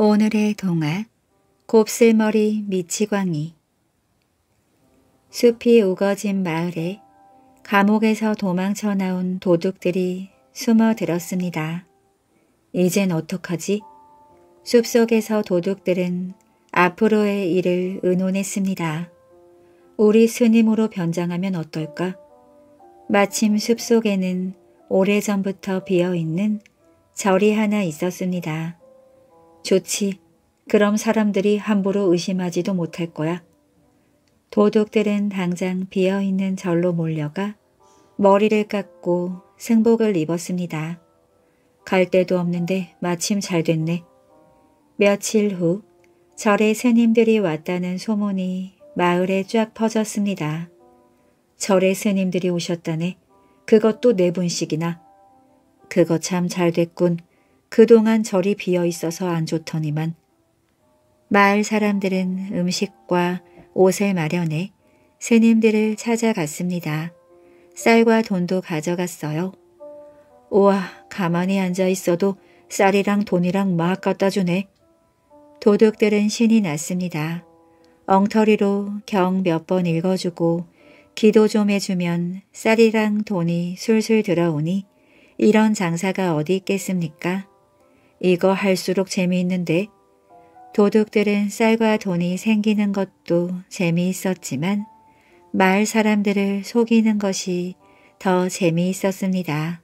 오늘의 동화 곱슬머리 미치광이 숲이 우거진 마을에 감옥에서 도망쳐 나온 도둑들이 숨어 들었습니다. 이젠 어떡하지? 숲속에서 도둑들은 앞으로의 일을 의논했습니다. 우리 스님으로 변장하면 어떨까? 마침 숲속에는 오래전부터 비어있는 절이 하나 있었습니다. 좋지. 그럼 사람들이 함부로 의심하지도 못할 거야. 도둑들은 당장 비어있는 절로 몰려가 머리를 깎고 승복을 입었습니다. 갈 데도 없는데 마침 잘 됐네. 며칠 후 절에 스님들이 왔다는 소문이 마을에 쫙 퍼졌습니다. 절에 스님들이 오셨다네. 그것도 네 분씩이나. 그거 참 잘 됐군. 그동안 절이 비어 있어서 안 좋더니만 마을 사람들은 음식과 옷을 마련해 스님들을 찾아갔습니다. 쌀과 돈도 가져갔어요. 우와 가만히 앉아 있어도 쌀이랑 돈이랑 막 갖다 주네. 도둑들은 신이 났습니다. 엉터리로 경 몇 번 읽어주고 기도 좀 해주면 쌀이랑 돈이 술술 들어오니 이런 장사가 어디 있겠습니까? 이거 할수록 재미있는데 도둑들은 쌀과 돈이 생기는 것도 재미있었지만 마을 사람들을 속이는 것이 더 재미있었습니다.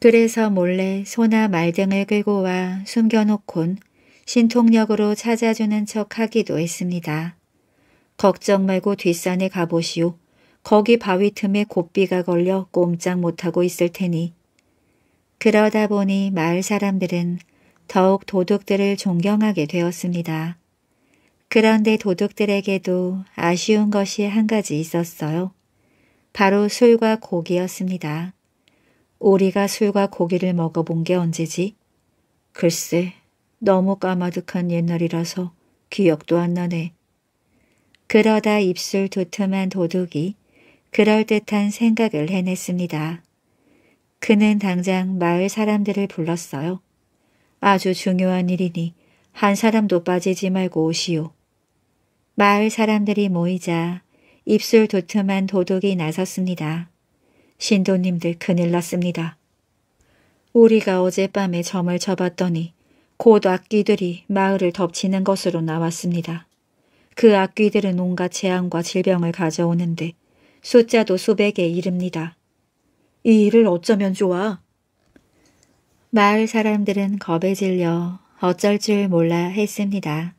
그래서 몰래 소나 말 등을 끌고 와 숨겨놓곤 신통력으로 찾아주는 척 하기도 했습니다. 걱정 말고 뒷산에 가보시오. 거기 바위 틈에 곱비가 걸려 꼼짝 못하고 있을 테니 그러다 보니 마을 사람들은 더욱 도둑들을 존경하게 되었습니다. 그런데 도둑들에게도 아쉬운 것이 한 가지 있었어요. 바로 술과 고기였습니다. 우리가 술과 고기를 먹어본 게 언제지? 글쎄, 너무 까마득한 옛날이라서 기억도 안 나네. 그러다 입술 두툼한 도둑이 그럴듯한 생각을 해냈습니다. 그는 당장 마을 사람들을 불렀어요. 아주 중요한 일이니 한 사람도 빠지지 말고 오시오. 마을 사람들이 모이자 입술 도톰한 도둑이 나섰습니다. 신도님들 큰일 났습니다. 우리가 어젯밤에 점을 접었더니곧 악귀들이 마을을 덮치는 것으로 나왔습니다. 그 악귀들은 온갖 재앙과 질병을 가져오는데 숫자도 수백에 이릅니다. 이 일을 어쩌면 좋아? 마을 사람들은 겁에 질려 어쩔 줄 몰라 했습니다.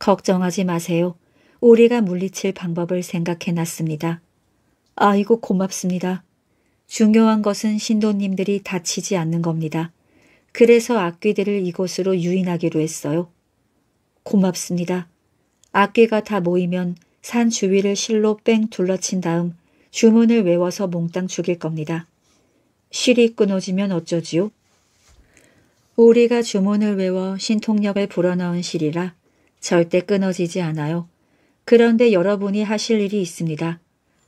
걱정하지 마세요. 우리가 물리칠 방법을 생각해놨습니다. 아이고 고맙습니다. 중요한 것은 신도님들이 다치지 않는 겁니다. 그래서 악귀들을 이곳으로 유인하기로 했어요. 고맙습니다. 악귀가 다 모이면 산 주위를 실로 뺑 둘러친 다음 주문을 외워서 몽땅 죽일 겁니다. 실이 끊어지면 어쩌지요? 우리가 주문을 외워 신통력을 불어넣은 실이라 절대 끊어지지 않아요. 그런데 여러분이 하실 일이 있습니다.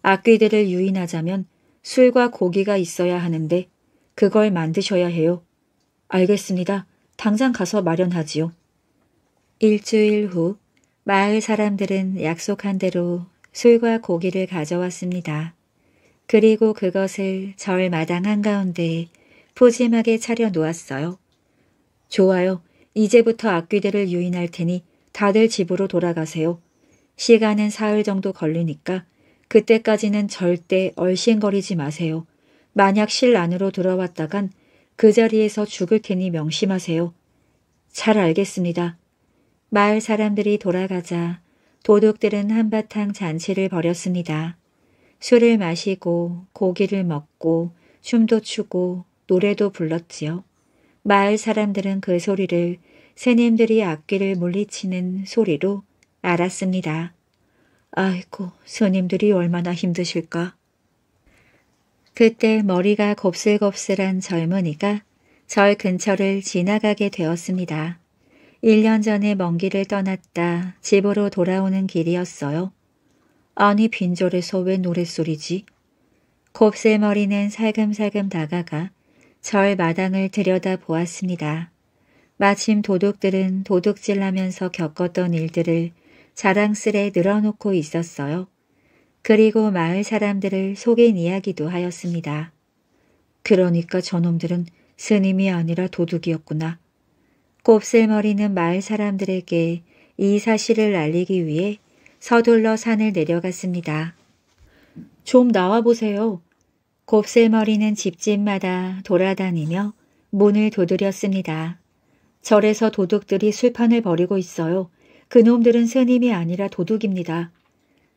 악귀들을 유인하자면 술과 고기가 있어야 하는데 그걸 만드셔야 해요. 알겠습니다. 당장 가서 마련하지요. 일주일 후 마을 사람들은 약속한 대로 술과 고기를 가져왔습니다. 그리고 그것을 절 마당 한가운데 포짐하게 차려놓았어요. 좋아요. 이제부터 악귀들을 유인할 테니 다들 집으로 돌아가세요. 시간은 사흘 정도 걸리니까 그때까지는 절대 얼씬거리지 마세요. 만약 실 안으로 들어왔다간 그 자리에서 죽을 테니 명심하세요. 잘 알겠습니다. 마을 사람들이 돌아가자 도둑들은 한바탕 잔치를 벌였습니다. 술을 마시고 고기를 먹고 춤도 추고 노래도 불렀지요. 마을 사람들은 그 소리를 새님들이 악기를 물리치는 소리로 알았습니다. 아이고, 스님들이 얼마나 힘드실까. 그때 머리가 곱슬곱슬한 젊은이가 절 근처를 지나가게 되었습니다. 1년 전에 먼 길을 떠났다 집으로 돌아오는 길이었어요. 아니 빈절에서 왜 노랫소리지? 곱슬머리는 살금살금 다가가 절 마당을 들여다보았습니다. 마침 도둑들은 도둑질하면서 겪었던 일들을 자랑스레 늘어놓고 있었어요. 그리고 마을 사람들을 속인 이야기도 하였습니다. 그러니까 저놈들은 스님이 아니라 도둑이었구나. 곱슬머리는 마을 사람들에게 이 사실을 알리기 위해 서둘러 산을 내려갔습니다. 좀 나와보세요. 곱슬머리는 집집마다 돌아다니며 문을 두드렸습니다. 절에서 도둑들이 술판을 벌이고 있어요. 그놈들은 스님이 아니라 도둑입니다.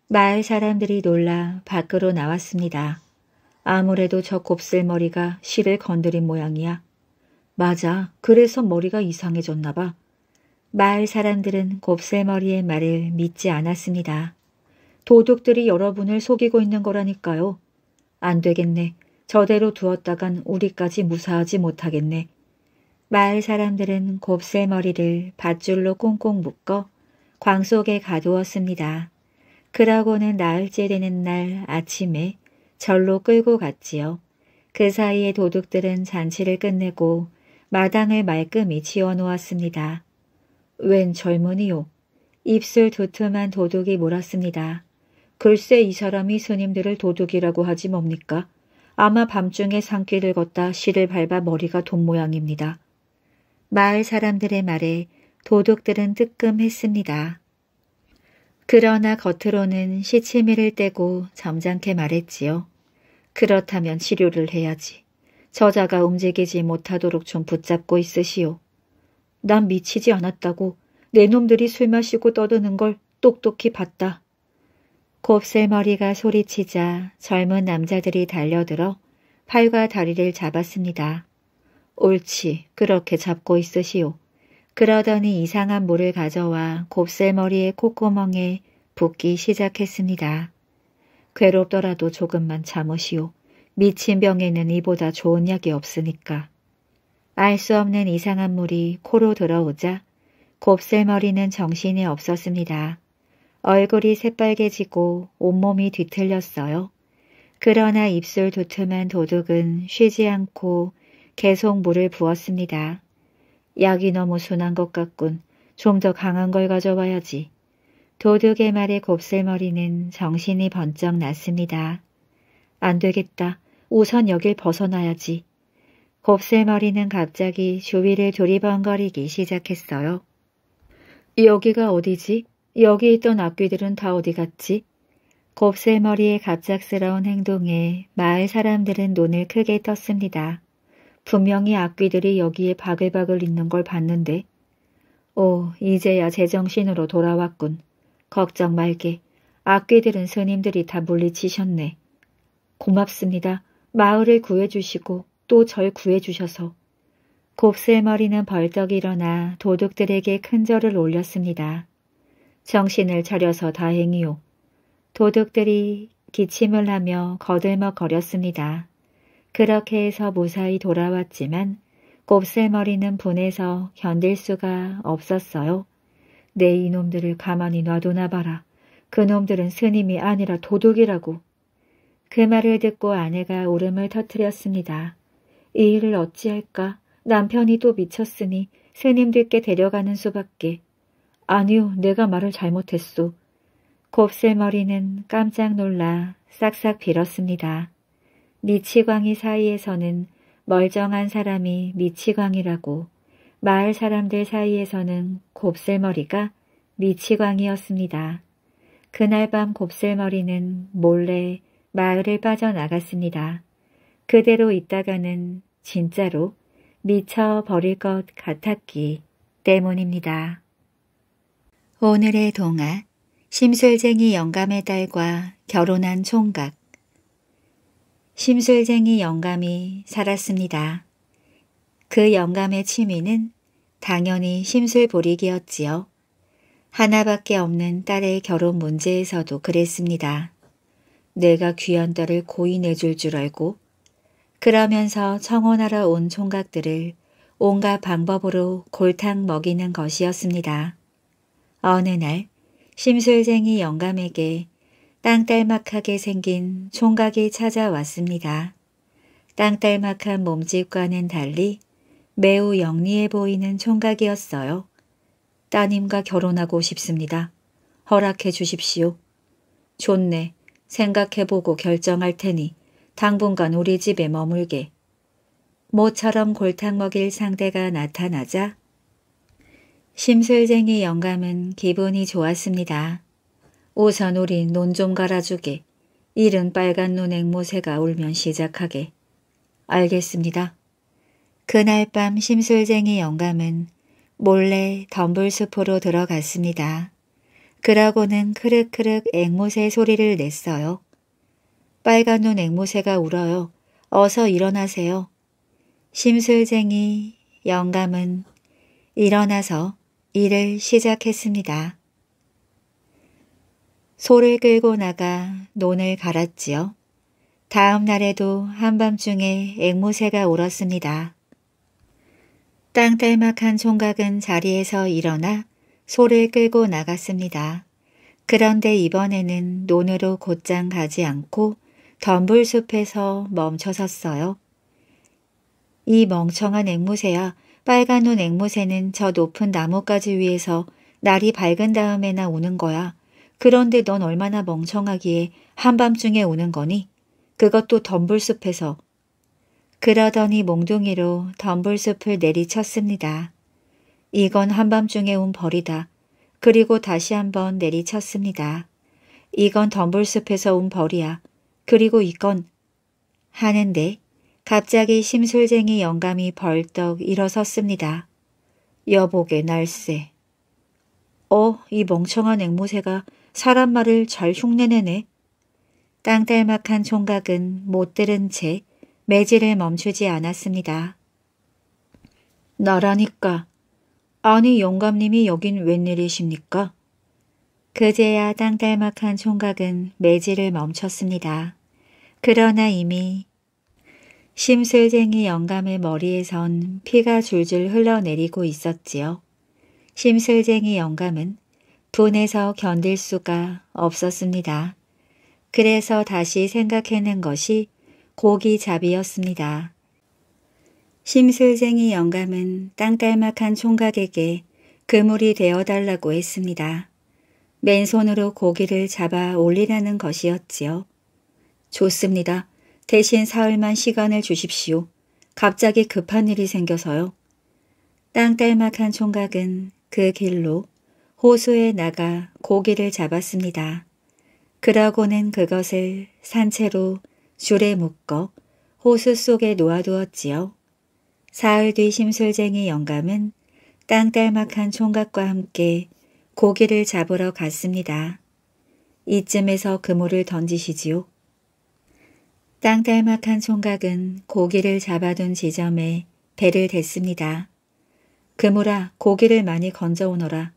마을 사람들이 놀라 밖으로 나왔습니다. 아무래도 저 곱슬머리가 실을 건드린 모양이야. 맞아. 그래서 머리가 이상해졌나 봐. 마을 사람들은 곱슬머리의 말을 믿지 않았습니다. 도둑들이 여러분을 속이고 있는 거라니까요. 안 되겠네. 저대로 두었다간 우리까지 무사하지 못하겠네. 마을 사람들은 곱슬머리를 밧줄로 꽁꽁 묶어 광 속에 가두었습니다. 그러고는 나흘째 되는 날 아침에 절로 끌고 갔지요. 그 사이에 도둑들은 잔치를 끝내고 마당을 말끔히 지어놓았습니다. 웬 젊은이요. 입술 두툼한 도둑이 몰았습니다. 글쎄 이 사람이 스님들을 도둑이라고 하지 뭡니까? 아마 밤중에 산길을 걷다 실을 밟아 머리가 돈 모양입니다. 마을 사람들의 말에 도둑들은 뜨끔했습니다. 그러나 겉으로는 시치미를 떼고 점잖게 말했지요. 그렇다면 치료를 해야지. 저자가 움직이지 못하도록 좀 붙잡고 있으시오. 난 미치지 않았다고 내 놈들이 술 마시고 떠드는 걸 똑똑히 봤다. 곱슬머리가 소리치자 젊은 남자들이 달려들어 팔과 다리를 잡았습니다. 옳지, 그렇게 잡고 있으시오. 그러더니 이상한 물을 가져와 곱슬머리의 콧구멍에 붓기 시작했습니다. 괴롭더라도 조금만 참으시오. 미친 병에는 이보다 좋은 약이 없으니까. 알수 없는 이상한 물이 코로 들어오자 곱슬머리는 정신이 없었습니다. 얼굴이 새빨개지고 온몸이 뒤틀렸어요. 그러나 입술 두툼한 도둑은 쉬지 않고 계속 물을 부었습니다. 약이 너무 순한 것 같군. 좀 더 강한 걸 가져와야지. 도둑의 말에 곱슬머리는 정신이 번쩍 났습니다. 안 되겠다. 우선 여길 벗어나야지. 곱슬머리는 갑자기 주위를 조리번거리기 시작했어요. 여기가 어디지? 여기 있던 악귀들은 다 어디 갔지? 곱슬머리의 갑작스러운 행동에 마을 사람들은 눈을 크게 떴습니다. 분명히 악귀들이 여기에 바글바글 있는 걸 봤는데. 오, 이제야 제정신으로 돌아왔군. 걱정 말게. 악귀들은 스님들이 다 물리치셨네. 고맙습니다. 마을을 구해주시고 또절 구해주셔서 곱슬머리는 벌떡 일어나 도둑들에게 큰 절을 올렸습니다. 정신을 차려서 다행이요. 도둑들이 기침을 하며 거들먹거렸습니다. 그렇게 해서 무사히 돌아왔지만 곱슬머리는 분해서 견딜 수가 없었어요. 내 이놈들을 가만히 놔두나 봐라. 그놈들은 스님이 아니라 도둑이라고. 그 말을 듣고 아내가 울음을 터뜨렸습니다. 이 일을 어찌할까? 남편이 또 미쳤으니 스님 들께 데려가는 수밖에. 아니요, 내가 말을 잘못했소. 곱슬머리는 깜짝 놀라 싹싹 빌었습니다. 미치광이 사이에서는 멀쩡한 사람이 미치광이라고 마을 사람들 사이에서는 곱슬머리가 미치광이었습니다. 그날 밤 곱슬머리는 몰래 마을을 빠져나갔습니다. 그대로 있다가는 진짜로 미쳐버릴 것 같았기 때문입니다. 오늘의 동화 심술쟁이 영감의 딸과 결혼한 총각 심술쟁이 영감이 살았습니다. 그 영감의 취미는 당연히 심술보리기였지요. 하나밖에 없는 딸의 결혼 문제에서도 그랬습니다. 내가 귀한 딸을 고인해줄 줄 알고 그러면서 청혼하러 온 총각들을 온갖 방법으로 골탕 먹이는 것이었습니다. 어느 날 심술쟁이 영감에게 땅딸막하게 생긴 총각이 찾아왔습니다. 땅딸막한 몸집과는 달리 매우 영리해 보이는 총각이었어요. 따님과 결혼하고 싶습니다. 허락해 주십시오. 좋네. 생각해보고 결정할 테니 당분간 우리 집에 머물게. 모처럼 골탕 먹일 상대가 나타나자 심술쟁이 영감은 기분이 좋았습니다. 우선 우린 논 좀 갈아주게. 이른 빨간 눈 앵무새가 울면 시작하게. 알겠습니다. 그날 밤 심술쟁이 영감은 몰래 덤불숲으로 들어갔습니다. 그러고는 크륵크륵 앵무새 소리를 냈어요. 빨간 눈 앵무새가 울어요. 어서 일어나세요. 심술쟁이 영감은 일어나서 일을 시작했습니다. 소를 끌고 나가 논을 갈았지요. 다음 날에도 한밤중에 앵무새가 울었습니다. 땅딸막한 총각은 자리에서 일어나 소를 끌고 나갔습니다. 그런데 이번에는 논으로 곧장 가지 않고 덤불숲에서 멈춰 섰어요. 이 멍청한 앵무새야 빨간 눈 앵무새는 저 높은 나뭇가지 위에서 날이 밝은 다음에나 오는 거야. 그런데 넌 얼마나 멍청하기에 한밤중에 오는 거니? 그것도 덤불숲에서. 그러더니 몽둥이로 덤불숲을 내리쳤습니다. 이건 한밤중에 온 벌이다. 그리고 다시 한번 내리쳤습니다. 이건 덤불숲에서 온 벌이야. 그리고 이건 하는데 갑자기 심술쟁이 영감이 벌떡 일어섰습니다. 여보게 날세. 어, 이 멍청한 앵무새가 사람 말을 잘 흉내내네. 땅딸막한 총각은 못 들은 채 매질을 멈추지 않았습니다. 나라니까. 아니 영감님이 여긴 웬일이십니까? 그제야 땅딸막한 총각은 매질을 멈췄습니다. 그러나 이미 심술쟁이 영감의 머리에선 피가 줄줄 흘러내리고 있었지요. 심술쟁이 영감은 분해서 견딜 수가 없었습니다. 그래서 다시 생각해낸 것이 고기잡이였습니다. 심술쟁이 영감은 땅깔막한 총각에게 그물이 되어달라고 했습니다. 맨손으로 고기를 잡아 올리라는 것이었지요. 좋습니다. 대신 사흘만 시간을 주십시오. 갑자기 급한 일이 생겨서요. 땅딸막한 총각은 그 길로 호수에 나가 고기를 잡았습니다. 그러고는 그것을 산채로 줄에 묶어 호수 속에 놓아두었지요. 사흘 뒤 심술쟁이 영감은 땅딸막한 총각과 함께 고기를 잡으러 갔습니다. 이쯤에서 그물을 던지시지요. 땅딸막한 총각은 고기를 잡아둔 지점에 배를 댔습니다. 그물아 고기를 많이 건져오너라.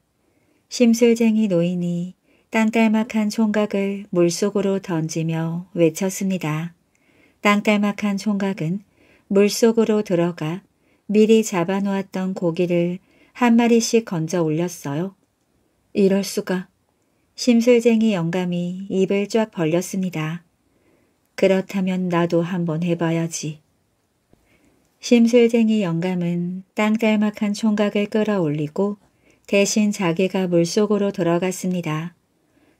심술쟁이 노인이 땅딸막한 총각을 물속으로 던지며 외쳤습니다. 땅딸막한 총각은 물속으로 들어가 미리 잡아놓았던 고기를 한 마리씩 건져 올렸어요. 이럴 수가. 심술쟁이 영감이 입을 쫙 벌렸습니다. 그렇다면 나도 한번 해봐야지. 심술쟁이 영감은 딴깔막한 총각을 끌어올리고 대신 자기가 물속으로 들어갔습니다.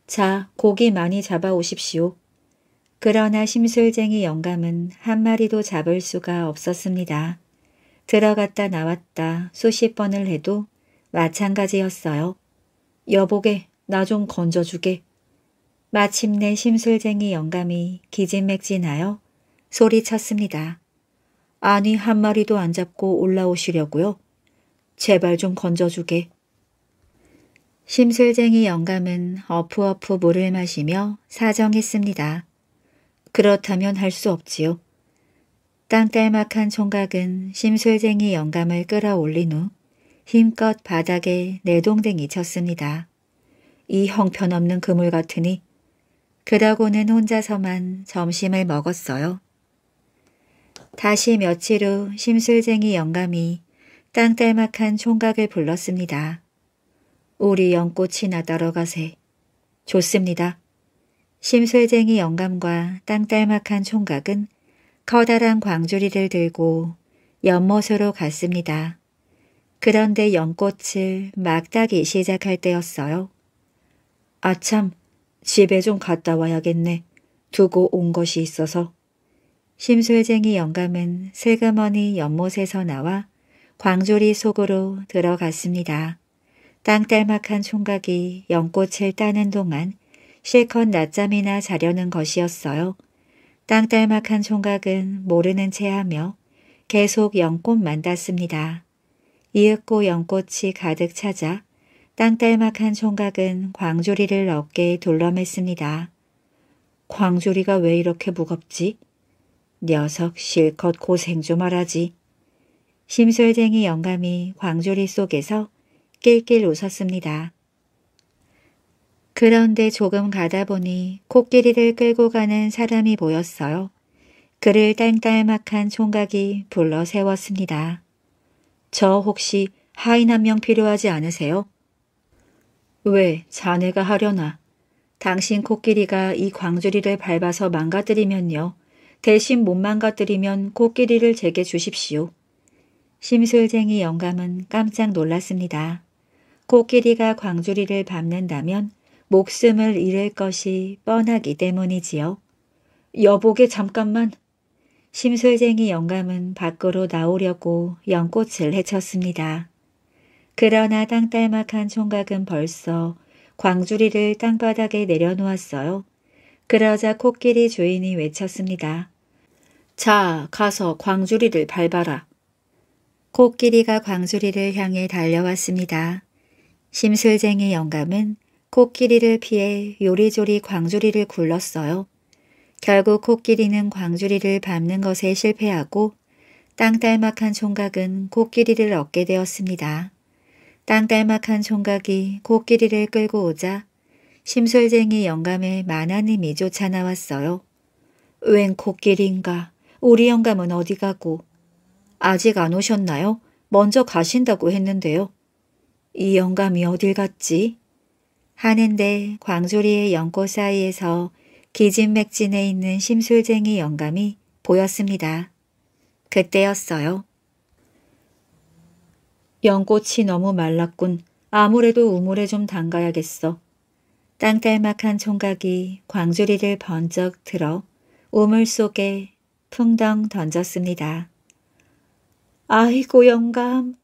자, 고기 많이 잡아오십시오. 그러나 심술쟁이 영감은 한 마리도 잡을 수가 없었습니다. 들어갔다 나왔다 수십 번을 해도 마찬가지였어요. 여보게, 나 좀 건져주게. 마침내 심술쟁이 영감이 기진맥진하여 소리쳤습니다. 아니 한 마리도 안 잡고 올라오시려고요. 제발 좀 건져주게. 심술쟁이 영감은 어푸어푸 물을 마시며 사정했습니다. 그렇다면 할 수 없지요. 땅딸막한 총각은 심술쟁이 영감을 끌어올린 후 힘껏 바닥에 내동댕이 쳤습니다. 이 형편없는 그물 같으니 그러고는 혼자서만 점심을 먹었어요. 다시 며칠 후 심술쟁이 영감이 땅딸막한 총각을 불렀습니다. 우리 연꽃이나 떨어가세 좋습니다. 심술쟁이 영감과 땅딸막한 총각은 커다란 광주리를 들고 연못으로 갔습니다. 그런데 연꽃을 막 따기 시작할 때였어요. 아참, 집에 좀 갔다 와야겠네. 두고 온 것이 있어서. 심술쟁이 영감은 슬그머니 연못에서 나와 광조리 속으로 들어갔습니다. 땅딸막한 총각이 연꽃을 따는 동안 실컷 낮잠이나 자려는 것이었어요. 땅딸막한 총각은 모르는 체 하며 계속 연꽃만 땄습니다. 이윽고 연꽃이 가득 차자 땅딸막한 총각은 광조리를 어깨에 둘러맸습니다. 광조리가 왜 이렇게 무겁지? 녀석 실컷 고생 좀 하라지. 심술쟁이 영감이 광조리 속에서 낄낄 웃었습니다. 그런데 조금 가다 보니 코끼리를 끌고 가는 사람이 보였어요. 그를 땅딸막한 총각이 불러 세웠습니다. 저 혹시 하인 한 명 필요하지 않으세요? 왜 자네가 하려나? 당신 코끼리가 이 광주리를 밟아서 망가뜨리면요. 대신 못 망가뜨리면 코끼리를 제게 주십시오. 심술쟁이 영감은 깜짝 놀랐습니다. 코끼리가 광주리를 밟는다면 목숨을 잃을 것이 뻔하기 때문이지요. 여보게 잠깐만. 심술쟁이 영감은 밖으로 나오려고 연꽃을 헤쳤습니다. 그러나 땅딸막한 총각은 벌써 광주리를 땅바닥에 내려놓았어요. 그러자 코끼리 주인이 외쳤습니다. 자, 가서 광주리를 밟아라. 코끼리가 광주리를 향해 달려왔습니다. 심술쟁이 영감은 코끼리를 피해 요리조리 광주리를 굴렀어요. 결국 코끼리는 광주리를 밟는 것에 실패하고 땅딸막한 총각은 코끼리를 얻게 되었습니다. 땅딸막한 총각이 코끼리를 끌고 오자 심술쟁이 영감의 만한이 미조차 나왔어요. 웬 코끼리인가? 우리 영감은 어디 가고? 아직 안 오셨나요? 먼저 가신다고 했는데요. 이 영감이 어딜 갔지? 하는데 광조리의 연꽃 사이에서 기진맥진해 있는 심술쟁이 영감이 보였습니다. 그때였어요. 연꽃이 너무 말랐군. 아무래도 우물에 좀 담가야겠어. 땅깔막한 총각이 광주리를 번쩍 들어 우물 속에 풍덩 던졌습니다. 아이고 영감!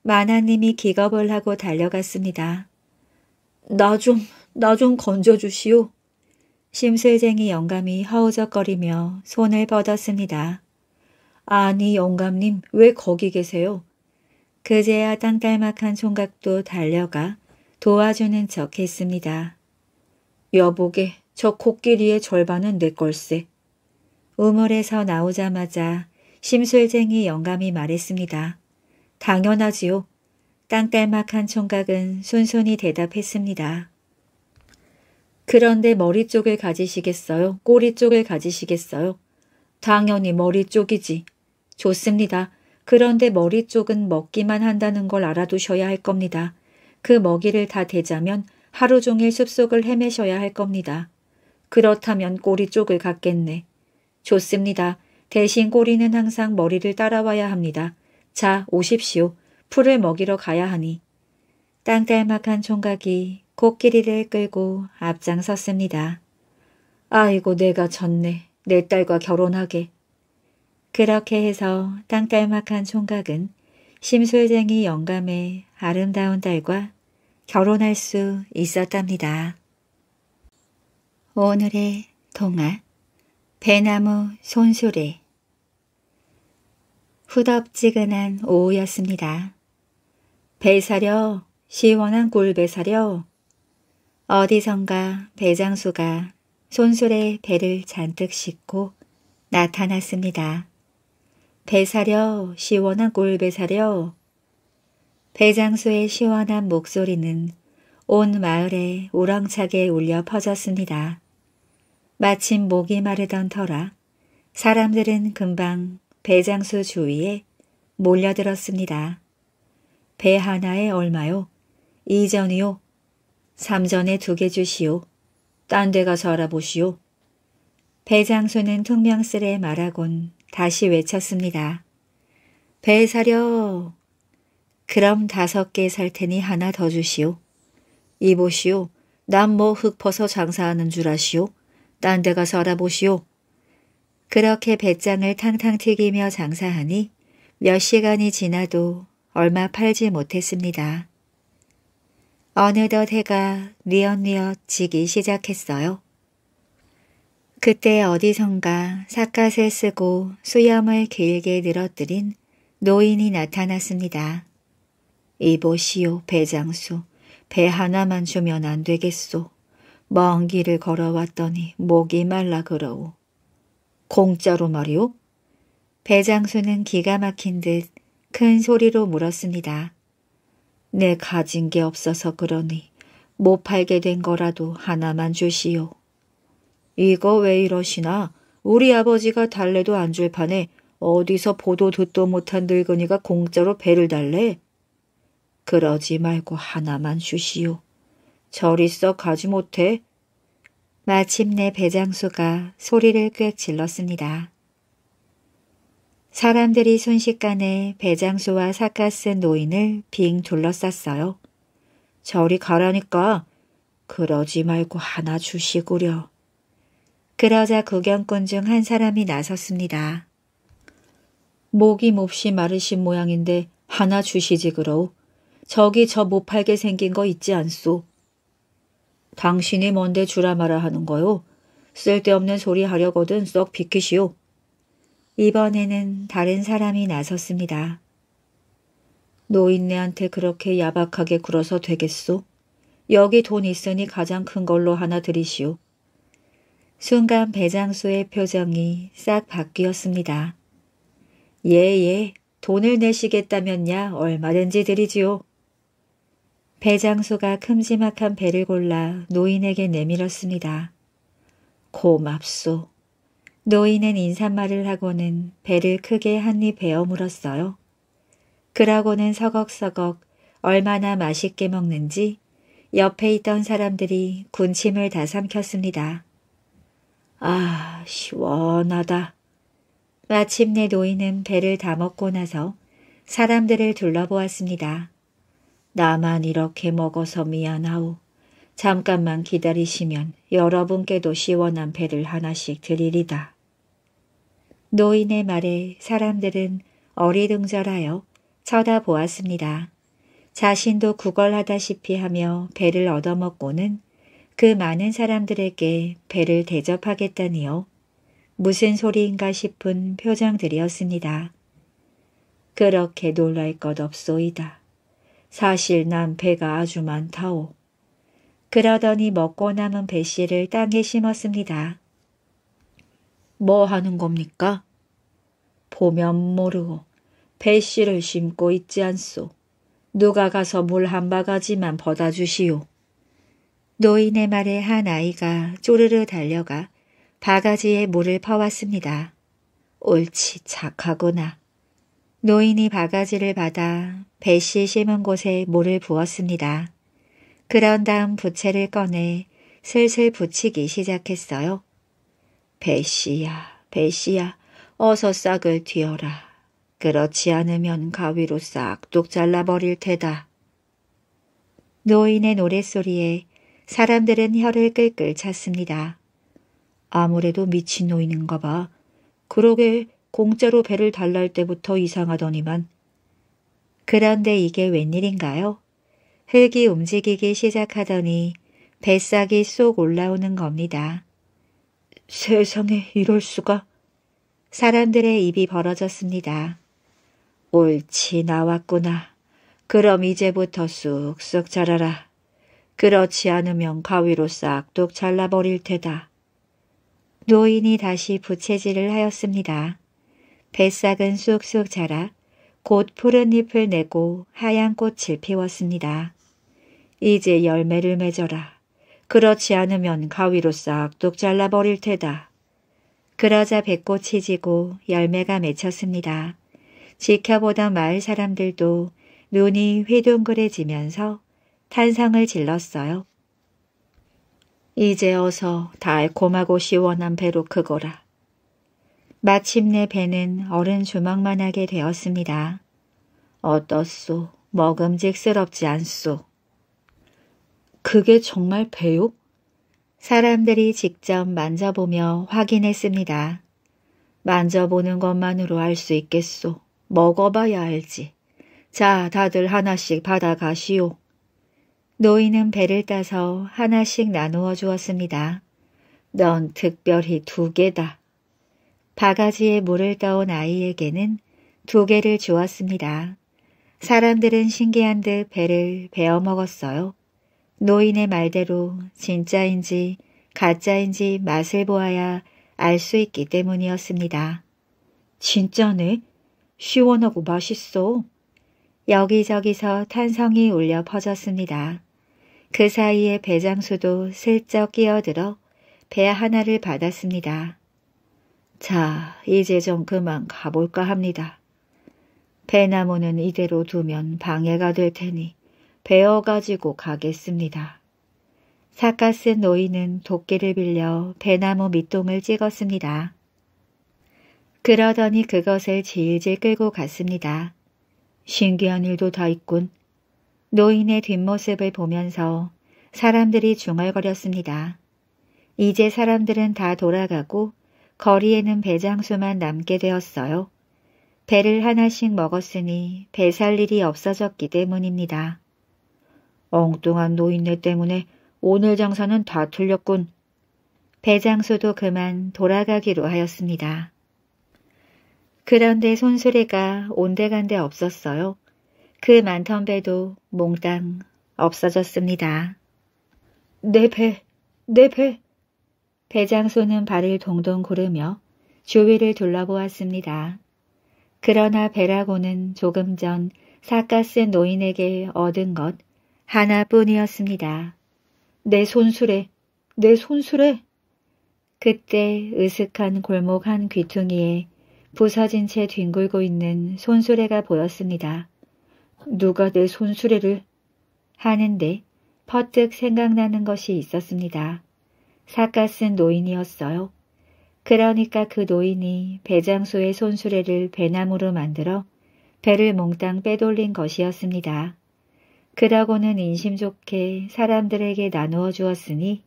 마나님이 기겁을 하고 달려갔습니다. 나 좀, 나 좀 건져주시오. 심술쟁이 영감이 허우적거리며 손을 뻗었습니다. 아니 영감님 왜 거기 계세요? 그제야 땅깔막한 총각도 달려가 도와주는 척 했습니다. 여보게, 저 코끼리의 절반은 내 걸세. 우물에서 나오자마자 심술쟁이 영감이 말했습니다. 당연하지요. 땅깔막한 총각은 순순히 대답했습니다. 그런데 머리 쪽을 가지시겠어요? 꼬리 쪽을 가지시겠어요? 당연히 머리 쪽이지. 좋습니다. 그런데 머리 쪽은 먹기만 한다는 걸 알아두셔야 할 겁니다. 그 먹이를 다 대자면 하루 종일 숲속을 헤매셔야 할 겁니다. 그렇다면 꼬리 쪽을 갖겠네. 좋습니다. 대신 꼬리는 항상 머리를 따라와야 합니다. 자, 오십시오. 풀을 먹이러 가야 하니. 땅딸막한 총각이 코끼리를 끌고 앞장섰습니다. 아이고 내가 졌네. 내 딸과 결혼하게. 그렇게 해서 땅딸막한 총각은 심술쟁이 영감의 아름다운 딸과 결혼할 수 있었답니다. 오늘의 동화 배나무 손수레 후덥지근한 오후였습니다. 배 사려 시원한 꿀배 사려 어디선가 배장수가 손수레 배를 잔뜩 싣고 나타났습니다. 배사려 시원한 꿀배사려 배장수의 시원한 목소리는 온 마을에 우렁차게 울려 퍼졌습니다. 마침 목이 마르던 터라 사람들은 금방 배장수 주위에 몰려들었습니다. 배 하나에 얼마요? 이전이요? 삼전에 두 개 주시오. 딴 데 가서 알아보시오. 배장수는 퉁명스레 말하곤 다시 외쳤습니다. 배 사려. 그럼 다섯 개 살 테니 하나 더 주시오. 이보시오. 난 뭐 흙퍼서 장사하는 줄 아시오. 딴 데 가서 알아보시오. 그렇게 배짱을 탕탕 튀기며 장사하니 몇 시간이 지나도 얼마 팔지 못했습니다. 어느덧 해가 뉘엿뉘엿 지기 시작했어요. 그때 어디선가 사카을 쓰고 수염을 길게 늘어뜨린 노인이 나타났습니다. 이보시오 배장수, 배 하나만 주면 안 되겠소. 먼 길을 걸어왔더니 목이 말라 그러오. 공짜로 말이오? 배장수는 기가 막힌 듯 큰 소리로 물었습니다. 내 가진 게 없어서 그러니 못 팔게 된 거라도 하나만 주시오. 이거 왜 이러시나? 우리 아버지가 달래도 안 줄 판에 어디서 보도 듣도 못한 늙은이가 공짜로 배를 달래? 그러지 말고 하나만 주시오. 저리 썩 가지 못해. 마침내 배장수가 소리를 꽥 질렀습니다. 사람들이 순식간에 배장수와 사카스 노인을 빙 둘러쌌어요. 절이 가라니까 그러지 말고 하나 주시구려. 그러자 구경꾼 중 한 사람이 나섰습니다. 목이 몹시 마르신 모양인데 하나 주시지 그러우. 저기 저 못 팔게 생긴 거 있지 않소. 당신이 뭔데 주라 마라 하는 거요. 쓸데없는 소리 하려거든 썩 비키시오. 이번에는 다른 사람이 나섰습니다. 노인네한테 그렇게 야박하게 굴어서 되겠소? 여기 돈 있으니 가장 큰 걸로 하나 드리시오. 순간 배장수의 표정이 싹 바뀌었습니다. 예, 예, 돈을 내시겠다면야 얼마든지 드리지요. 배장수가 큼지막한 배를 골라 노인에게 내밀었습니다. 고맙소. 노인은 인사말을 하고는 배를 크게 한입 베어 물었어요. 그러고는 서걱서걱 얼마나 맛있게 먹는지 옆에 있던 사람들이 군침을 다 삼켰습니다. 아, 시원하다. 마침내 노인은 배를 다 먹고 나서 사람들을 둘러보았습니다. 나만 이렇게 먹어서 미안하오. 잠깐만 기다리시면 여러분께도 시원한 배를 하나씩 드리리다. 노인의 말에 사람들은 어리둥절하여 쳐다보았습니다. 자신도 구걸하다시피 하며 배를 얻어먹고는 그 많은 사람들에게 배를 대접하겠다니요. 무슨 소리인가 싶은 표정들이었습니다. 그렇게 놀랄 것 없소이다. 사실 난 배가 아주 많다오. 그러더니 먹고 남은 배씨를 땅에 심었습니다. 뭐 하는 겁니까? 보면 모르고 배씨를 심고 있지 않소. 누가 가서 물 한 바가지만 받아 주시오. 노인의 말에 한 아이가 쪼르르 달려가 바가지에 물을 퍼왔습니다. 옳지 착하구나. 노인이 바가지를 받아 배씨 심은 곳에 물을 부었습니다. 그런 다음 부채를 꺼내 슬슬 붙이기 시작했어요. 배씨야, 배씨야, 어서 싹을 튀어라. 그렇지 않으면 가위로 싹둑 잘라버릴 테다. 노인의 노랫소리에 사람들은 혀를 끌끌 찼습니다. 아무래도 미친 노인인가 봐. 그러게 공짜로 배를 달랄 때부터 이상하더니만. 그런데 이게 웬일인가요? 흙이 움직이기 시작하더니 뱃삭이 쏙 올라오는 겁니다. 세상에 이럴 수가. 사람들의 입이 벌어졌습니다. 옳지 나왔구나. 그럼 이제부터 쑥쑥 자라라. 그렇지 않으면 가위로 싹둑 잘라버릴 테다. 노인이 다시 부채질을 하였습니다. 뱃삭은 쑥쑥 자라 곧 푸른 잎을 내고 하얀 꽃을 피웠습니다. 이제 열매를 맺어라. 그렇지 않으면 가위로 싹둑 잘라버릴 테다. 그러자 배꽃이 지고 열매가 맺혔습니다. 지켜보던 마을 사람들도 눈이 휘둥그레지면서 탄상을 질렀어요. 이제 어서 달콤하고 시원한 배로 크거라. 마침내 배는 어른 조망만하게 되었습니다. 어떻소, 먹음직스럽지 않소. 그게 정말 배요? 사람들이 직접 만져보며 확인했습니다. 만져보는 것만으로 알 수 있겠소. 먹어봐야 알지. 자, 다들 하나씩 받아가시오. 노인은 배를 따서 하나씩 나누어 주었습니다. 넌 특별히 두 개다. 바가지에 물을 떠온 아이에게는 두 개를 주었습니다. 사람들은 신기한 듯 배를 베어 먹었어요. 노인의 말대로 진짜인지 가짜인지 맛을 보아야 알 수 있기 때문이었습니다. 진짜네? 시원하고 맛있어. 여기저기서 탄성이 울려 퍼졌습니다. 그 사이에 배장수도 슬쩍 끼어들어 배 하나를 받았습니다. 자, 이제 좀 그만 가볼까 합니다. 배나무는 이대로 두면 방해가 될 테니 베어가지고 가겠습니다. 사카스 노인은 도끼를 빌려 배나무 밑동을 찍었습니다. 그러더니 그것을 질질 끌고 갔습니다. 신기한 일도 다 있군. 노인의 뒷모습을 보면서 사람들이 중얼거렸습니다. 이제 사람들은 다 돌아가고 거리에는 배장수만 남게 되었어요. 배를 하나씩 먹었으니 배 살 일이 없어졌기 때문입니다. 엉뚱한 노인네 때문에 오늘 장사는 다 틀렸군. 배장수도 그만 돌아가기로 하였습니다. 그런데 손수레가 온데간데 없었어요. 그 많던 배도 몽땅 없어졌습니다. 내 배, 내 배. 배장소는 발을 동동 구르며 주위를 둘러보았습니다. 그러나 배라고는 조금 전 사가스 노인에게 얻은 것 하나뿐이었습니다. 내 손수레, 내 손수레! 그때 으슥한 골목 한 귀퉁이에 부서진 채 뒹굴고 있는 손수레가 보였습니다. 누가 내 손수레를 하는데 퍼뜩 생각나는 것이 있었습니다. 사가쓴 노인이었어요. 그러니까 그 노인이 배장수의 손수레를 배나무로 만들어 배를 몽땅 빼돌린 것이었습니다. 그러고는 인심 좋게 사람들에게 나누어 주었으니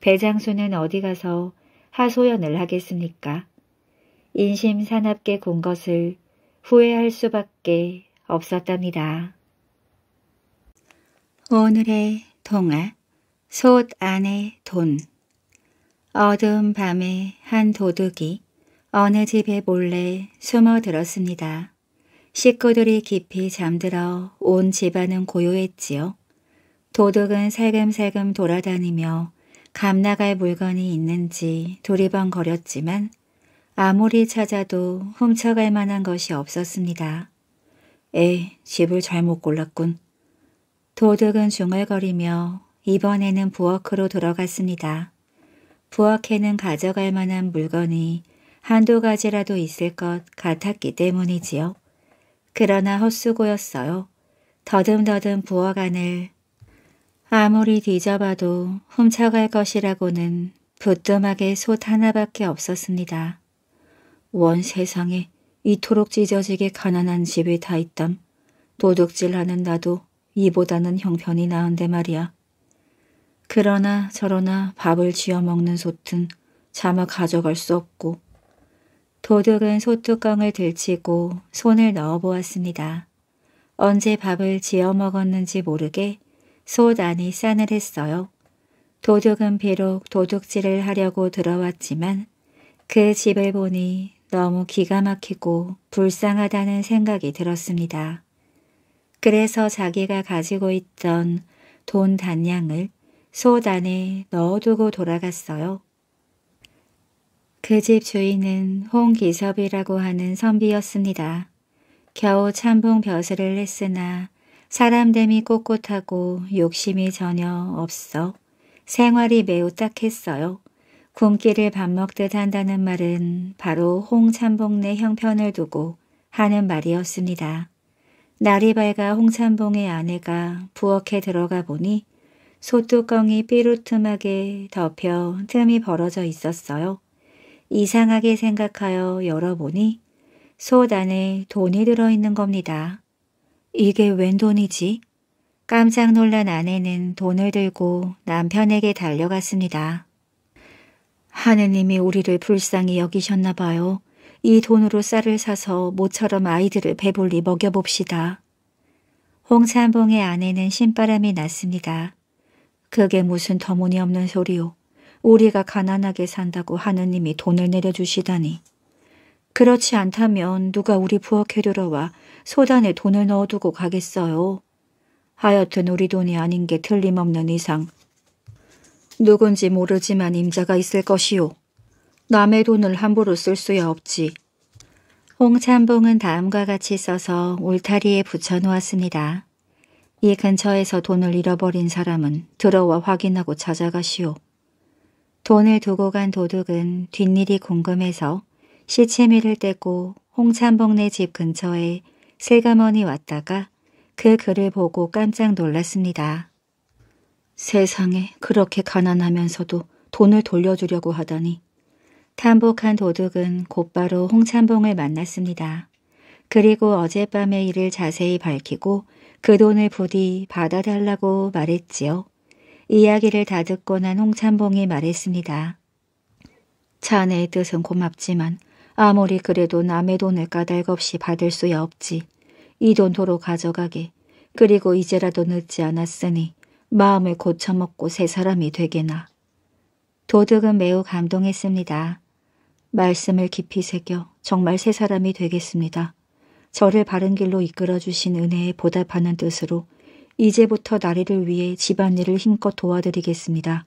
배장수는 어디 가서 하소연을 하겠습니까? 인심 사납게 군 것을 후회할 수밖에 없었답니다. 오늘의 동화 솥안에돈 어두운 밤에 한 도둑이 어느 집에 몰래 숨어 들었습니다. 식구들이 깊이 잠들어 온 집안은 고요했지요. 도둑은 살금살금 돌아다니며 감나갈 물건이 있는지 도리번거렸지만 아무리 찾아도 훔쳐갈 만한 것이 없었습니다. 에이, 집을 잘못 골랐군. 도둑은 중얼거리며 이번에는 부엌으로 돌아갔습니다 부엌에는 가져갈 만한 물건이 한두 가지라도 있을 것 같았기 때문이지요. 그러나 헛수고였어요. 더듬더듬 부엌 안을 아무리 뒤져봐도 훔쳐갈 것이라고는 부뚜막에 솥 하나밖에 없었습니다. 원 세상에 이토록 찢어지게 가난한 집이 다 있담. 도둑질하는 나도 이보다는 형편이 나은데 말이야. 그러나 저러나 밥을 쥐어 먹는 소튼 차마 가져갈 수 없고 도둑은 소뚜껑을 들치고 손을 넣어보았습니다. 언제 밥을 지어 먹었는지 모르게 솥 안이 싸늘했어요. 도둑은 비록 도둑질을 하려고 들어왔지만 그 집을 보니 너무 기가 막히고 불쌍하다는 생각이 들었습니다. 그래서 자기가 가지고 있던 돈 단량을 소단에 넣어두고 돌아갔어요. 그 집 주인은 홍기섭이라고 하는 선비였습니다. 겨우 찬봉 벼슬을 했으나 사람됨이 꼿꼿하고 욕심이 전혀 없어 생활이 매우 딱했어요. 굶기를 밥 먹듯 한다는 말은 바로 홍참봉네 형편을 두고 하는 말이었습니다. 날이 밝아 홍참봉의 아내가 부엌에 들어가 보니 소뚜껑이 삐루틈하게 덮여 틈이 벌어져 있었어요. 이상하게 생각하여 열어보니 솥 안에 돈이 들어있는 겁니다. 이게 웬 돈이지? 깜짝 놀란 아내는 돈을 들고 남편에게 달려갔습니다. 하느님이 우리를 불쌍히 여기셨나 봐요. 이 돈으로 쌀을 사서 모처럼 아이들을 배불리 먹여봅시다. 홍산봉의 아내는 신바람이 났습니다. 그게 무슨 터무니없는 소리요. 우리가 가난하게 산다고 하느님이 돈을 내려주시다니. 그렇지 않다면 누가 우리 부엌 해류러 와 소단에 돈을 넣어두고 가겠어요. 하여튼 우리 돈이 아닌 게 틀림없는 이상 누군지 모르지만 임자가 있을 것이오. 남의 돈을 함부로 쓸 수야 없지. 홍찬봉은 다음과 같이 써서 울타리에 붙여놓았습니다. 이 근처에서 돈을 잃어버린 사람은 들어와 확인하고 찾아가시오. 돈을 두고 간 도둑은 뒷일이 궁금해서 시체미를 떼고 홍찬봉네 집 근처에 슬가머니 왔다가 그 글을 보고 깜짝 놀랐습니다. 세상에 그렇게 가난하면서도 돈을 돌려주려고 하다니. 탄복한 도둑은 곧바로 홍찬봉을 만났습니다. 그리고 어젯밤의 일을 자세히 밝히고 그 돈을 부디 받아달라고 말했지요. 이야기를 다 듣고 난 홍찬봉이 말했습니다. 자네의 뜻은 고맙지만 아무리 그래도 남의 돈을 까닭없이 받을 수야 없지. 이 돈 도로 가져가게. 그리고 이제라도 늦지 않았으니 마음을 고쳐먹고 새 사람이 되게나. 도둑은 매우 감동했습니다. 말씀을 깊이 새겨 정말 새 사람이 되겠습니다. 저를 바른 길로 이끌어주신 은혜에 보답하는 뜻으로 이제부터 나리를 위해 집안일을 힘껏 도와드리겠습니다.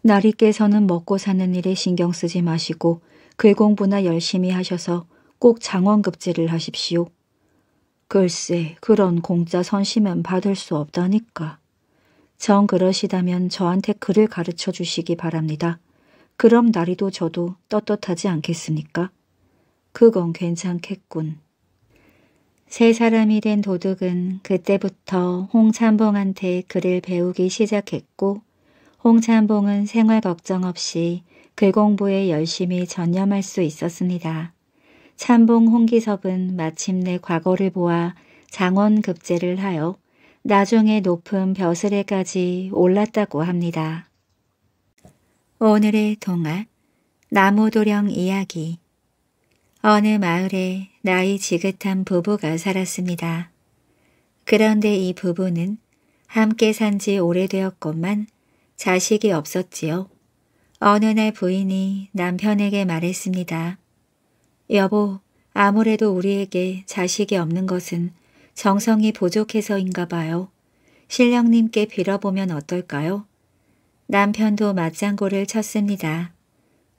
나리께서는 먹고 사는 일에 신경 쓰지 마시고 글공부나 열심히 하셔서 꼭 장원급제를 하십시오. 글쎄 그런 공짜 선심은 받을 수 없다니까. 정 그러시다면 저한테 글을 가르쳐 주시기 바랍니다. 그럼 나리도 저도 떳떳하지 않겠습니까? 그건 괜찮겠군. 세 사람이 된 도둑은 그때부터 홍찬봉한테 글을 배우기 시작했고 홍찬봉은 생활 걱정 없이 글 공부에 열심히 전념할 수 있었습니다. 찬봉 홍기섭은 마침내 과거를 보아 장원급제를 하여 나중에 높은 벼슬에까지 올랐다고 합니다. 오늘의 동화 나무도령 이야기 어느 마을에 나이 지긋한 부부가 살았습니다. 그런데 이 부부는 함께 산 지 오래되었건만 자식이 없었지요. 어느 날 부인이 남편에게 말했습니다. 여보, 아무래도 우리에게 자식이 없는 것은 정성이 부족해서인가 봐요. 신령님께 빌어보면 어떨까요? 남편도 맞장구를 쳤습니다.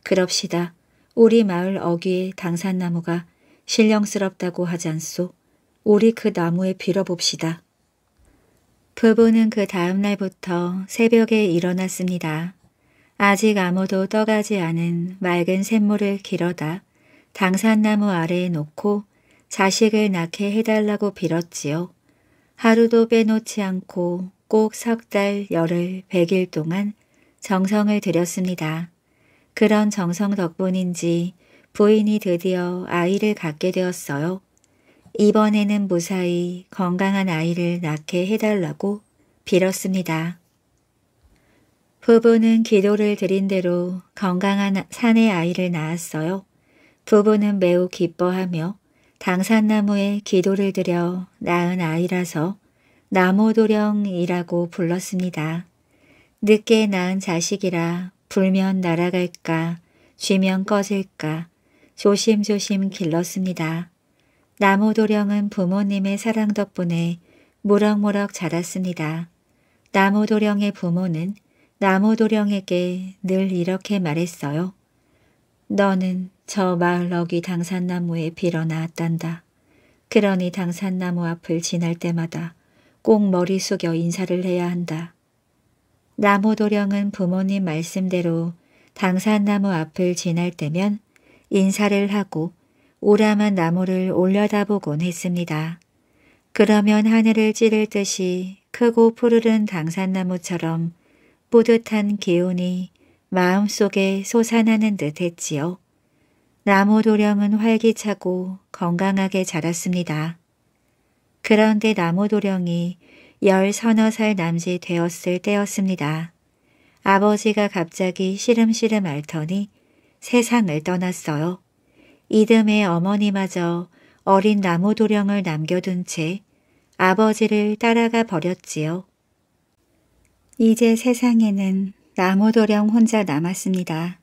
그럽시다. 우리 마을 어귀의 당산나무가 신령스럽다고 하지않소 우리 그 나무에 빌어봅시다. 부부는 그 다음 날부터 새벽에 일어났습니다. 아직 아무도 떠가지 않은 맑은 샘물을 길어다 당산나무 아래에 놓고 자식을 낳게 해달라고 빌었지요. 하루도 빼놓지 않고 꼭 석 달 열흘 백일 동안 정성을 들였습니다. 그런 정성 덕분인지 부인이 드디어 아이를 갖게 되었어요. 이번에는 무사히 건강한 아이를 낳게 해달라고 빌었습니다. 부부는 기도를 드린 대로 건강한 산의 아이를 낳았어요. 부부는 매우 기뻐하며 당산나무에 기도를 드려 낳은 아이라서 나무도령이라고 불렀습니다. 늦게 낳은 자식이라 불면 날아갈까 쥐면 꺼질까 조심조심 길렀습니다. 나무도령은 부모님의 사랑 덕분에 무럭무럭 자랐습니다. 나무도령의 부모는 나무도령에게 늘 이렇게 말했어요. 너는 저 마을 어기 당산나무에 빌어 나왔단다. 그러니 당산나무 앞을 지날 때마다 꼭 머리 숙여 인사를 해야 한다. 나무도령은 부모님 말씀대로 당산나무 앞을 지날 때면 인사를 하고 오람한 나무를 올려다보곤 했습니다. 그러면 하늘을 찌를 듯이 크고 푸르른 당산나무처럼 뿌듯한 기운이 마음속에 솟아나는 듯 했지요. 나무 도령은 활기차고 건강하게 자랐습니다. 그런데 나무 도령이 열 서너 살 남짓 되었을 때였습니다. 아버지가 갑자기 시름시름 앓더니 세상을 떠났어요. 이듬해 어머니마저 어린 나무 도령을 남겨둔 채 아버지를 따라가 버렸지요. 이제 세상에는 나무 도령 혼자 남았습니다.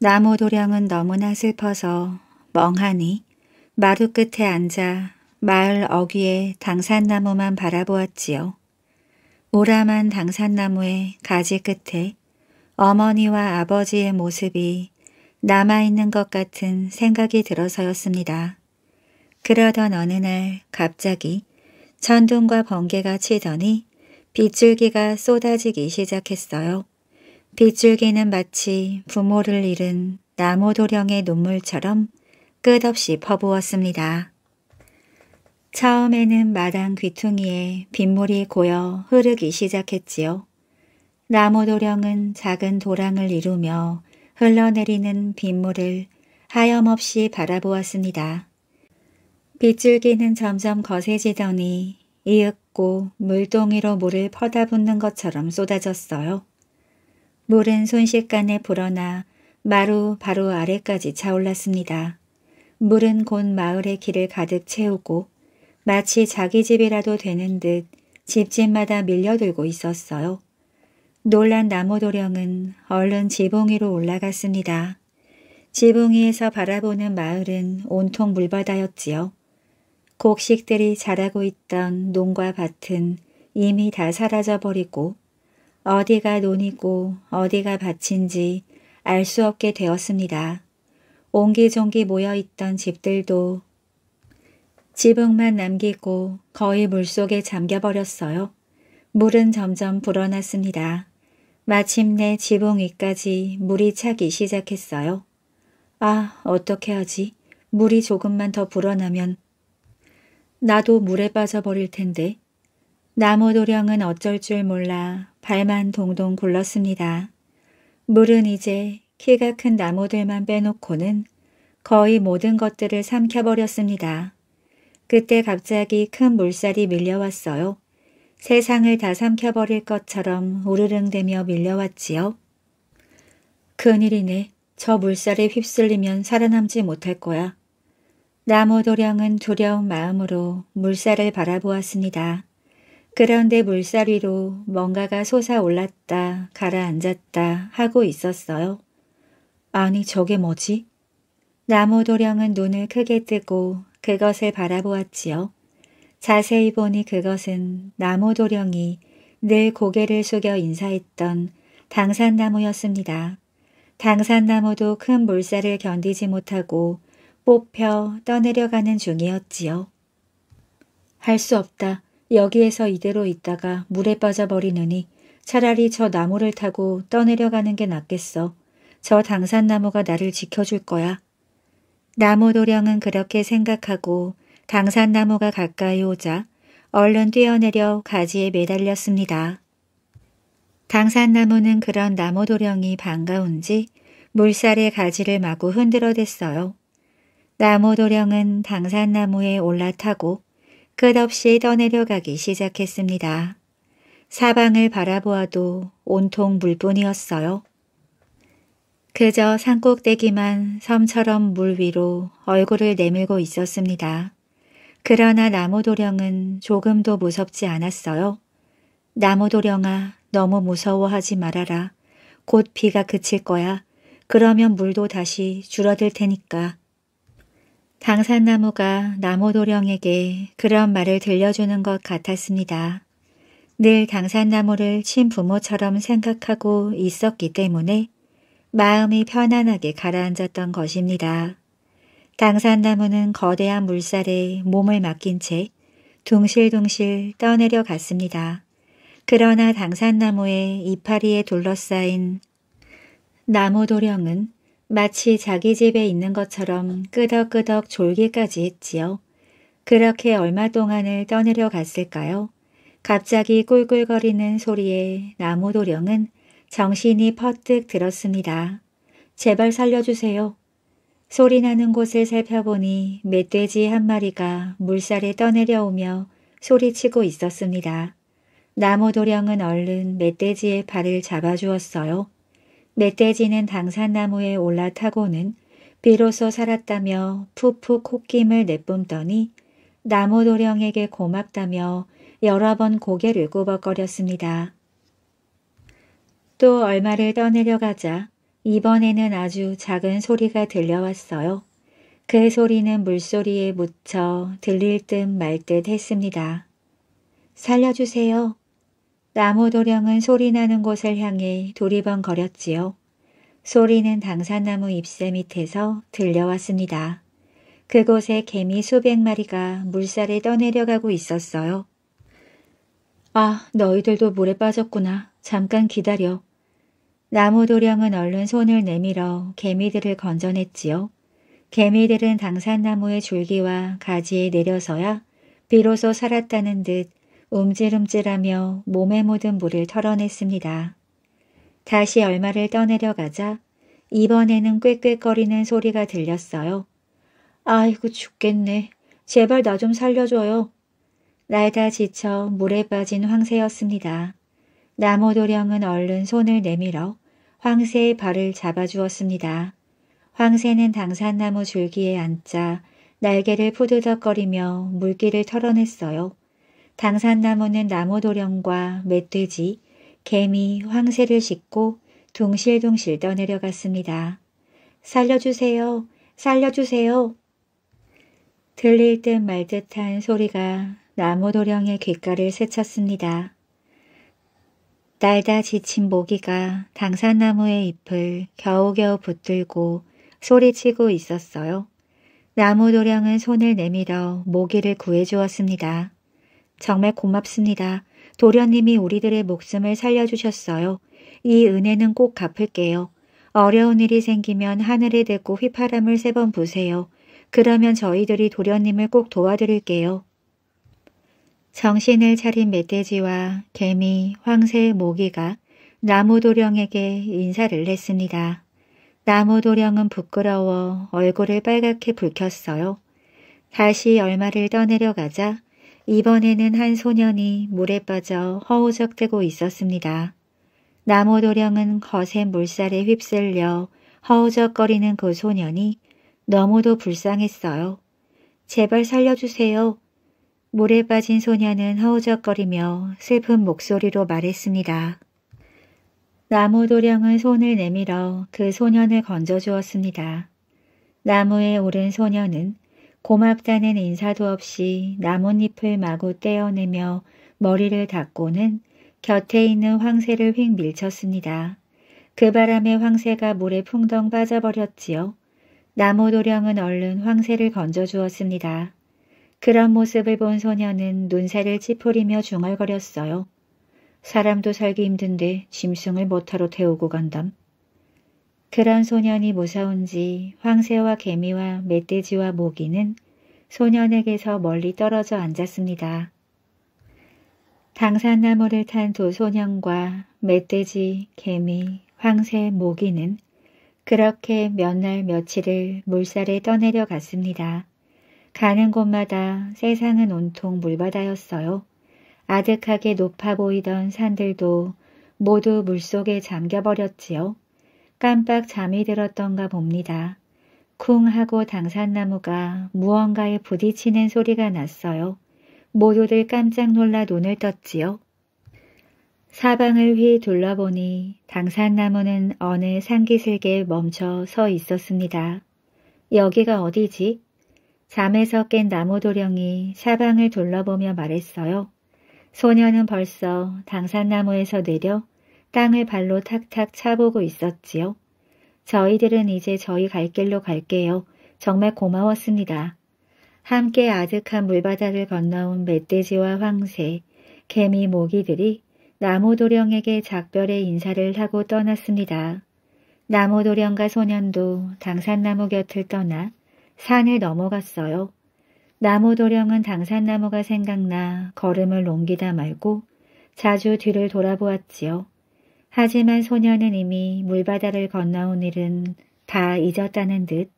나무 도량은 너무나 슬퍼서 멍하니 마루 끝에 앉아 마을 어귀에 당산나무만 바라보았지요. 오람한 당산나무의 가지 끝에 어머니와 아버지의 모습이 남아있는 것 같은 생각이 들어서였습니다. 그러던 어느 날 갑자기 천둥과 번개가 치더니 빗줄기가 쏟아지기 시작했어요. 빗줄기는 마치 부모를 잃은 나무 도령의 눈물처럼 끝없이 퍼부었습니다. 처음에는 마당 귀퉁이에 빗물이 고여 흐르기 시작했지요. 나무 도령은 작은 도랑을 이루며 흘러내리는 빗물을 하염없이 바라보았습니다. 빗줄기는 점점 거세지더니 이윽고 물동이로 물을 퍼다붓는 것처럼 쏟아졌어요. 물은 순식간에 불어나 마루 바로 아래까지 차올랐습니다. 물은 곧 마을의 길을 가득 채우고 마치 자기 집이라도 되는 듯 집집마다 밀려들고 있었어요. 놀란 나무도령은 얼른 지붕 위로 올라갔습니다. 지붕 위에서 바라보는 마을은 온통 물바다였지요. 곡식들이 자라고 있던 농과 밭은 이미 다 사라져버리고 어디가 논이고 어디가 밭인지 알 수 없게 되었습니다. 옹기종기 모여있던 집들도 지붕만 남기고 거의 물속에 잠겨버렸어요. 물은 점점 불어났습니다. 마침내 지붕 위까지 물이 차기 시작했어요. 아, 어떻게 하지? 물이 조금만 더 불어나면 나도 물에 빠져버릴 텐데. 나무도령은 어쩔 줄 몰라 발만 동동 굴렀습니다. 물은 이제 키가 큰 나무들만 빼놓고는 거의 모든 것들을 삼켜버렸습니다. 그때 갑자기 큰 물살이 밀려왔어요. 세상을 다 삼켜버릴 것처럼 우르릉대며 밀려왔지요. 큰일이네. 저 물살에 휩쓸리면 살아남지 못할 거야. 나무도령은 두려운 마음으로 물살을 바라보았습니다. 그런데 물살위로 뭔가가 솟아올랐다 가라앉았다 하고 있었어요. 아니 저게 뭐지? 나무도령은 눈을 크게 뜨고 그것을 바라보았지요. 자세히 보니 그것은 나무도령이 늘 고개를 숙여 인사했던 당산나무였습니다. 당산나무도 큰 물살을 견디지 못하고 뽑혀 떠내려가는 중이었지요. 할 수 없다. 여기에서 이대로 있다가 물에 빠져버리느니 차라리 저 나무를 타고 떠내려가는 게 낫겠어. 저 당산나무가 나를 지켜줄 거야. 나무 도령은 그렇게 생각하고 당산나무가 가까이 오자 얼른 뛰어내려 가지에 매달렸습니다. 당산나무는 그런 나무 도령이 반가운지 물살에 가지를 마구 흔들어댔어요. 나무 도령은 당산나무에 올라타고 끝없이 떠내려가기 시작했습니다. 사방을 바라보아도 온통 물뿐이었어요. 그저 산꼭대기만 섬처럼 물 위로 얼굴을 내밀고 있었습니다. 그러나 나무도령은 조금도 무섭지 않았어요. 나무도령아 너무 무서워하지 말아라. 곧 비가 그칠 거야. 그러면 물도 다시 줄어들 테니까 당산나무가 나무도령에게 그런 말을 들려주는 것 같았습니다. 늘 당산나무를 친부모처럼 생각하고 있었기 때문에 마음이 편안하게 가라앉았던 것입니다. 당산나무는 거대한 물살에 몸을 맡긴 채 둥실둥실 떠내려 갔습니다. 그러나 당산나무의 이파리에 둘러싸인 나무도령은 마치 자기 집에 있는 것처럼 끄덕끄덕 졸기까지 했지요. 그렇게 얼마 동안을 떠내려 갔을까요? 갑자기 꿀꿀거리는 소리에 나무도령은 정신이 퍼뜩 들었습니다. 제발 살려주세요. 소리 나는 곳을 살펴보니 멧돼지 한 마리가 물살에 떠내려오며 소리치고 있었습니다. 나무도령은 얼른 멧돼지의 발을 잡아주었어요. 멧돼지는 당산나무에 올라타고는 비로소 살았다며 푹푹 콧김을 내뿜더니 나무 도령에게 고맙다며 여러 번 고개를 꾸벅거렸습니다. 또 얼마를 떠내려가자 이번에는 아주 작은 소리가 들려왔어요. 그 소리는 물소리에 묻혀 들릴 듯 말 듯 했습니다. 살려주세요. 나무도령은 소리나는 곳을 향해 도리번거렸지요. 소리는 당산나무 잎새 밑에서 들려왔습니다. 그곳에 개미 수백 마리가 물살에 떠내려가고 있었어요. 아, 너희들도 물에 빠졌구나. 잠깐 기다려. 나무도령은 얼른 손을 내밀어 개미들을 건져냈지요. 개미들은 당산나무의 줄기와 가지에 내려서야 비로소 살았다는 듯 움찔움찔하며 몸에 묻은 물을 털어냈습니다. 다시 얼마를 떠내려 가자 이번에는 꽥꽥거리는 소리가 들렸어요. 아이고 죽겠네. 제발 나 좀 살려줘요. 날다 지쳐 물에 빠진 황새였습니다. 나무도령은 얼른 손을 내밀어 황새의 발을 잡아주었습니다. 황새는 당산나무 줄기에 앉자 날개를 푸드덕거리며 물기를 털어냈어요. 당산나무는 나무도령과 멧돼지, 개미, 황새를 싣고 둥실둥실 떠내려갔습니다. 살려주세요! 살려주세요! 들릴 듯 말 듯한 소리가 나무도령의 귓가를 스쳤습니다. 날다 지친 모기가 당산나무의 잎을 겨우겨우 붙들고 소리치고 있었어요. 나무도령은 손을 내밀어 모기를 구해주었습니다. 정말 고맙습니다. 도련님이 우리들의 목숨을 살려주셨어요. 이 은혜는 꼭 갚을게요. 어려운 일이 생기면 하늘에 대고 휘파람을 세 번 부세요. 그러면 저희들이 도련님을 꼭 도와드릴게요. 정신을 차린 멧돼지와 개미, 황새, 모기가 나무도령에게 인사를 했습니다. 나무도령은 부끄러워 얼굴을 빨갛게 붉혔어요. 다시 얼마를 떠내려가자 이번에는 한 소년이 물에 빠져 허우적대고 있었습니다. 나무 도령은 거센 물살에 휩쓸려 허우적거리는 그 소년이 너무도 불쌍했어요. 제발 살려주세요. 물에 빠진 소년은 허우적거리며 슬픈 목소리로 말했습니다. 나무 도령은 손을 내밀어 그 소년을 건져주었습니다. 나무에 오른 소년은 고맙다는 인사도 없이 나뭇잎을 마구 떼어내며 머리를 닦고는 곁에 있는 황새를 휙 밀쳤습니다. 그 바람에 황새가 물에 풍덩 빠져버렸지요. 나무도령은 얼른 황새를 건져주었습니다. 그런 모습을 본 소녀는 눈살을 찌푸리며 중얼거렸어요. 사람도 살기 힘든데 짐승을 모타로 태우고 간담. 그런 소년이 무서운지 황새와 개미와 멧돼지와 모기는 소년에게서 멀리 떨어져 앉았습니다. 당산나무를 탄 두 소년과 멧돼지, 개미, 황새, 모기는 그렇게 몇 날 며칠을 물살에 떠내려 갔습니다. 가는 곳마다 세상은 온통 물바다였어요. 아득하게 높아 보이던 산들도 모두 물속에 잠겨버렸지요. 깜빡 잠이 들었던가 봅니다. 쿵 하고 당산나무가 무언가에 부딪히는 소리가 났어요. 모두들 깜짝 놀라 눈을 떴지요. 사방을 휘 둘러보니 당산나무는 어느 산기슭에 멈춰 서 있었습니다. 여기가 어디지? 잠에서 깬 나무 도령이 사방을 둘러보며 말했어요. 소녀는 벌써 당산나무에서 내려 땅을 발로 탁탁 차보고 있었지요. 저희들은 이제 저희 갈 길로 갈게요. 정말 고마웠습니다. 함께 아득한 물바다를 건너온 멧돼지와 황새, 개미, 모기들이 나무도령에게 작별의 인사를 하고 떠났습니다. 나무도령과 소년도 당산나무 곁을 떠나 산을 넘어갔어요. 나무도령은 당산나무가 생각나 걸음을 옮기다 말고 자주 뒤를 돌아보았지요. 하지만 소녀는 이미 물바다를 건너온 일은 다 잊었다는 듯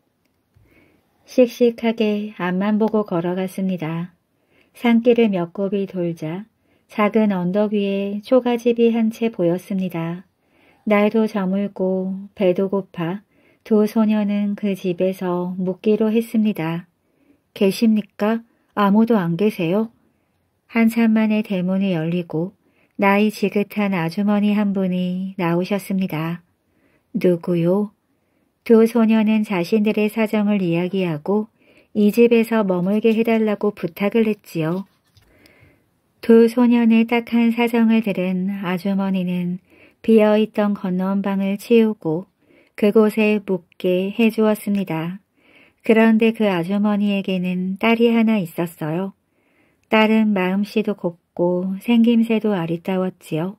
씩씩하게 앞만 보고 걸어갔습니다. 산길을 몇 곱이 돌자 작은 언덕 위에 초가집이 한 채 보였습니다. 날도 저물고 배도 고파 두 소녀는 그 집에서 묻기로 했습니다. 계십니까? 아무도 안 계세요? 한참 만에 대문이 열리고 나이 지긋한 아주머니 한 분이 나오셨습니다. 누구요? 두 소녀는 자신들의 사정을 이야기하고 이 집에서 머물게 해달라고 부탁을 했지요. 두 소년의 딱한 사정을 들은 아주머니는 비어있던 건너온 방을 치우고 그곳에 묵게 해주었습니다. 그런데 그 아주머니에게는 딸이 하나 있었어요. 딸은 마음씨도 곱고 같고 생김새도 아리따웠지요.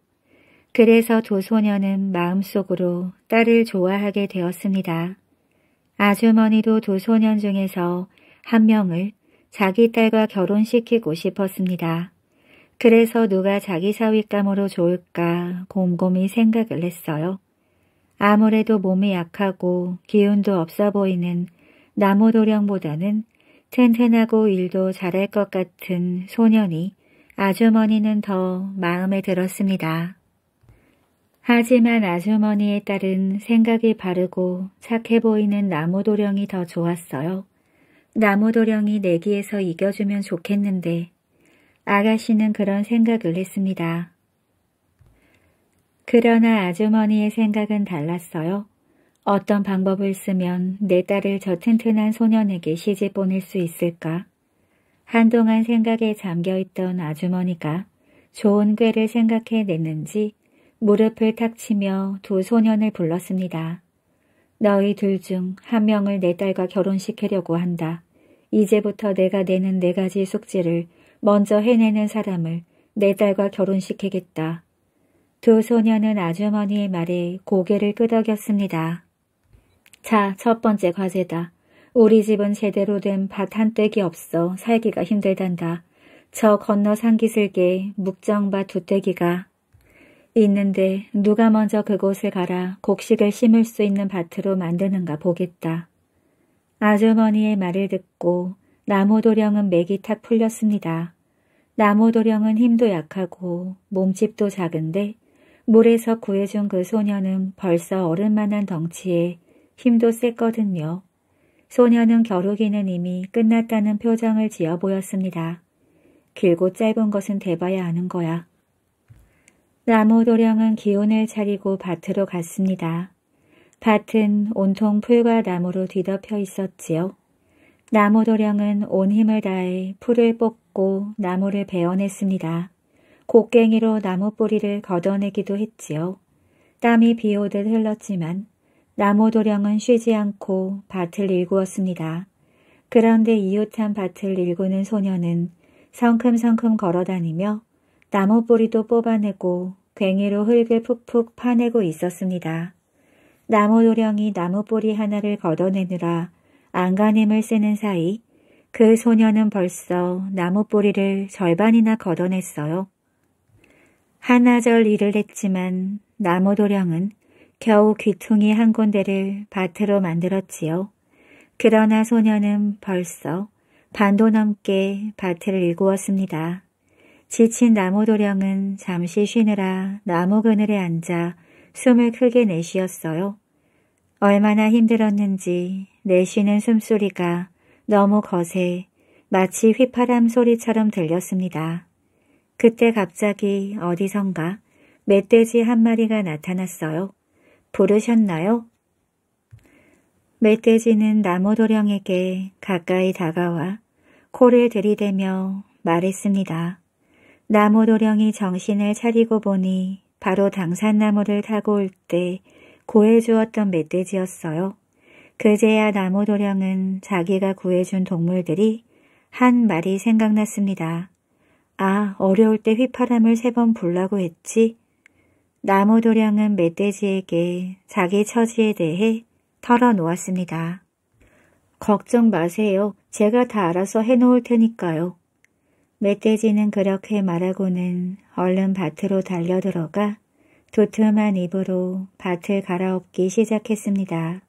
그래서 두 소녀는 마음속으로 딸을 좋아하게 되었습니다. 아주머니도 두 소년 중에서 한 명을 자기 딸과 결혼시키고 싶었습니다. 그래서 누가 자기 사윗감으로 좋을까 곰곰이 생각을 했어요. 아무래도 몸이 약하고 기운도 없어 보이는 나무도령보다는 튼튼하고 일도 잘할 것 같은 소년이 아주머니는 더 마음에 들었습니다. 하지만 아주머니의 딸은 생각이 바르고 착해 보이는 나무도령이 더 좋았어요. 나무도령이 내기에서 이겨주면 좋겠는데 아가씨는 그런 생각을 했습니다. 그러나 아주머니의 생각은 달랐어요. 어떤 방법을 쓰면 내 딸을 저 튼튼한 소년에게 시집 보낼 수 있을까? 한동안 생각에 잠겨있던 아주머니가 좋은 꾀를 생각해냈는지 무릎을 탁 치며 두 소년을 불렀습니다. 너희 둘 중 한 명을 내 딸과 결혼시키려고 한다. 이제부터 내가 내는 네 가지 숙제를 먼저 해내는 사람을 내 딸과 결혼시키겠다. 두소년은 아주머니의 말에 고개를 끄덕였습니다. 자, 첫 번째 과제다. 우리 집은 제대로 된 밭 한 떼기 없어 살기가 힘들단다. 저 건너 산기슭에 묵정밭 두 떼기가 있는데 누가 먼저 그곳을 가라 곡식을 심을 수 있는 밭으로 만드는가 보겠다. 아주머니의 말을 듣고 나무도령은 맥이 탁 풀렸습니다. 나무도령은 힘도 약하고 몸집도 작은데 물에서 구해준 그 소녀는 벌써 어른만한 덩치에 힘도 셌거든요. 소녀는 겨루기는 이미 끝났다는 표정을 지어 보였습니다. 길고 짧은 것은 대봐야 아는 거야. 나무 도령은 기운을 차리고 밭으로 갔습니다. 밭은 온통 풀과 나무로 뒤덮여 있었지요. 나무 도령은 온 힘을 다해 풀을 뽑고 나무를 베어냈습니다. 곡괭이로 나무 뿌리를 걷어내기도 했지요. 땀이 비오듯 흘렀지만 나무도령은 쉬지 않고 밭을 일구었습니다. 그런데 이웃한 밭을 일구는 소녀는 성큼성큼 걸어다니며 나무뿌리도 뽑아내고 괭이로 흙을 푹푹 파내고 있었습니다. 나무도령이 나무뿌리 하나를 걷어내느라 안간힘을 쓰는 사이 그 소녀는 벌써 나무뿌리를 절반이나 걷어냈어요. 하나절 일을 했지만 나무도령은 겨우 귀퉁이 한 군데를 밭으로 만들었지요. 그러나 소녀는 벌써 반도 넘게 밭을 일구었습니다. 지친 나무 도령은 잠시 쉬느라 나무 그늘에 앉아 숨을 크게 내쉬었어요. 얼마나 힘들었는지 내쉬는 숨소리가 너무 거세 마치 휘파람 소리처럼 들렸습니다. 그때 갑자기 어디선가 멧돼지 한 마리가 나타났어요. 부르셨나요? 멧돼지는 나무 도령에게 가까이 다가와 코를 들이대며 말했습니다. 나무 도령이 정신을 차리고 보니 바로 당산나무를 타고 올 때 구해주었던 멧돼지였어요. 그제야 나무 도령은 자기가 구해준 동물들이 한 말이 생각났습니다. 아, 어려울 때 휘파람을 세 번 불라고 했지. 나무도량은 멧돼지에게 자기 처지에 대해 털어놓았습니다. 걱정 마세요. 제가 다 알아서 해놓을 테니까요. 멧돼지는 그렇게 말하고는 얼른 밭으로 달려들어가 도톰한 입으로 밭을 갈아엎기 시작했습니다.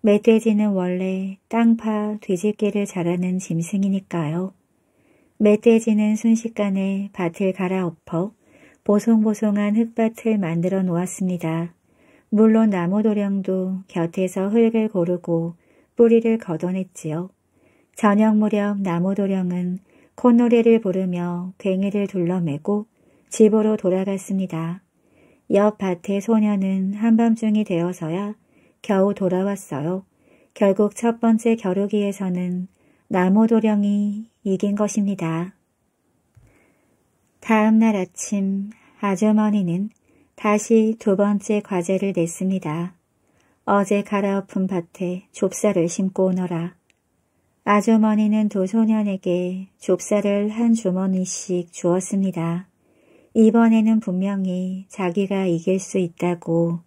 멧돼지는 원래 땅파 뒤집기를 잘하는 짐승이니까요. 멧돼지는 순식간에 밭을 갈아엎어 보송보송한 흙밭을 만들어 놓았습니다. 물론 나무 도령도 곁에서 흙을 고르고 뿌리를 걷어냈지요. 저녁 무렵 나무 도령은 콧노래를 부르며 괭이를 둘러매고 집으로 돌아갔습니다. 옆 밭의 소녀는 한밤중이 되어서야 겨우 돌아왔어요. 결국 첫 번째 겨루기에서는 나무 도령이 이긴 것입니다. 다음 날 아침 아주머니는 다시 두 번째 과제를 냈습니다. 어제 갈아엎은 밭에 좁쌀을 심고 오너라. 아주머니는 두 소년에게 좁쌀을 한 주머니씩 주었습니다. 이번에는 분명히 자기가 이길 수 있다고.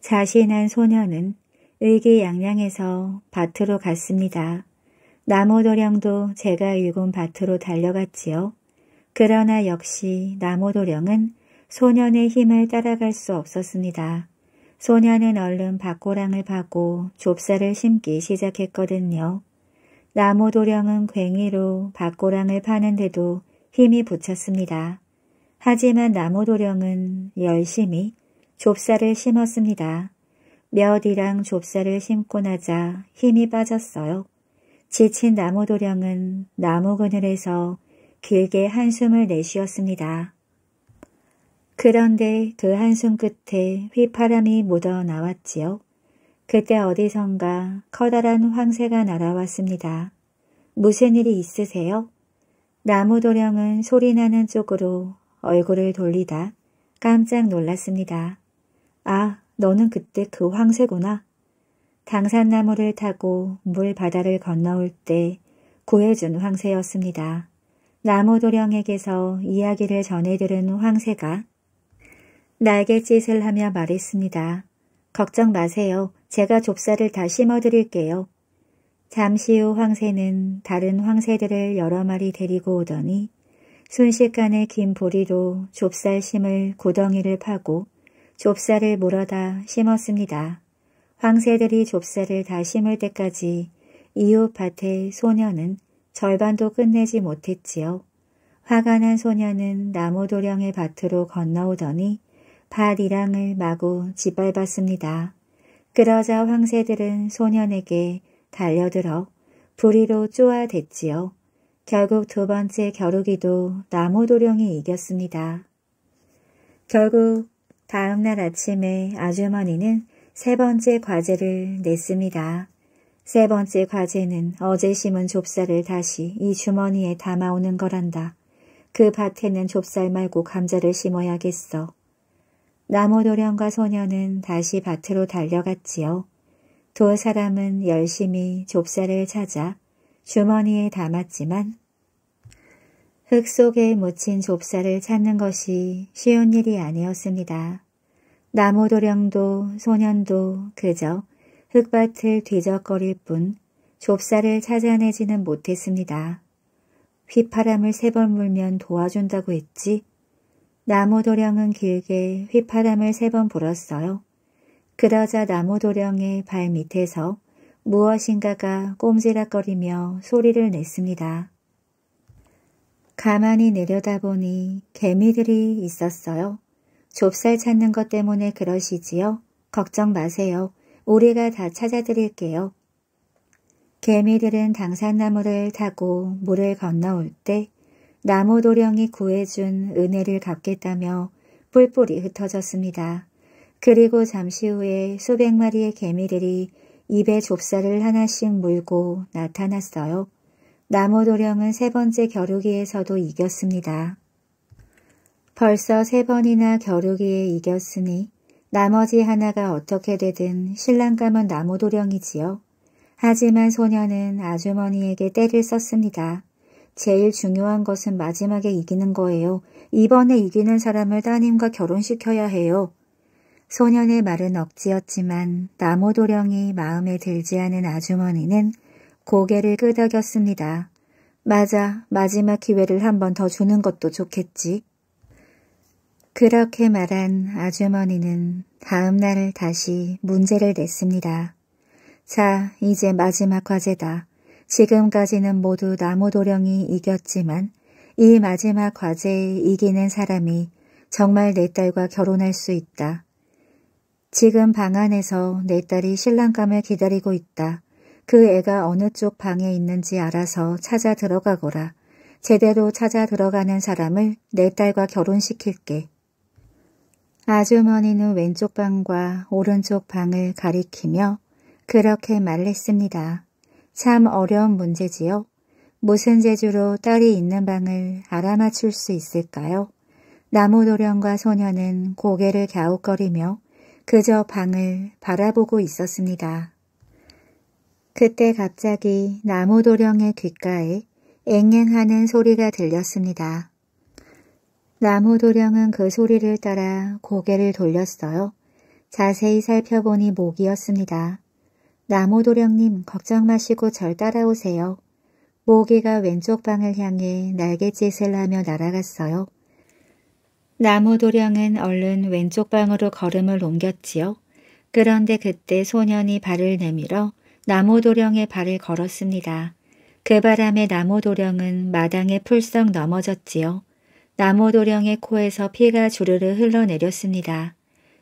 자신한 소년은 의기양양해서 밭으로 갔습니다. 나무도령도 제가 일군 밭으로 달려갔지요. 그러나 역시 나무도령은 소년의 힘을 따라갈 수 없었습니다. 소년은 얼른 밭고랑을 파고 좁쌀을 심기 시작했거든요. 나무도령은 괭이로 밭고랑을 파는데도 힘이 붙였습니다. 하지만 나무도령은 열심히 좁쌀을 심었습니다. 몇이랑 좁쌀을 심고 나자 힘이 빠졌어요. 지친 나무도령은 나무 그늘에서 길게 한숨을 내쉬었습니다. 그런데 그 한숨 끝에 휘파람이 묻어 나왔지요. 그때 어디선가 커다란 황새가 날아왔습니다. 무슨 일이 있으세요? 나무도령은 소리나는 쪽으로 얼굴을 돌리다 깜짝 놀랐습니다. 아, 너는 그때 그 황새구나. 당산나무를 타고 물 바다를 건너올 때 구해준 황새였습니다. 나무도령에게서 이야기를 전해들은 황새가 날갯짓을 하며 말했습니다. 걱정 마세요. 제가 좁쌀을 다 심어드릴게요. 잠시 후 황새는 다른 황새들을 여러 마리 데리고 오더니 순식간에 긴 보리로 좁쌀 심을 구덩이를 파고 좁쌀을 물어다 심었습니다. 황새들이 좁쌀을 다 심을 때까지 이웃 밭의 소녀는 절반도 끝내지 못했지요. 화가 난 소녀는 나무 도령의 밭으로 건너오더니 밭 이랑을 마구 짓밟았습니다. 그러자 황새들은 소년에게 달려들어 부리로 쪼아댔지요. 결국 두 번째 겨루기도 나무 도령이 이겼습니다. 결국 다음날 아침에 아주머니는 세 번째 과제를 냈습니다. 세 번째 과제는 어제 심은 좁쌀을 다시 이 주머니에 담아오는 거란다. 그 밭에는 좁쌀 말고 감자를 심어야겠어. 나무도령과 소녀는 다시 밭으로 달려갔지요. 두 사람은 열심히 좁쌀을 찾아 주머니에 담았지만 흙 속에 묻힌 좁쌀을 찾는 것이 쉬운 일이 아니었습니다. 나무도령도 소년도 그저 흙밭을 뒤적거릴 뿐 좁쌀을 찾아내지는 못했습니다. 휘파람을 세 번불면 도와준다고 했지. 나무도령은 길게 휘파람을 세 번 불었어요. 그러자 나무도령의 발 밑에서 무엇인가가 꼼지락거리며 소리를 냈습니다. 가만히 내려다보니 개미들이 있었어요. 좁쌀 찾는 것 때문에 그러시지요? 걱정 마세요. 우리가 다 찾아드릴게요. 개미들은 당산나무를 타고 물을 건너올 때 나무 도령이 구해준 은혜를 갚겠다며 뿔뿔이 흩어졌습니다. 그리고 잠시 후에 수백 마리의 개미들이 입에 좁쌀을 하나씩 물고 나타났어요. 나무 도령은 세 번째 겨루기에서도 이겼습니다. 벌써 세 번이나 겨루기에 이겼으니 나머지 하나가 어떻게 되든 신랑감은 나무도령이지요. 하지만 소녀는 아주머니에게 때를 썼습니다. 제일 중요한 것은 마지막에 이기는 거예요. 이번에 이기는 사람을 따님과 결혼시켜야 해요. 소년의 말은 억지였지만 나무도령이 마음에 들지 않은 아주머니는 고개를 끄덕였습니다. 맞아, 마지막 기회를 한 번 더 주는 것도 좋겠지. 그렇게 말한 아주머니는 다음 날 다시 문제를 냈습니다. 자, 이제 마지막 과제다. 지금까지는 모두 나무도령이 이겼지만 이 마지막 과제에 이기는 사람이 정말 내 딸과 결혼할 수 있다. 지금 방 안에서 내 딸이 신랑감을 기다리고 있다. 그 애가 어느 쪽 방에 있는지 알아서 찾아 들어가거라. 제대로 찾아 들어가는 사람을 내 딸과 결혼시킬게. 아주머니는 왼쪽 방과 오른쪽 방을 가리키며 그렇게 말했습니다. 참 어려운 문제지요. 무슨 재주로 딸이 있는 방을 알아맞출 수 있을까요? 나무도령과 소녀는 고개를 갸웃거리며 그저 방을 바라보고 있었습니다. 그때 갑자기 나무도령의 귓가에 앵앵하는 소리가 들렸습니다. 나무 도령은 그 소리를 따라 고개를 돌렸어요. 자세히 살펴보니 모기였습니다. 나무 도령님 걱정 마시고 절 따라오세요. 모기가 왼쪽 방을 향해 날갯짓을 하며 날아갔어요. 나무 도령은 얼른 왼쪽 방으로 걸음을 옮겼지요. 그런데 그때 소년이 발을 내밀어 나무 도령의 발을 걸었습니다. 그 바람에 나무 도령은 마당에 풀썩 넘어졌지요. 나무 도령의 코에서 피가 주르르 흘러내렸습니다.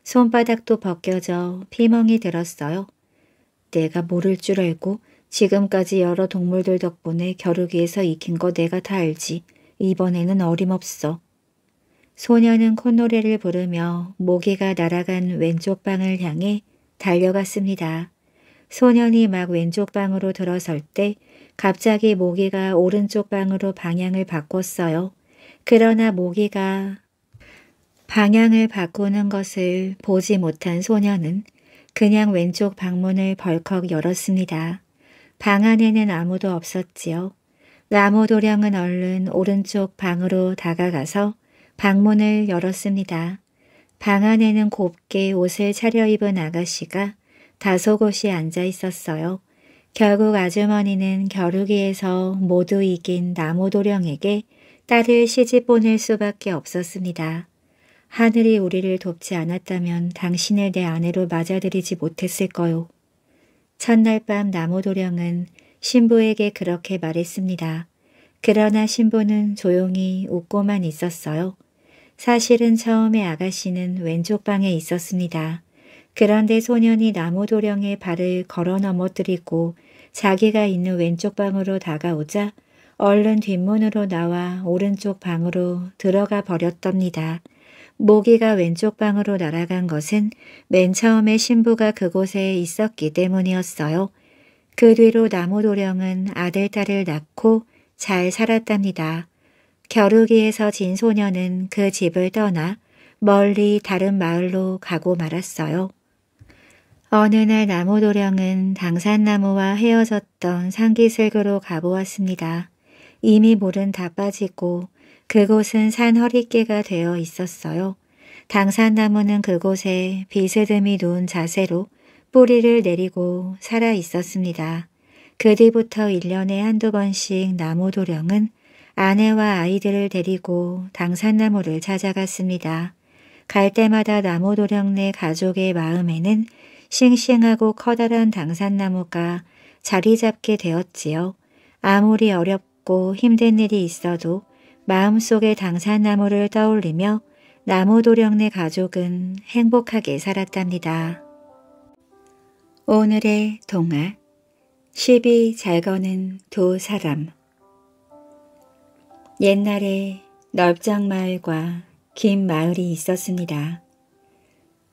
손바닥도 벗겨져 피멍이 들었어요. 내가 모를 줄 알고 지금까지 여러 동물들 덕분에 겨루기에서 익힌 거 내가 다 알지. 이번에는 어림없어. 소녀는 콧노래를 부르며 모기가 날아간 왼쪽 방을 향해 달려갔습니다. 소년이 막 왼쪽 방으로 들어설 때 갑자기 모기가 오른쪽 방으로 방향을 바꿨어요. 그러나 모기가 방향을 바꾸는 것을 보지 못한 소녀는 그냥 왼쪽 방문을 벌컥 열었습니다. 방 안에는 아무도 없었지요. 나무 도령은 얼른 오른쪽 방으로 다가가서 방문을 열었습니다. 방 안에는 곱게 옷을 차려입은 아가씨가 다소 곳이 앉아 있었어요. 결국 아주머니는 겨루기에서 모두 이긴 나무도령에게 딸을 시집 보낼 수밖에 없었습니다. 하늘이 우리를 돕지 않았다면 당신을 내 아내로 맞아들이지 못했을 거요. 첫날 밤 나무도령은 신부에게 그렇게 말했습니다. 그러나 신부는 조용히 웃고만 있었어요. 사실은 처음에 아가씨는 왼쪽 방에 있었습니다. 그런데 소년이 나무도령의 발을 걸어 넘어뜨리고 자기가 있는 왼쪽 방으로 다가오자 얼른 뒷문으로 나와 오른쪽 방으로 들어가 버렸답니다. 모기가 왼쪽 방으로 날아간 것은 맨 처음에 신부가 그곳에 있었기 때문이었어요. 그 뒤로 나무도령은 아들, 딸을 낳고 잘 살았답니다. 겨루기에서 진 소녀는 그 집을 떠나 멀리 다른 마을로 가고 말았어요. 어느 날 나무도령은 당산나무와 헤어졌던 상기슬그로 가보았습니다. 이미 물은 다 빠지고 그곳은 산허리깨가 되어 있었어요. 당산나무는 그곳에 비스듬히 누운 자세로 뿌리를 내리고 살아 있었습니다. 그 뒤부터 1년에 한두 번씩 나무 도령은 아내와 아이들을 데리고 당산나무를 찾아갔습니다. 갈 때마다 나무 도령 네 가족의 마음에는 싱싱하고 커다란 당산나무가 자리 잡게 되었지요. 아무리 어렵 어렵고 힘든 일이 있어도 마음속에 당산나무를 떠올리며 나무도령네 가족은 행복하게 살았답니다. 오늘의 동화 시비 잘 거는 두 사람 옛날에 넓장마을과 긴 마을이 있었습니다.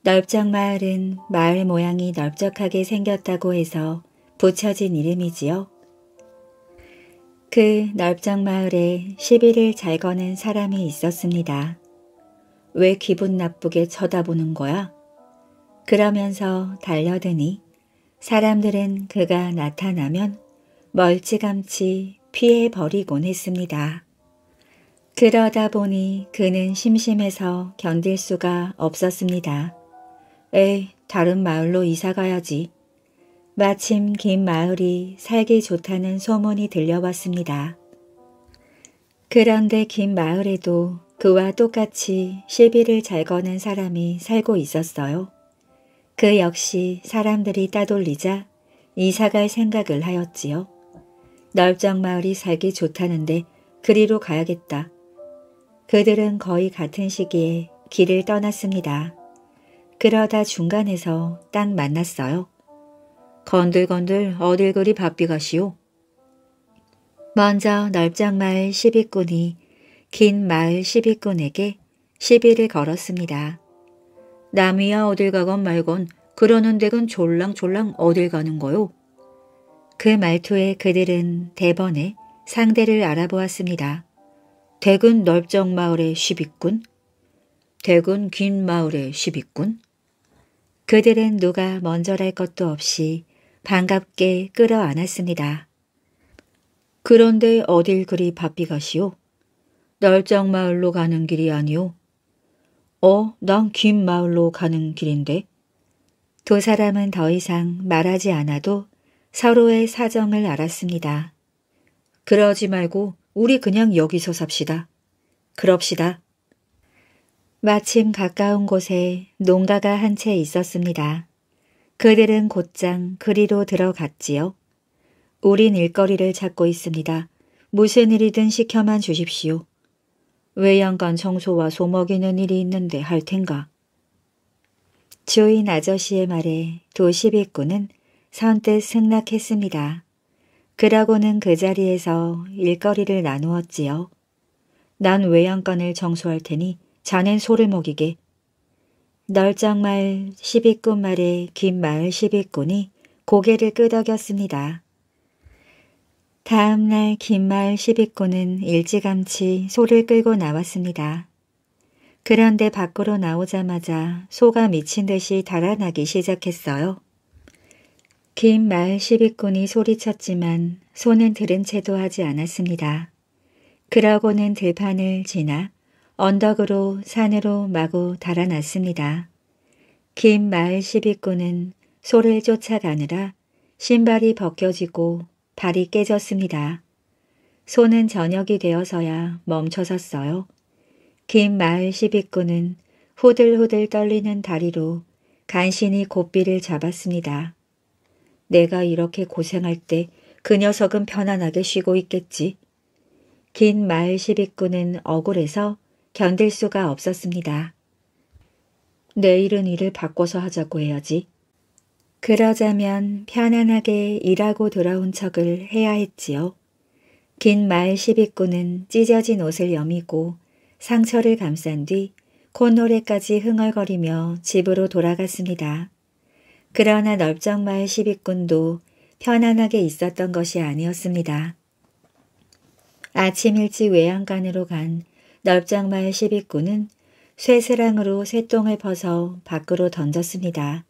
넓장마을은 마을 모양이 넓적하게 생겼다고 해서 붙여진 이름이지요. 그 넓적 마을에 시비를 잘 거는 사람이 있었습니다. 왜 기분 나쁘게 쳐다보는 거야? 그러면서 달려드니 사람들은 그가 나타나면 멀찌감치 피해버리곤 했습니다. 그러다 보니 그는 심심해서 견딜 수가 없었습니다. 에이, 다른 마을로 이사 가야지. 마침 긴 마을이 살기 좋다는 소문이 들려왔습니다. 그런데 긴 마을에도 그와 똑같이 시비를 잘 거는 사람이 살고 있었어요. 그 역시 사람들이 따돌리자 이사갈 생각을 하였지요. 넓적 마을이 살기 좋다는데 그리로 가야겠다. 그들은 거의 같은 시기에 길을 떠났습니다. 그러다 중간에서 딱 만났어요. 건들건들 어딜 그리 바삐가시오. 먼저 넓장마을 시비꾼이 긴 마을 시비꾼에게 시비를 걸었습니다. 남이야 어딜 가건 말건 그러는 댁은 졸랑졸랑 어딜 가는 거요. 그 말투에 그들은 대번에 상대를 알아보았습니다. 댁은 넓정 마을의 시비꾼, 댁은 긴 마을의 시비꾼. 그들은 누가 먼저랄 것도 없이 반갑게 끌어안았습니다. 그런데 어딜 그리 바삐 가시오? 널장마을로 가는 길이 아니오? 어, 난긴 마을로 가는 길인데. 두 사람은 더 이상 말하지 않아도 서로의 사정을 알았습니다. 그러지 말고 우리 그냥 여기서 삽시다. 그럽시다. 마침 가까운 곳에 농가가 한 채 있었습니다. 그들은 곧장 그리로 들어갔지요. 우린 일거리를 찾고 있습니다. 무슨 일이든 시켜만 주십시오. 외양간 청소와 소먹이는 일이 있는데 할 텐가. 주인 아저씨의 말에 도 시비꾼은 선뜻 승낙했습니다. 그러고는 그 자리에서 일거리를 나누었지요. 난 외양간을 청소할 테니 자넨 소를 먹이게 널정말을 시비꾼 말에 긴 마을 시비꾼이 고개를 끄덕였습니다. 다음날 긴 마을 시비꾼은 일찌감치 소를 끌고 나왔습니다. 그런데 밖으로 나오자마자 소가 미친 듯이 달아나기 시작했어요. 긴 마을 시비꾼이 소리쳤지만 소는 들은 채도 하지 않았습니다. 그러고는 들판을 지나 언덕으로 산으로 마구 달아났습니다. 긴 마을 시비꾼은 소를 쫓아가느라 신발이 벗겨지고 발이 깨졌습니다. 소는 저녁이 되어서야 멈춰섰어요. 긴 마을 시비꾼은 후들후들 떨리는 다리로 간신히 고삐를 잡았습니다. 내가 이렇게 고생할 때 그 녀석은 편안하게 쉬고 있겠지. 긴 마을 시비꾼은 억울해서 견딜 수가 없었습니다. 내일은 일을 바꿔서 하자고 해야지. 그러자면 편안하게 일하고 돌아온 척을 해야 했지요. 긴 말 시비꾼은 찢어진 옷을 여미고 상처를 감싼 뒤 콧노래까지 흥얼거리며 집으로 돌아갔습니다. 그러나 넓적말 시비꾼도 편안하게 있었던 것이 아니었습니다. 아침 일찍 외양간으로 간 넓장마의 시비꾼은 쇠사랑으로 쇠똥을 벗어 밖으로 던졌습니다.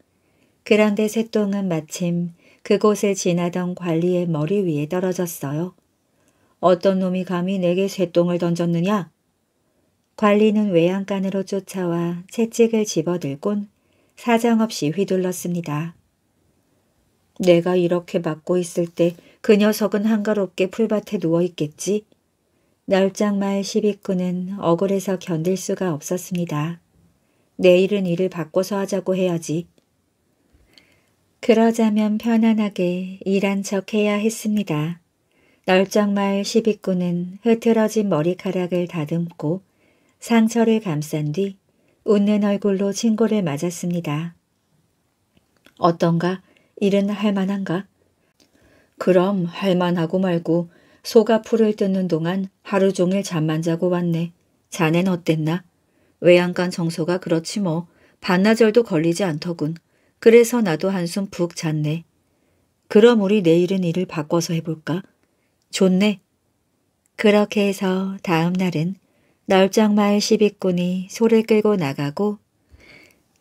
그런데 쇠똥은 마침 그곳을 지나던 관리의 머리 위에 떨어졌어요. 어떤 놈이 감히 내게 쇠똥을 던졌느냐? 관리는 외양간으로 쫓아와 채찍을 집어들곤 사정없이 휘둘렀습니다. 내가 이렇게 맞고 있을 때 그 녀석은 한가롭게 풀밭에 누워있겠지? 널짱말을 시비꾼은 억울해서 견딜 수가 없었습니다. 내일은 일을 바꿔서 하자고 해야지. 그러자면 편안하게 일한 척 해야 했습니다. 널짱말을 시비꾼은 흐트러진 머리카락을 다듬고 상처를 감싼 뒤 웃는 얼굴로 친구를 맞았습니다. 어떤가? 일은 할만한가? 그럼 할만하고 말고 소가 풀을 뜯는 동안 하루 종일 잠만 자고 왔네. 자넨 어땠나? 외양간 정서가 그렇지 뭐. 반나절도 걸리지 않더군. 그래서 나도 한숨 푹 잤네. 그럼 우리 내일은 일을 바꿔서 해볼까? 좋네. 그렇게 해서 다음 날은 널장마을 시비꾼이 소를 끌고 나가고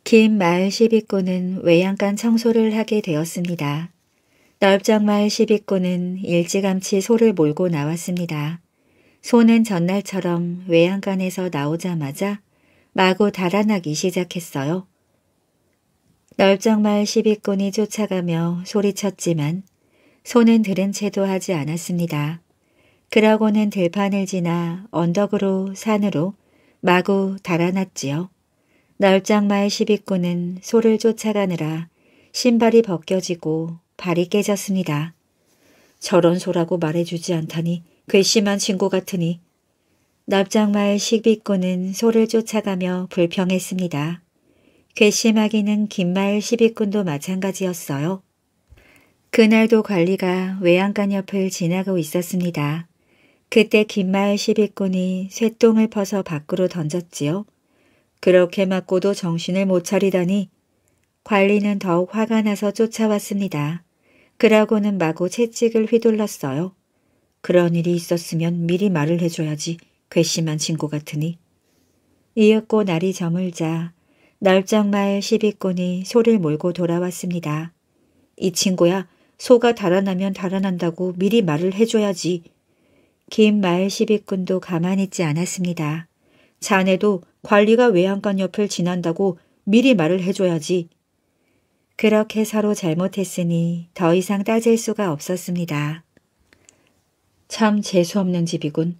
긴 마을 시비꾼은 외양간 청소를 하게 되었습니다. 넓장마을 시비꾼은 일찌감치 소를 몰고 나왔습니다. 소는 전날처럼 외양간에서 나오자마자 마구 달아나기 시작했어요. 넓장마을 시비꾼이 쫓아가며 소리쳤지만 소는 들은 채도 하지 않았습니다. 그러고는 들판을 지나 언덕으로 산으로 마구 달아났지요. 넓장마을 시비꾼은 소를 쫓아가느라 신발이 벗겨지고 발이 깨졌습니다. 저런 소라고 말해주지 않다니 괘씸한 친구 같으니 납작마을 시비꾼은 소를 쫓아가며 불평했습니다. 괘씸하기는 긴마을 시비꾼도 마찬가지였어요. 그날도 관리가 외양간 옆을 지나고 있었습니다. 그때 긴마을 시비꾼이 쇠똥을 퍼서 밖으로 던졌지요. 그렇게 맞고도 정신을 못 차리다니 관리는 더욱 화가 나서 쫓아왔습니다. 그라고는 마구 채찍을 휘둘렀어요. 그런 일이 있었으면 미리 말을 해줘야지 괘씸한 친구 같으니. 이윽고 날이 저물자 널정마을 시비꾼이 소를 몰고 돌아왔습니다. 이 친구야 소가 달아나면 달아난다고 미리 말을 해줘야지. 김 마을 시비꾼도 가만히 있지 않았습니다. 자네도 관리가 외양간 옆을 지난다고 미리 말을 해줘야지. 그렇게 서로 잘못했으니 더 이상 따질 수가 없었습니다. 참 재수없는 집이군.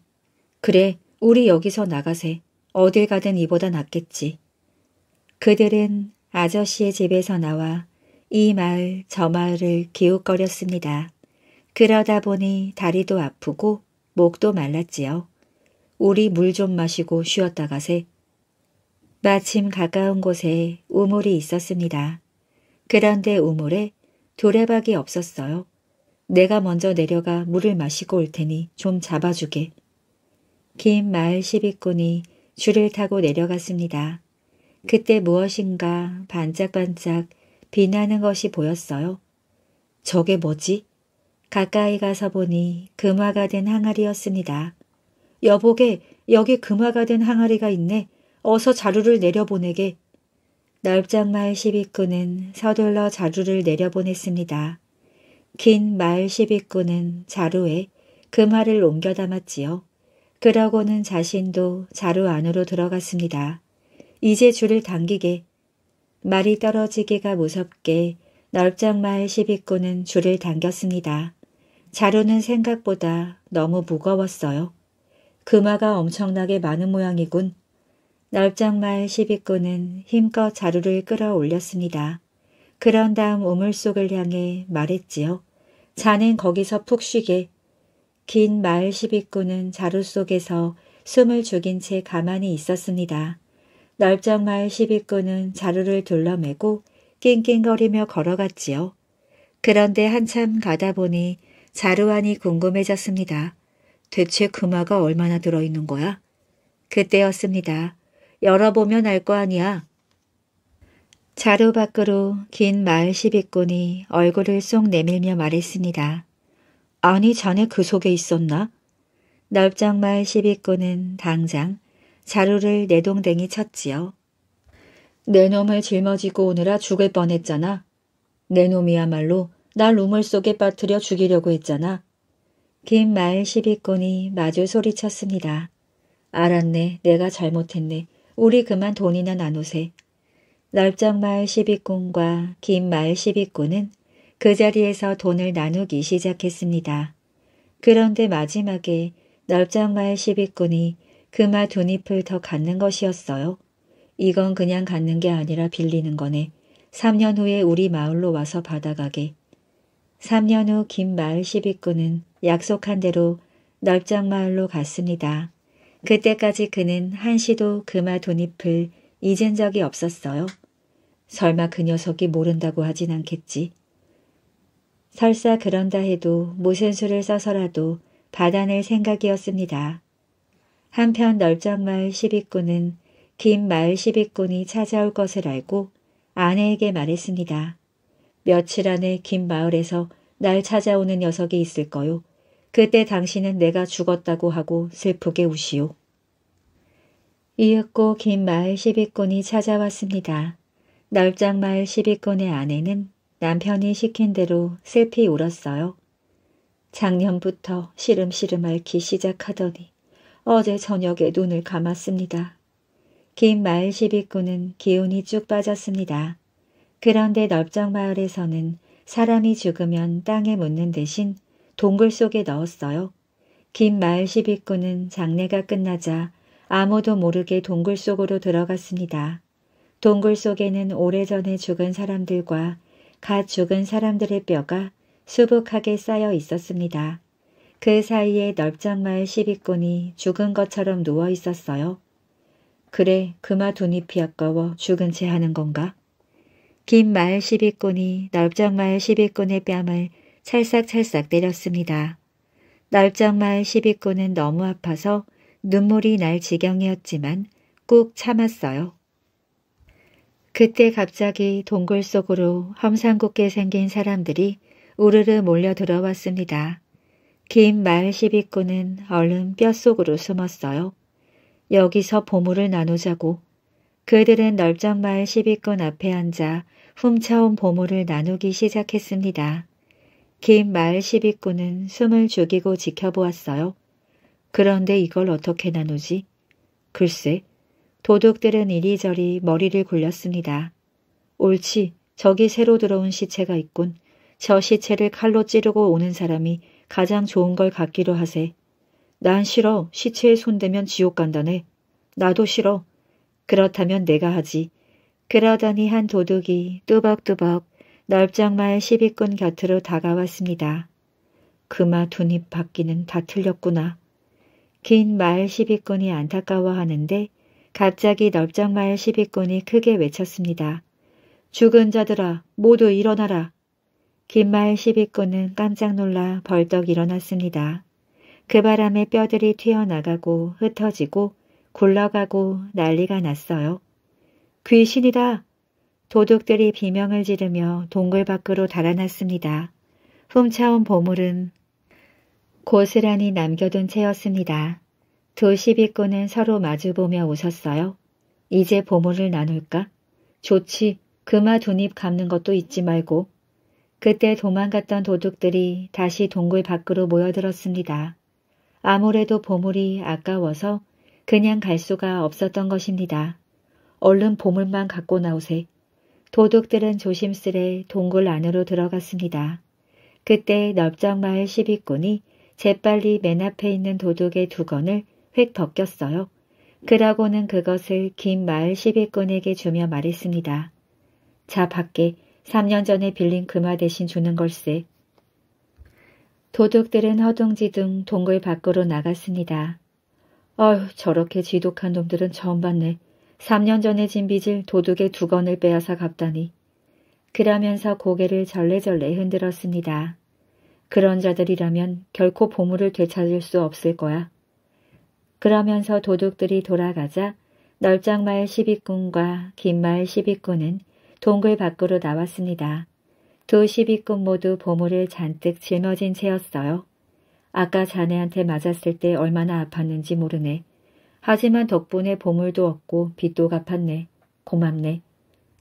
그래, 우리 여기서 나가세. 어딜 가든 이보다 낫겠지. 그들은 아저씨의 집에서 나와 이 마을 저 마을을 기웃거렸습니다. 그러다 보니 다리도 아프고 목도 말랐지요. 우리 물 좀 마시고 쉬었다 가세. 마침 가까운 곳에 우물이 있었습니다. 베란다의 우물에 도래박이 없었어요. 내가 먼저 내려가 물을 마시고 올 테니 좀 잡아주게. 긴 마을 시비꾼이 줄을 타고 내려갔습니다. 그때 무엇인가 반짝반짝 빛나는 것이 보였어요. 저게 뭐지? 가까이 가서 보니 금화가 된 항아리였습니다. 여보게 여기 금화가 된 항아리가 있네. 어서 자루를 내려보내게. 넓장 마을 1 2꾼은 서둘러 자루를 내려보냈습니다. 긴 마을 1 2꾼은 자루에 금화를 옮겨 담았지요. 그러고는 자신도 자루 안으로 들어갔습니다. 이제 줄을 당기게 말이 떨어지기가 무섭게 넓장 마을 1 2꾼은 줄을 당겼습니다. 자루는 생각보다 너무 무거웠어요. 금화가 엄청나게 많은 모양이군. 넓장마을 시비꾼은 힘껏 자루를 끌어올렸습니다. 그런 다음 우물 속을 향해 말했지요. 자넨 거기서 푹 쉬게. 긴 마을 시비꾼은 자루 속에서 숨을 죽인 채 가만히 있었습니다. 넓장마을 시비꾼은 자루를 둘러매고 낑낑거리며 걸어갔지요. 그런데 한참 가다 보니 자루안이 궁금해졌습니다. 대체 금화가 얼마나 들어있는 거야? 그때였습니다. 열어보면 알 거 아니야. 자루 밖으로 긴 마을 시비꾼이 얼굴을 쏙 내밀며 말했습니다. 아니 전에 그 속에 있었나? 넓장 마을 시비꾼은 당장 자루를 내동댕이 쳤지요. 내 놈을 짊어지고 오느라 죽을 뻔했잖아. 내 놈이야말로 날 우물 속에 빠뜨려 죽이려고 했잖아. 긴 마을 시비꾼이 마주 소리쳤습니다. 알았네, 내가 잘못했네. 우리 그만 돈이나 나누세. 넓적 마을 시비꾼과 긴 마을 시비꾼은 그 자리에서 돈을 나누기 시작했습니다. 그런데 마지막에 넓적 마을 시비꾼이 그마 두잎을 더 갖는 것이었어요. 이건 그냥 갖는 게 아니라 빌리는 거네. 3년 후에 우리 마을로 와서 받아가게. 3년 후긴 마을 시비꾼은 약속한 대로 넓적 마을로 갔습니다. 그때까지 그는 한시도 그마 돈잎을 잊은 적이 없었어요. 설마 그 녀석이 모른다고 하진 않겠지. 설사 그런다 해도 무슨 수를 써서라도 받아낼 생각이었습니다. 한편 널정마을 시비꾼은 긴 마을 시비꾼이 찾아올 것을 알고 아내에게 말했습니다. 며칠 안에 긴 마을에서 날 찾아오는 녀석이 있을 거요. 그때 당신은 내가 죽었다고 하고 슬프게 우시오. 이윽고 긴 마을 시비꾼이 찾아왔습니다. 널장 마을 시비꾼의 아내는 남편이 시킨 대로 슬피 울었어요. 작년부터 시름시름 앓기 시작하더니 어제 저녁에 눈을 감았습니다. 긴 마을 시비꾼은 기운이 쭉 빠졌습니다. 그런데 넓적 마을에서는 사람이 죽으면 땅에 묻는 대신 동굴 속에 넣었어요. 긴 마을 시비꾼은 장례가 끝나자 아무도 모르게 동굴 속으로 들어갔습니다. 동굴 속에는 오래전에 죽은 사람들과 갓 죽은 사람들의 뼈가 수북하게 쌓여 있었습니다. 그 사이에 넓장 마을 시비꾼이 죽은 것처럼 누워 있었어요. 그래, 그마 돈이이 아까워 죽은 채 하는 건가? 긴 마을 시비꾼이 넓장 마을 시비꾼의 뺨을 찰싹찰싹 때렸습니다. 널정마을 시비꾼은 너무 아파서 눈물이 날 지경이었지만 꾹 참았어요. 그때 갑자기 동굴 속으로 험상궂게 생긴 사람들이 우르르 몰려 들어왔습니다. 긴 마을 시비꾼은 얼른 뼛속으로 숨었어요. 여기서 보물을 나누자고. 그들은 넓적 마을 시비꾼 앞에 앉아 훔쳐온 보물을 나누기 시작했습니다. 긴말 시비꾼은 숨을 죽이고 지켜보았어요. 그런데 이걸 어떻게 나누지? 글쎄, 도둑들은 이리저리 머리를 굴렸습니다. 옳지, 저기 새로 들어온 시체가 있군. 저 시체를 칼로 찌르고 오는 사람이 가장 좋은 걸 갖기로 하세. 난 싫어. 시체에 손대면 지옥 간다네. 나도 싫어. 그렇다면 내가 하지. 그러더니 한 도둑이 뚜벅뚜벅 넓장마의 시비꾼 곁으로 다가왔습니다. 그마 두입 바퀴는 다 틀렸구나. 긴 마을 시비꾼이 안타까워하는데 갑자기 넓장마을 시비꾼이 크게 외쳤습니다. 죽은 자들아 모두 일어나라. 긴 마을 시비꾼은 깜짝 놀라 벌떡 일어났습니다. 그 바람에 뼈들이 튀어나가고 흩어지고 굴러가고 난리가 났어요. 귀신이다! 도둑들이 비명을 지르며 동굴 밖으로 달아났습니다. 훔쳐온 보물은 고스란히 남겨둔 채였습니다. 두 시비꾼은 서로 마주보며 웃었어요. 이제 보물을 나눌까? 좋지, 그마 두입 감는 것도 잊지 말고. 그때 도망갔던 도둑들이 다시 동굴 밖으로 모여들었습니다. 아무래도 보물이 아까워서 그냥 갈 수가 없었던 것입니다. 얼른 보물만 갖고 나오세. 도둑들은 조심스레 동굴 안으로 들어갔습니다. 그때 넓적마을 시비꾼이 재빨리 맨 앞에 있는 도둑의 두건을 휙 벗겼어요. 그라고는 그것을 긴 마을 시비꾼에게 주며 말했습니다. 자 밖에 3년 전에 빌린 금화 대신 주는 걸세. 도둑들은 허둥지둥 동굴 밖으로 나갔습니다. 어휴 저렇게 지독한 놈들은 처음 봤네. 3년 전에 진 빚을 도둑의 두 건을 빼앗아 갚다니. 그러면서 고개를 절레절레 흔들었습니다. 그런 자들이라면 결코 보물을 되찾을 수 없을 거야. 그러면서 도둑들이 돌아가자 널짱마을 시비꾼과 긴마을 시비꾼은 동굴 밖으로 나왔습니다. 두 시비꾼 모두 보물을 잔뜩 짊어진 채였어요. 아까 자네한테 맞았을 때 얼마나 아팠는지 모르네. 하지만 덕분에 보물도 얻고 빚도 갚았네. 고맙네.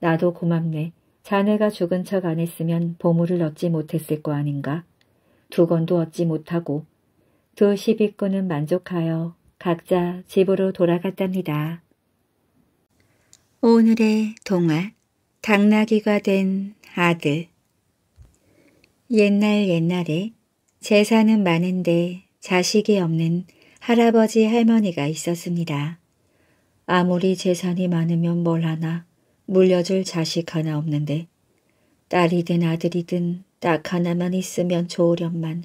나도 고맙네. 자네가 죽은 척 안 했으면 보물을 얻지 못했을 거 아닌가. 두 건도 얻지 못하고 두 시비꾼은 만족하여 각자 집으로 돌아갔답니다. 오늘의 동화 당나귀가 된 아들 옛날 옛날에 재산은 많은데 자식이 없는 할아버지 할머니가 있었습니다. 아무리 재산이 많으면 뭘 하나 물려줄 자식 하나 없는데 딸이든 아들이든 딱 하나만 있으면 좋으련만.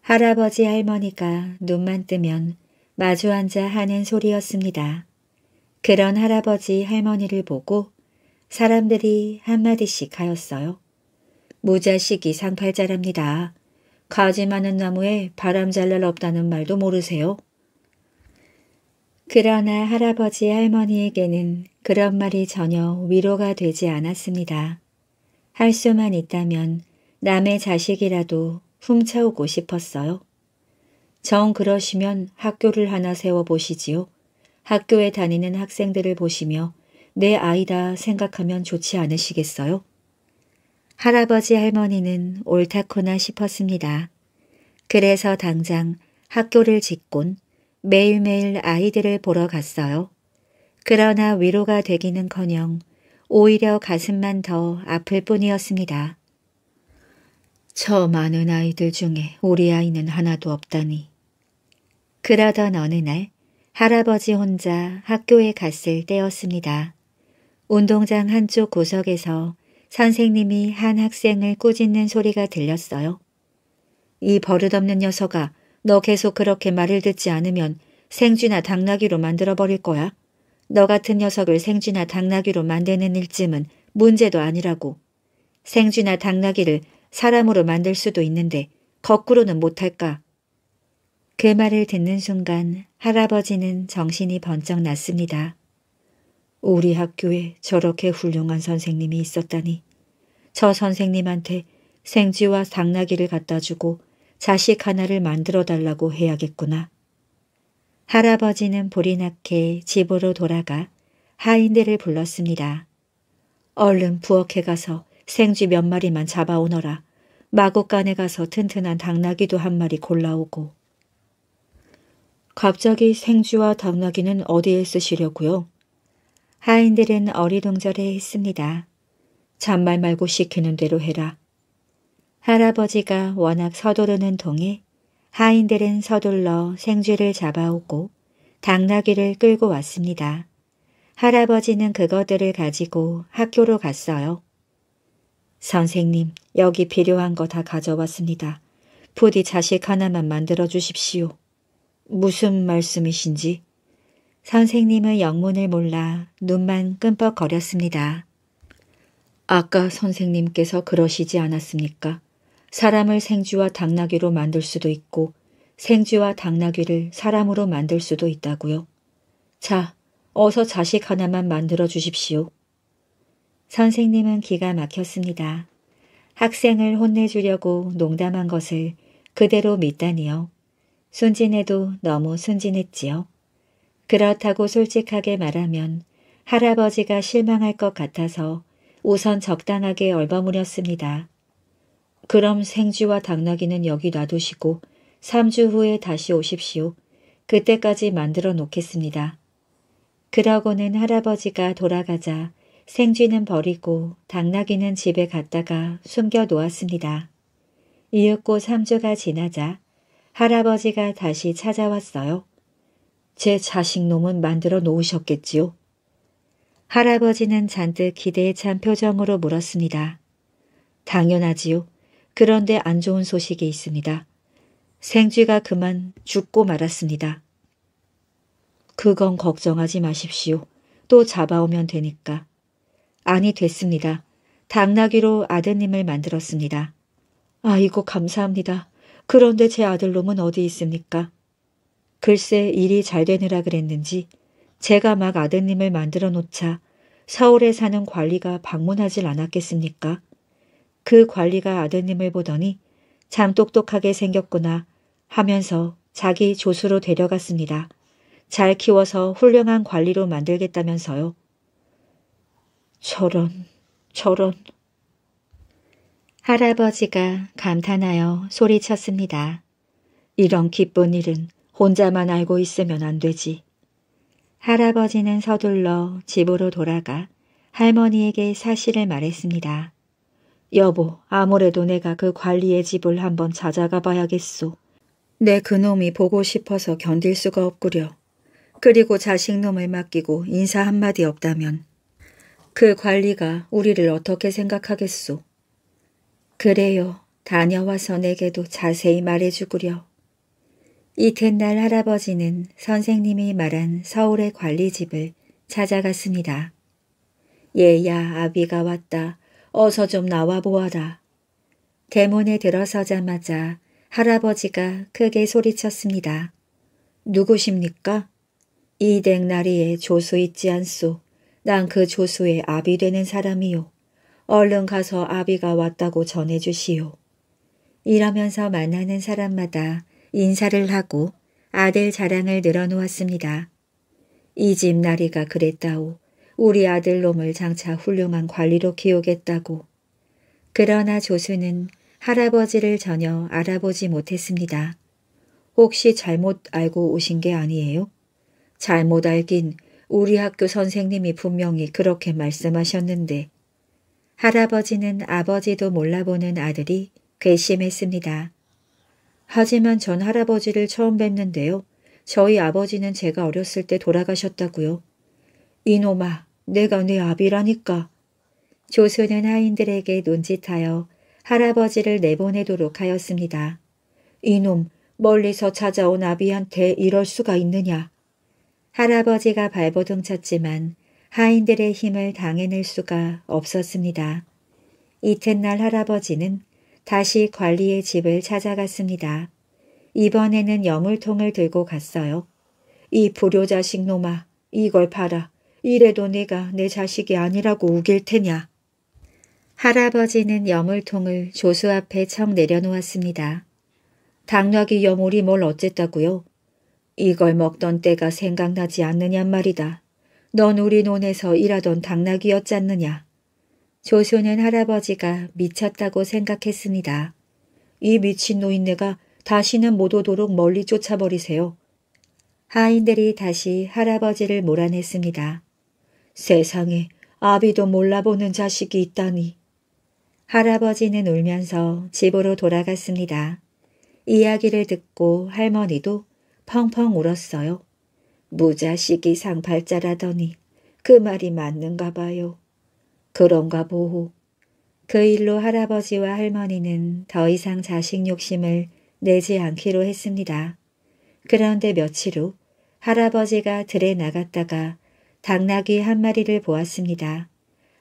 할아버지 할머니가 눈만 뜨면 마주 앉아 하는 소리였습니다. 그런 할아버지 할머니를 보고 사람들이 한마디씩 하였어요. 무자식이 상팔자랍니다. 가지 많은 나무에 바람 잘 날 없다는 말도 모르세요? 그러나 할아버지 할머니에게는 그런 말이 전혀 위로가 되지 않았습니다. 할 수만 있다면 남의 자식이라도 훔쳐오고 싶었어요. 정 그러시면 학교를 하나 세워보시지요. 학교에 다니는 학생들을 보시며 내 아이다 생각하면 좋지 않으시겠어요? 할아버지 할머니는 옳다코나 싶었습니다. 그래서 당장 학교를 짓곤 매일매일 아이들을 보러 갔어요. 그러나 위로가 되기는커녕 오히려 가슴만 더 아플 뿐이었습니다. 저 많은 아이들 중에 우리 아이는 하나도 없다니. 그러던 어느 날 할아버지 혼자 학교에 갔을 때였습니다. 운동장 한쪽 구석에서 선생님이 한 학생을 꾸짖는 소리가 들렸어요. 이 버릇없는 녀석아, 너 계속 그렇게 말을 듣지 않으면 생쥐나 당나귀로 만들어버릴 거야. 너 같은 녀석을 생쥐나 당나귀로 만드는 일쯤은 문제도 아니라고. 생쥐나 당나귀를 사람으로 만들 수도 있는데 거꾸로는 못할까. 그 말을 듣는 순간 할아버지는 정신이 번쩍 났습니다. 우리 학교에 저렇게 훌륭한 선생님이 있었다니 저 선생님한테 생쥐와 당나귀를 갖다주고 자식 하나를 만들어달라고 해야겠구나. 할아버지는 볼이 나게 집으로 돌아가 하인들을 불렀습니다. 얼른 부엌에 가서 생쥐 몇 마리만 잡아오너라. 마곡간에 가서 튼튼한 당나귀도 한 마리 골라오고. 갑자기 생쥐와 당나귀는 어디에 쓰시려고요? 하인들은 어리둥절해 했습니다. 잔말 말고 시키는 대로 해라. 할아버지가 워낙 서두르는 동에 하인들은 서둘러 생쥐를 잡아오고 당나귀를 끌고 왔습니다. 할아버지는 그것들을 가지고 학교로 갔어요. 선생님, 여기 필요한 거 다 가져왔습니다. 부디 자식 하나만 만들어 주십시오. 무슨 말씀이신지 선생님의 영문을 몰라 눈만 끔뻑거렸습니다. 아까 선생님께서 그러시지 않았습니까? 사람을 생쥐와 당나귀로 만들 수도 있고 생쥐와 당나귀를 사람으로 만들 수도 있다고요. 자, 어서 자식 하나만 만들어 주십시오. 선생님은 기가 막혔습니다. 학생을 혼내주려고 농담한 것을 그대로 믿다니요. 순진해도 너무 순진했지요. 그렇다고 솔직하게 말하면 할아버지가 실망할 것 같아서 우선 적당하게 얼버무렸습니다. 그럼 생쥐와 당나귀는 여기 놔두시고 3주 후에 다시 오십시오. 그때까지 만들어 놓겠습니다. 그러고는 할아버지가 돌아가자 생쥐는 버리고 당나귀는 집에 갔다가 숨겨 놓았습니다. 이윽고 3주가 지나자 할아버지가 다시 찾아왔어요. 제 자식 놈은 만들어 놓으셨겠지요? 할아버지는 잔뜩 기대에 찬 표정으로 물었습니다. 당연하지요. 그런데 안 좋은 소식이 있습니다. 생쥐가 그만 죽고 말았습니다. 그건 걱정하지 마십시오. 또 잡아오면 되니까. 아니 됐습니다. 당나귀로 아드님을 만들었습니다. 아이고 감사합니다. 그런데 제 아들놈은 어디 있습니까? 글쎄 일이 잘 되느라 그랬는지 제가 막 아드님을 만들어 놓자 서울에 사는 관리가 방문하질 않았겠습니까? 그 관리가 아드님을 보더니 참 똑똑하게 생겼구나 하면서 자기 조수로 데려갔습니다. 잘 키워서 훌륭한 관리로 만들겠다면서요. 저런, 저런. 할아버지가 감탄하여 소리쳤습니다. 이런 기쁜 일은 혼자만 알고 있으면 안 되지. 할아버지는 서둘러 집으로 돌아가 할머니에게 사실을 말했습니다. 여보, 아무래도 내가 그 관리의 집을 한번 찾아가 봐야겠소. 내 그놈이 보고 싶어서 견딜 수가 없구려. 그리고 자식놈을 맡기고 인사 한마디 없다면 그 관리가 우리를 어떻게 생각하겠소. 그래요. 다녀와서 내게도 자세히 말해주구려. 이튿날 할아버지는 선생님이 말한 서울의 관리집을 찾아갔습니다. 예야 아비가 왔다. 어서 좀 나와보아라. 대문에 들어서자마자 할아버지가 크게 소리쳤습니다. 누구십니까? 이댁나리의 조수 있지 않소. 난 그 조수의 아비 되는 사람이요. 얼른 가서 아비가 왔다고 전해주시오. 이러면서 만나는 사람마다 인사를 하고 아들 자랑을 늘어놓았습니다. 이 집 나리가 그랬다오. 우리 아들놈을 장차 훌륭한 관리로 키우겠다고. 그러나 조수는 할아버지를 전혀 알아보지 못했습니다. 혹시 잘못 알고 오신 게 아니에요? 잘못 알긴 우리 학교 선생님이 분명히 그렇게 말씀하셨는데 할아버지는 아버지도 몰라보는 아들이 괘씸했습니다. 하지만 전 할아버지를 처음 뵙는데요. 저희 아버지는 제가 어렸을 때 돌아가셨다고요. 이놈아, 내가 네 아비라니까. 조수는 하인들에게 논짓하여 할아버지를 내보내도록 하였습니다. 이놈, 멀리서 찾아온 아비한테 이럴 수가 있느냐. 할아버지가 발버둥 쳤지만 하인들의 힘을 당해낼 수가 없었습니다. 이튿날 할아버지는 다시 관리의 집을 찾아갔습니다. 이번에는 여물통을 들고 갔어요. 이 불효자식 놈아, 이걸 봐라. 이래도 내가 내 자식이 아니라고 우길 테냐. 할아버지는 여물통을 조수 앞에 청 내려놓았습니다. 당나귀 여물이 뭘 어쨌다고요? 이걸 먹던 때가 생각나지 않느냐 말이다. 넌 우리 논에서 일하던 당나귀였잖느냐. 조소년 할아버지가 미쳤다고 생각했습니다. 이 미친 노인네가 다시는 못 오도록 멀리 쫓아버리세요. 하인들이 다시 할아버지를 몰아냈습니다. 세상에 아비도 몰라보는 자식이 있다니. 할아버지는 울면서 집으로 돌아갔습니다. 이야기를 듣고 할머니도 펑펑 울었어요. 무자식이 상팔자라더니 그 말이 맞는가 봐요. 그런가 보호. 그 일로 할아버지와 할머니는 더 이상 자식 욕심을 내지 않기로 했습니다. 그런데 며칠 후 할아버지가 들에 나갔다가 당나귀 한 마리를 보았습니다.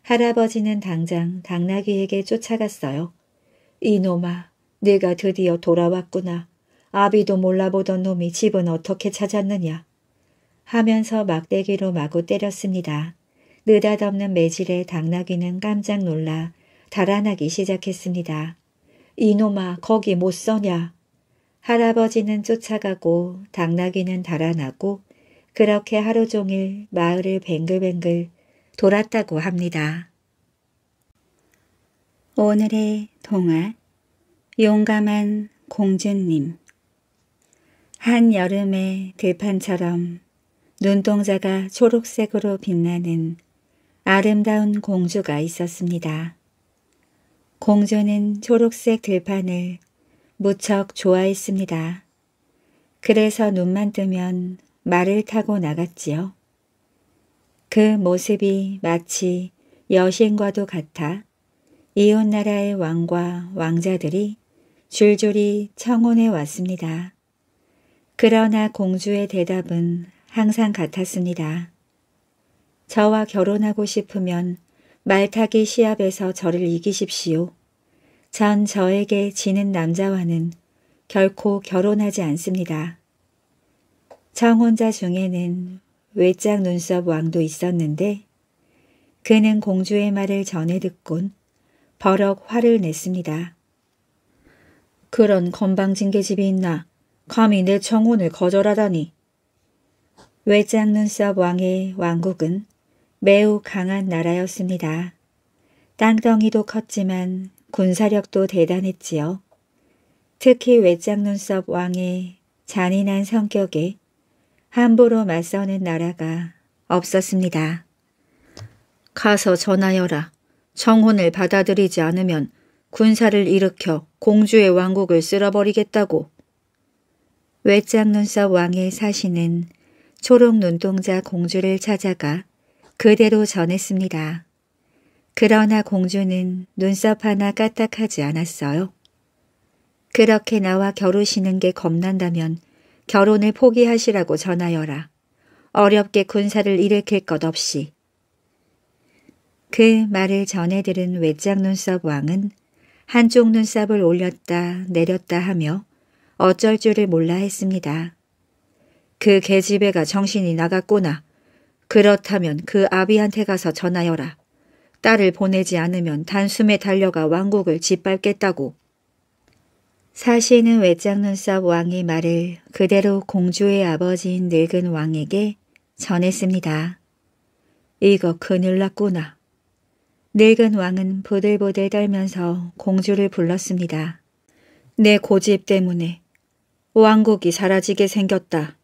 할아버지는 당장 당나귀에게 쫓아갔어요. 이놈아, 네가 드디어 돌아왔구나. 아비도 몰라보던 놈이 집은 어떻게 찾았느냐. 하면서 막대기로 마구 때렸습니다. 느닷없는 매질에 당나귀는 깜짝 놀라 달아나기 시작했습니다. 이놈아 거기 못 서냐. 할아버지는 쫓아가고 당나귀는 달아나고 그렇게 하루 종일 마을을 뱅글뱅글 돌았다고 합니다. 오늘의 동화 용감한 공주님 한여름의 들판처럼 눈동자가 초록색으로 빛나는 아름다운 공주가 있었습니다. 공주는 초록색 들판을 무척 좋아했습니다. 그래서 눈만 뜨면 말을 타고 나갔지요. 그 모습이 마치 여신과도 같아 이웃나라의 왕과 왕자들이 줄줄이 청혼해 왔습니다. 그러나 공주의 대답은 항상 같았습니다. 저와 결혼하고 싶으면 말타기 시합에서 저를 이기십시오. 전 저에게 지는 남자와는 결코 결혼하지 않습니다. 청혼자 중에는 외짝 눈썹 왕도 있었는데 그는 공주의 말을 전해 듣곤 버럭 화를 냈습니다. 그런 건방진게 집이 있나 감히 내 청혼을 거절하다니. 외짝 눈썹 왕의 왕국은 매우 강한 나라였습니다. 땅덩이도 컸지만 군사력도 대단했지요. 특히 외장 눈썹 왕의 잔인한 성격에 함부로 맞서는 나라가 없었습니다. 가서 전하여라. 청혼을 받아들이지 않으면 군사를 일으켜 공주의 왕국을 쓸어버리겠다고. 외장 눈썹 왕의 사신은 초록 눈동자 공주를 찾아가 그대로 전했습니다. 그러나 공주는 눈썹 하나 까딱하지 않았어요. 그렇게 나와 겨루시는 게 겁난다면 결혼을 포기하시라고 전하여라. 어렵게 군사를 일으킬 것 없이. 그 말을 전해 들은 외짝 눈썹 왕은 한쪽 눈썹을 올렸다 내렸다 하며 어쩔 줄을 몰라 했습니다. 그 계집애가 정신이 나갔구나. 그렇다면 그 아비한테 가서 전하여라. 딸을 보내지 않으면 단숨에 달려가 왕국을 짓밟겠다고. 사시는 외짝 눈썹 왕의 말을 그대로 공주의 아버지인 늙은 왕에게 전했습니다. 이거 큰일 났구나. 늙은 왕은 보들보들 떨면서 공주를 불렀습니다. 내 고집 때문에 왕국이 사라지게 생겼다.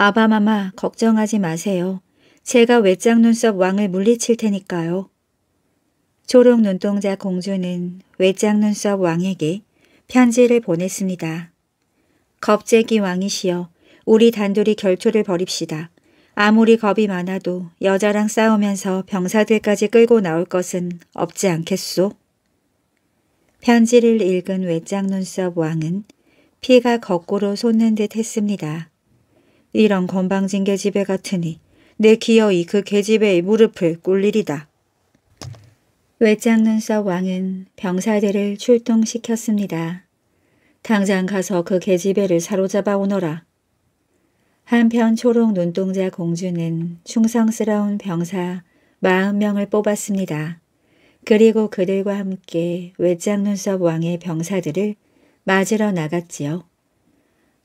아바마마 걱정하지 마세요. 제가 외장 눈썹 왕을 물리칠 테니까요. 초록 눈동자 공주는 외장 눈썹 왕에게 편지를 보냈습니다. 겁쟁이 왕이시여 우리 단둘이 결투를 벌입시다. 아무리 겁이 많아도 여자랑 싸우면서 병사들까지 끌고 나올 것은 없지 않겠소? 편지를 읽은 외장 눈썹 왕은 피가 거꾸로 솟는 듯 했습니다. 이런 건방진 계집애 같으니 내 기어이 그 계집애의 무릎을 꿇리리다. 외장 눈썹 왕은 병사들을 출동시켰습니다. 당장 가서 그 계집애를 사로잡아 오너라. 한편 초록 눈동자 공주는 충성스러운 병사 40명을 뽑았습니다. 그리고 그들과 함께 외장 눈썹 왕의 병사들을 맞으러 나갔지요.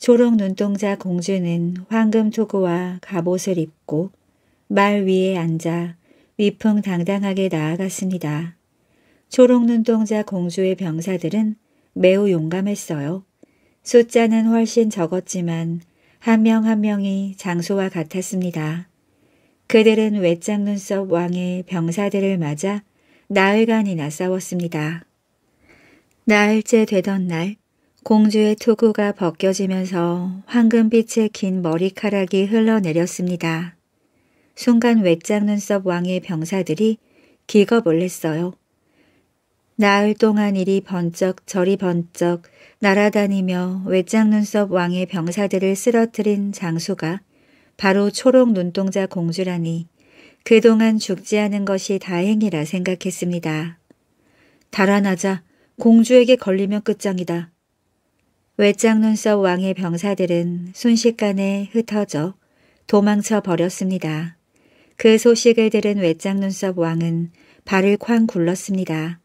초록 눈동자 공주는 황금 토구와 갑옷을 입고 말 위에 앉아 위풍당당하게 나아갔습니다. 초록 눈동자 공주의 병사들은 매우 용감했어요. 숫자는 훨씬 적었지만 한 명한 한 명이 장소와 같았습니다. 그들은 외짱 눈썹 왕의 병사들을 맞아 나흘간이나 싸웠습니다. 나흘째 되던 날 공주의 투구가 벗겨지면서 황금빛의 긴 머리카락이 흘러내렸습니다. 순간 외장 눈썹 왕의 병사들이 기겁을 했어요. 나흘 동안 이리 번쩍 저리 번쩍 날아다니며 외장 눈썹 왕의 병사들을 쓰러뜨린 장수가 바로 초록 눈동자 공주라니 그동안 죽지 않은 것이 다행이라 생각했습니다. 달아나자 공주에게 걸리면 끝장이다. 외짝 눈썹 왕의 병사들은 순식간에 흩어져 도망쳐 버렸습니다. 그 소식을 들은 외짝 눈썹 왕은 발을 쾅 굴렀습니다.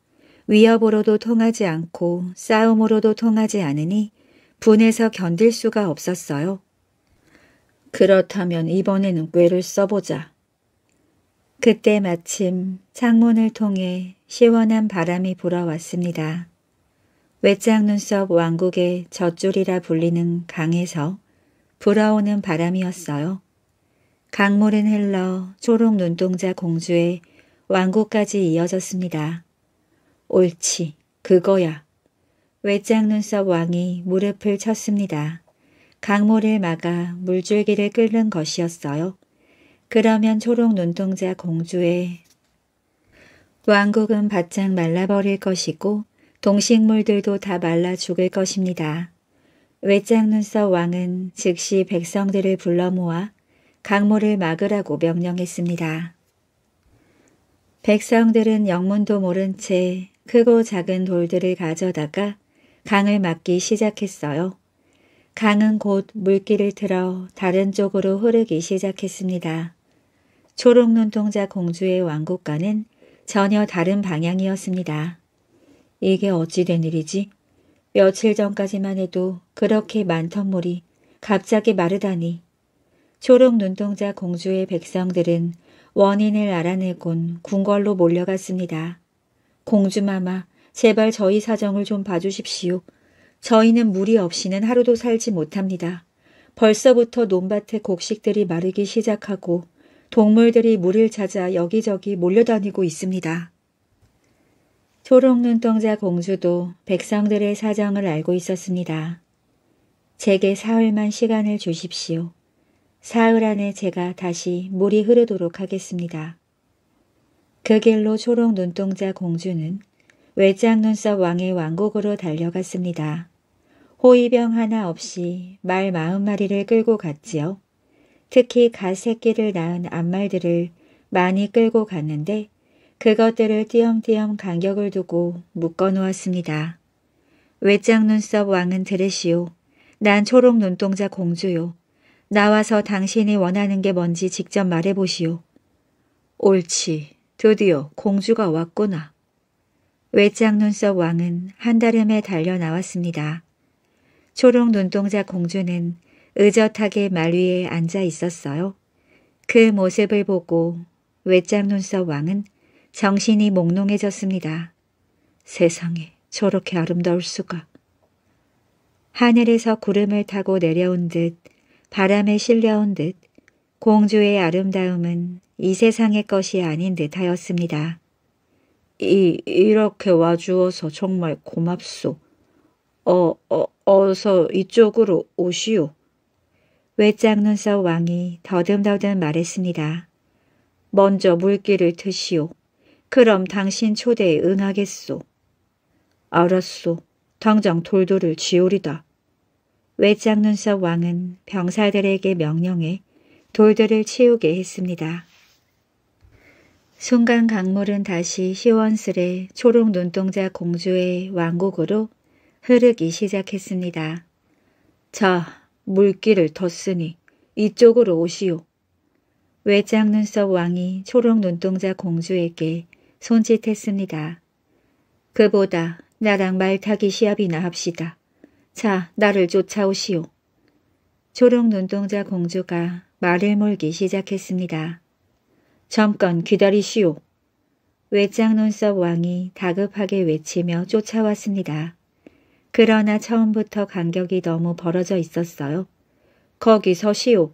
위협으로도 통하지 않고 싸움으로도 통하지 않으니 분해서 견딜 수가 없었어요. 그렇다면 이번에는 꾀를 써보자. 그때 마침 창문을 통해 시원한 바람이 불어왔습니다. 외짝 눈썹 왕국의 젖줄이라 불리는 강에서 불어오는 바람이었어요. 강물은 흘러 초록 눈동자 공주의 왕국까지 이어졌습니다. 옳지, 그거야. 외짝 눈썹 왕이 무릎을 쳤습니다. 강물을 막아 물줄기를 끓는 것이었어요. 그러면 초록 눈동자 공주의 왕국은 바짝 말라버릴 것이고 동식물들도 다 말라 죽을 것입니다. 외장 눈썹 왕은 즉시 백성들을 불러 모아 강물을 막으라고 명령했습니다. 백성들은 영문도 모른 채 크고 작은 돌들을 가져다가 강을 막기 시작했어요. 강은 곧물길을 틀어 다른 쪽으로 흐르기 시작했습니다. 초록 눈동자 공주의 왕국과는 전혀 다른 방향이었습니다. 이게 어찌 된 일이지? 며칠 전까지만 해도 그렇게 많던 물이 갑자기 마르다니. 초록 눈동자 공주의 백성들은 원인을 알아내곤 궁궐로 몰려갔습니다. 공주마마, 제발 저희 사정을 좀 봐주십시오. 저희는 물이 없이는 하루도 살지 못합니다. 벌써부터 논밭에 곡식들이 마르기 시작하고 동물들이 물을 찾아 여기저기 몰려다니고 있습니다. 초록 눈동자 공주도 백성들의 사정을 알고 있었습니다. 제게 사흘만 시간을 주십시오. 사흘 안에 제가 다시 물이 흐르도록 하겠습니다. 그 길로 초록 눈동자 공주는 외장 눈썹 왕의 왕국으로 달려갔습니다. 호위병 하나 없이 말 마흔 마리를 끌고 갔지요. 특히 갓 새끼를 낳은 암말들을 많이 끌고 갔는데 그것들을 띄엄띄엄 간격을 두고 묶어 놓았습니다. 외장 눈썹 왕은 들으시오. 난 초록 눈동자 공주요. 나와서 당신이 원하는 게 뭔지 직접 말해보시오. 옳지. 드디어 공주가 왔구나. 외장 눈썹 왕은 한달음에 달려 나왔습니다. 초록 눈동자 공주는 의젓하게 말 위에 앉아 있었어요. 그 모습을 보고 외장 눈썹 왕은 정신이 몽롱해졌습니다. 세상에 저렇게 아름다울 수가. 하늘에서 구름을 타고 내려온 듯 바람에 실려온 듯 공주의 아름다움은 이 세상의 것이 아닌 듯하였습니다. 이, 이렇게 와주어서 정말 고맙소. 어, 어, 어서 이쪽으로 오시오. 외짝 눈썹 왕이 더듬더듬 말했습니다. 먼저 물기를 드시오 그럼 당신 초대에 응하겠소. 알았소. 당장 돌돌을 지오리다. 외장 눈썹 왕은 병사들에게 명령해 돌돌을 치우게 했습니다. 순간 강물은 다시 시원스레 초록 눈동자 공주의 왕국으로 흐르기 시작했습니다. 자, 물길을 뒀으니 이쪽으로 오시오. 외장 눈썹 왕이 초록 눈동자 공주에게 손짓했습니다. 그보다 나랑 말타기 시합이나 합시다. 자, 나를 쫓아오시오. 초록 눈동자 공주가 말을 몰기 시작했습니다. 잠깐 기다리시오. 외장 눈썹 왕이 다급하게 외치며 쫓아왔습니다. 그러나 처음부터 간격이 너무 벌어져 있었어요. 거기 서시오.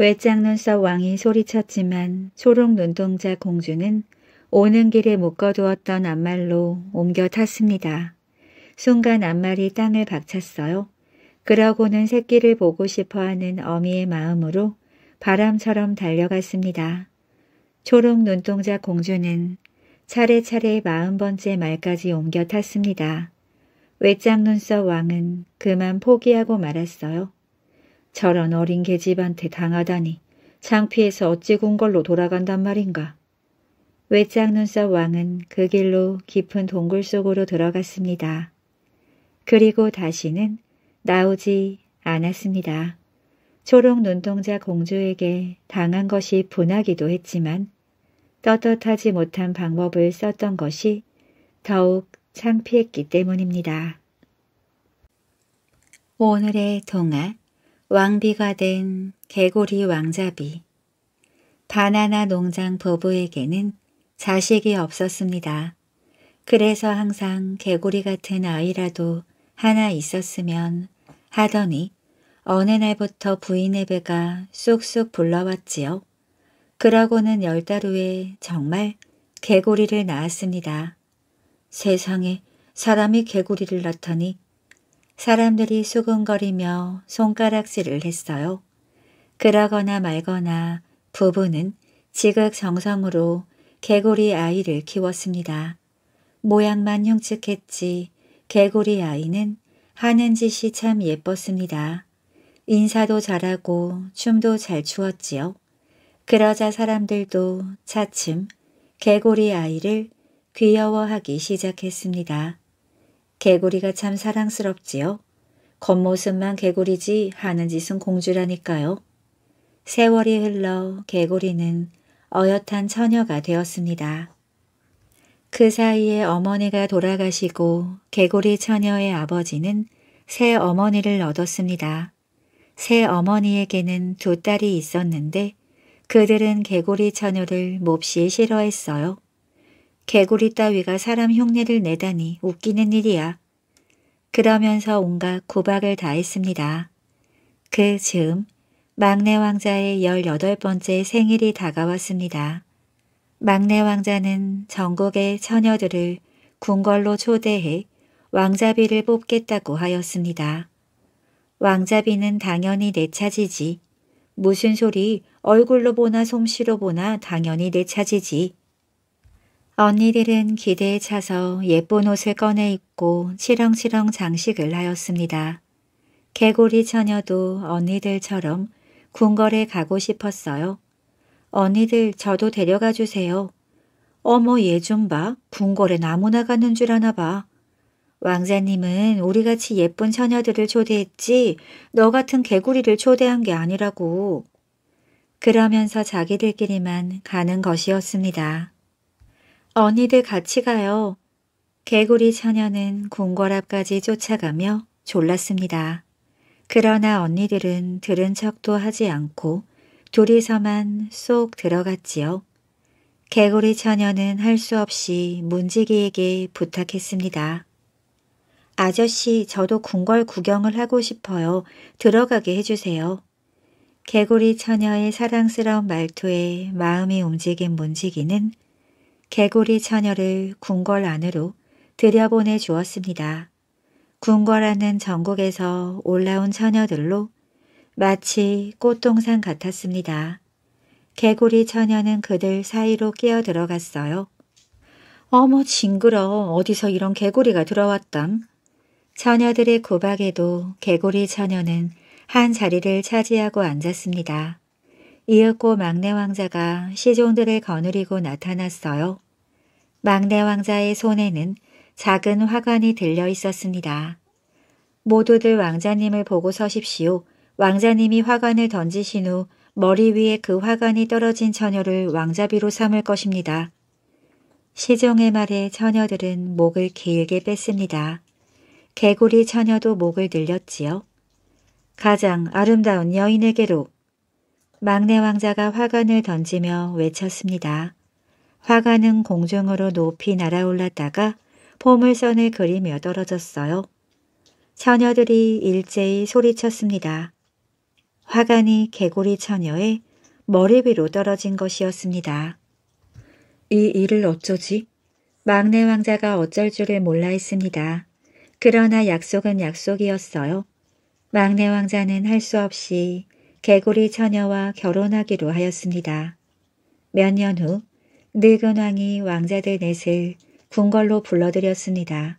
외짝 눈썹 왕이 소리쳤지만 초록 눈동자 공주는 오는 길에 묶어두었던 앞말로 옮겨 탔습니다. 순간 앞말이 땅을 박찼어요. 그러고는 새끼를 보고 싶어하는 어미의 마음으로 바람처럼 달려갔습니다. 초록 눈동자 공주는 차례차례 마흔 번째 말까지 옮겨 탔습니다. 외짝 눈썹 왕은 그만 포기하고 말았어요. 저런 어린 계집한테 당하다니 창피해서 어찌 궁걸로 돌아간단 말인가. 외짝 눈썹 왕은 그 길로 깊은 동굴 속으로 들어갔습니다. 그리고 다시는 나오지 않았습니다. 초록 눈동자 공주에게 당한 것이 분하기도 했지만 떳떳하지 못한 방법을 썼던 것이 더욱 창피했기 때문입니다. 오늘의 동화 왕비가 된 개구리 왕자비 바나나 농장 부부에게는 자식이 없었습니다. 그래서 항상 개구리 같은 아이라도 하나 있었으면 하더니 어느 날부터 부인의 배가 쑥쑥 불러왔지요. 그러고는 열 달 후에 정말 개구리를 낳았습니다. 세상에 사람이 개구리를 낳다니 사람들이 수근거리며 손가락질을 했어요. 그러거나 말거나 부부는 지극정성으로 개구리 아이를 키웠습니다. 모양만 흉측했지 개구리 아이는 하는 짓이 참 예뻤습니다. 인사도 잘하고 춤도 잘 추었지요. 그러자 사람들도 차츰 개구리 아이를 귀여워하기 시작했습니다. 개구리가 참 사랑스럽지요. 겉모습만 개구리지 하는 짓은 공주라니까요. 세월이 흘러 개구리는 어엿한 처녀가 되었습니다. 그 사이에 어머니가 돌아가시고 개구리 처녀의 아버지는 새 어머니를 얻었습니다. 새 어머니에게는 두 딸이 있었는데 그들은 개구리 처녀를 몹시 싫어했어요. 개구리 따위가 사람 흉내를 내다니 웃기는 일이야. 그러면서 온갖 구박을 다했습니다. 그 즈음 막내 왕자의 18번째 생일이 다가왔습니다. 막내 왕자는 전국의 처녀들을 궁궐로 초대해 왕자비를 뽑겠다고 하였습니다. 왕자비는 당연히 내 차지지. 무슨 소리 얼굴로 보나 솜씨로 보나 당연히 내 차지지. 언니들은 기대에 차서 예쁜 옷을 꺼내 입고 시렁시렁 장식을 하였습니다. 개구리 처녀도 언니들처럼 궁궐에 가고 싶었어요. 언니들 저도 데려가 주세요. 어머 얘 좀 봐. 궁궐에 나무나 가는 줄 아나 봐. 왕자님은 우리같이 예쁜 처녀들을 초대했지 너 같은 개구리를 초대한 게 아니라고. 그러면서 자기들끼리만 가는 것이었습니다. 언니들 같이 가요. 개구리 처녀는 궁궐앞까지 쫓아가며 졸랐습니다. 그러나 언니들은 들은 척도 하지 않고 둘이서만 쏙 들어갔지요. 개구리 처녀는 할 수 없이 문지기에게 부탁했습니다. 아저씨 저도 궁궐 구경을 하고 싶어요. 들어가게 해주세요. 개구리 처녀의 사랑스러운 말투에 마음이 움직인 문지기는 개구리 처녀를 궁궐 안으로 들여보내 주었습니다. 궁궐하는 전국에서 올라온 처녀들로 마치 꽃동산 같았습니다. 개구리 처녀는 그들 사이로 끼어 들어갔어요. 어머 징그러 어디서 이런 개구리가 들어왔담. 처녀들의 구박에도 개구리 처녀는 한 자리를 차지하고 앉았습니다. 이윽고 막내 왕자가 시종들을 거느리고 나타났어요. 막내 왕자의 손에는 작은 화관이 들려 있었습니다. 모두들 왕자님을 보고 서십시오. 왕자님이 화관을 던지신 후 머리 위에 그 화관이 떨어진 처녀를 왕자비로 삼을 것입니다. 시종의 말에 처녀들은 목을 길게 뺐습니다. 개구리 처녀도 목을 늘렸지요. 가장 아름다운 여인에게로 막내 왕자가 화관을 던지며 외쳤습니다. 화관은 공중으로 높이 날아올랐다가 포물선을 그리며 떨어졌어요. 처녀들이 일제히 소리쳤습니다. 화관이 개구리 처녀의 머리 위로 떨어진 것이었습니다. 이 일을 어쩌지? 막내 왕자가 어쩔 줄을 몰라 했습니다. 그러나 약속은 약속이었어요. 막내 왕자는 할 수 없이 개구리 처녀와 결혼하기로 하였습니다. 몇 년 후 늙은 왕이 왕자들 넷을 궁궐로 불러들였습니다.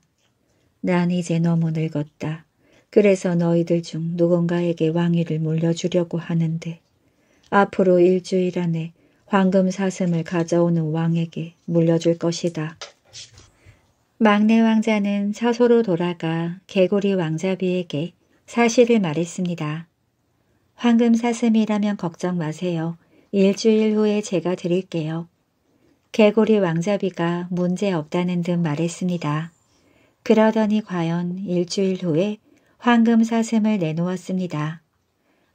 난 이제 너무 늙었다. 그래서 너희들 중 누군가에게 왕위를 물려주려고 하는데 앞으로 일주일 안에 황금 사슴을 가져오는 왕에게 물려줄 것이다. 막내 왕자는 사소로 돌아가 개구리 왕자비에게 사실을 말했습니다. 황금 사슴이라면 걱정 마세요. 일주일 후에 제가 드릴게요. 개구리 왕자비가 문제 없다는 듯 말했습니다. 그러더니 과연 일주일 후에 황금 사슴을 내놓았습니다.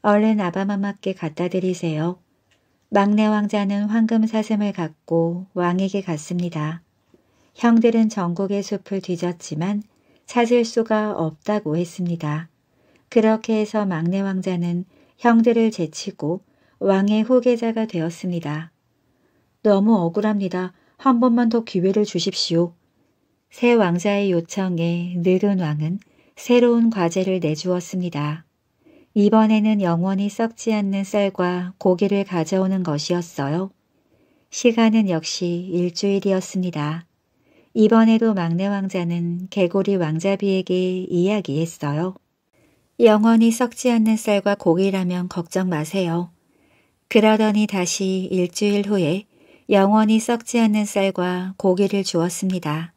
얼른 아바마마께 갖다 드리세요. 막내 왕자는 황금 사슴을 갖고 왕에게 갔습니다. 형들은 전국의 숲을 뒤졌지만 찾을 수가 없다고 했습니다. 그렇게 해서 막내 왕자는 형들을 제치고 왕의 후계자가 되었습니다. 너무 억울합니다. 한 번만 더 기회를 주십시오. 새 왕자의 요청에 늙은 왕은 새로운 과제를 내주었습니다. 이번에는 영원히 썩지 않는 쌀과 고기를 가져오는 것이었어요. 시간은 역시 일주일이었습니다. 이번에도 막내 왕자는 개구리 왕자비에게 이야기했어요. 영원히 썩지 않는 쌀과 고기라면 걱정 마세요. 그러더니 다시 일주일 후에 영원히 썩지 않는 쌀과 고기를 주었습니다.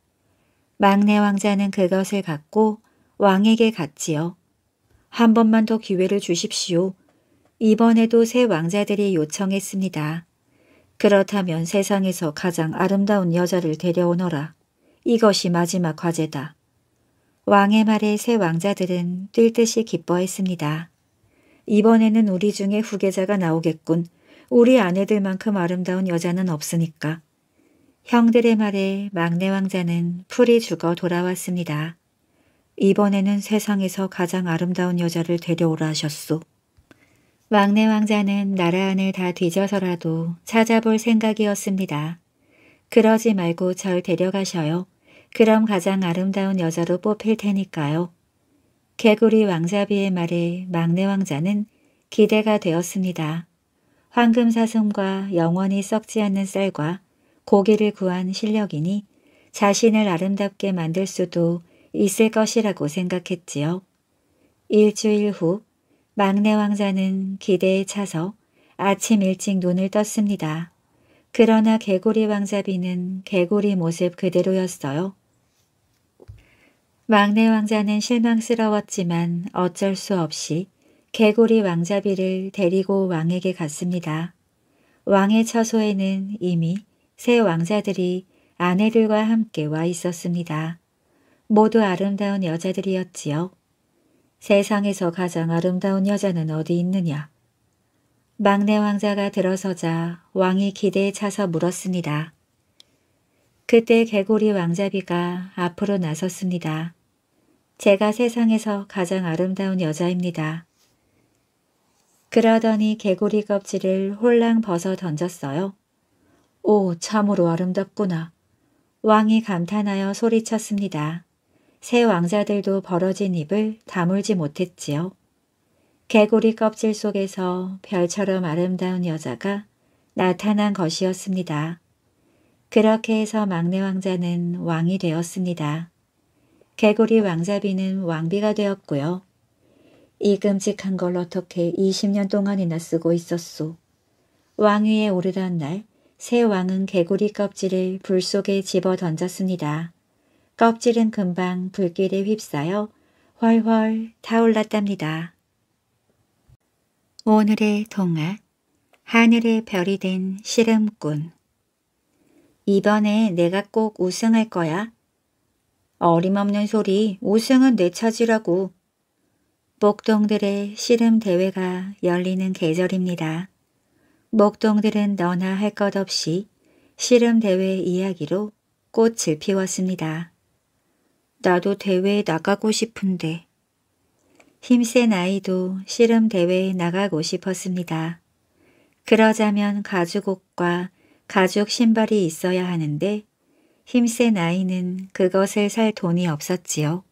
막내 왕자는 그것을 갖고 왕에게 갔지요. 한 번만 더 기회를 주십시오. 이번에도 새 왕자들이 요청했습니다. 그렇다면 세상에서 가장 아름다운 여자를 데려오너라. 이것이 마지막 과제다. 왕의 말에 세 왕자들은 뛸 듯이 기뻐했습니다. 이번에는 우리 중에 후계자가 나오겠군. 우리 아내들만큼 아름다운 여자는 없으니까. 형들의 말에 막내 왕자는 풀이 죽어 돌아왔습니다. 이번에는 세상에서 가장 아름다운 여자를 데려오라 하셨소. 막내 왕자는 나라 안을 다 뒤져서라도 찾아볼 생각이었습니다. 그러지 말고 절 데려가셔요. 그럼 가장 아름다운 여자로 뽑힐 테니까요. 개구리 왕자비의 말에 막내 왕자는 기대가 되었습니다. 황금사슴과 영원히 썩지 않는 쌀과 고기를 구한 실력이니 자신을 아름답게 만들 수도 있을 것이라고 생각했지요. 일주일 후 막내 왕자는 기대에 차서 아침 일찍 눈을 떴습니다. 그러나 개구리 왕자비는 개구리 모습 그대로였어요. 막내 왕자는 실망스러웠지만 어쩔 수 없이 개구리 왕자비를 데리고 왕에게 갔습니다. 왕의 처소에는 이미 세 왕자들이 아내들과 함께 와 있었습니다. 모두 아름다운 여자들이었지요. 세상에서 가장 아름다운 여자는 어디 있느냐. 막내 왕자가 들어서자 왕이 기대에 차서 물었습니다. 그때 개구리 왕자비가 앞으로 나섰습니다. 제가 세상에서 가장 아름다운 여자입니다. 그러더니 개구리 껍질을 홀랑 벗어 던졌어요. 오, 참으로 아름답구나. 왕이 감탄하여 소리쳤습니다. 새 왕자들도 벌어진 입을 다물지 못했지요. 개구리 껍질 속에서 별처럼 아름다운 여자가 나타난 것이었습니다. 그렇게 해서 막내 왕자는 왕이 되었습니다. 개구리 왕자비는 왕비가 되었고요. 이 끔찍한 걸 어떻게 20년 동안이나 쓰고 있었소. 왕위에 오르던 날 새 왕은 개구리 껍질을 불 속에 집어 던졌습니다. 껍질은 금방 불길에 휩싸여 훨훨 타올랐답니다. 오늘의 동화 하늘의 별이 된시름꾼 이번에 내가 꼭 우승할 거야. 어림없는 소리 우승은 내 차지라고. 목동들의 씨름 대회가 열리는 계절입니다. 목동들은 너나 할 것 없이 씨름 대회 이야기로 꽃을 피웠습니다. 나도 대회에 나가고 싶은데. 힘센 아이도 씨름 대회에 나가고 싶었습니다. 그러자면 가죽옷과 가죽 신발이 있어야 하는데 힘센 아이는 그것을 살 돈이 없었지요.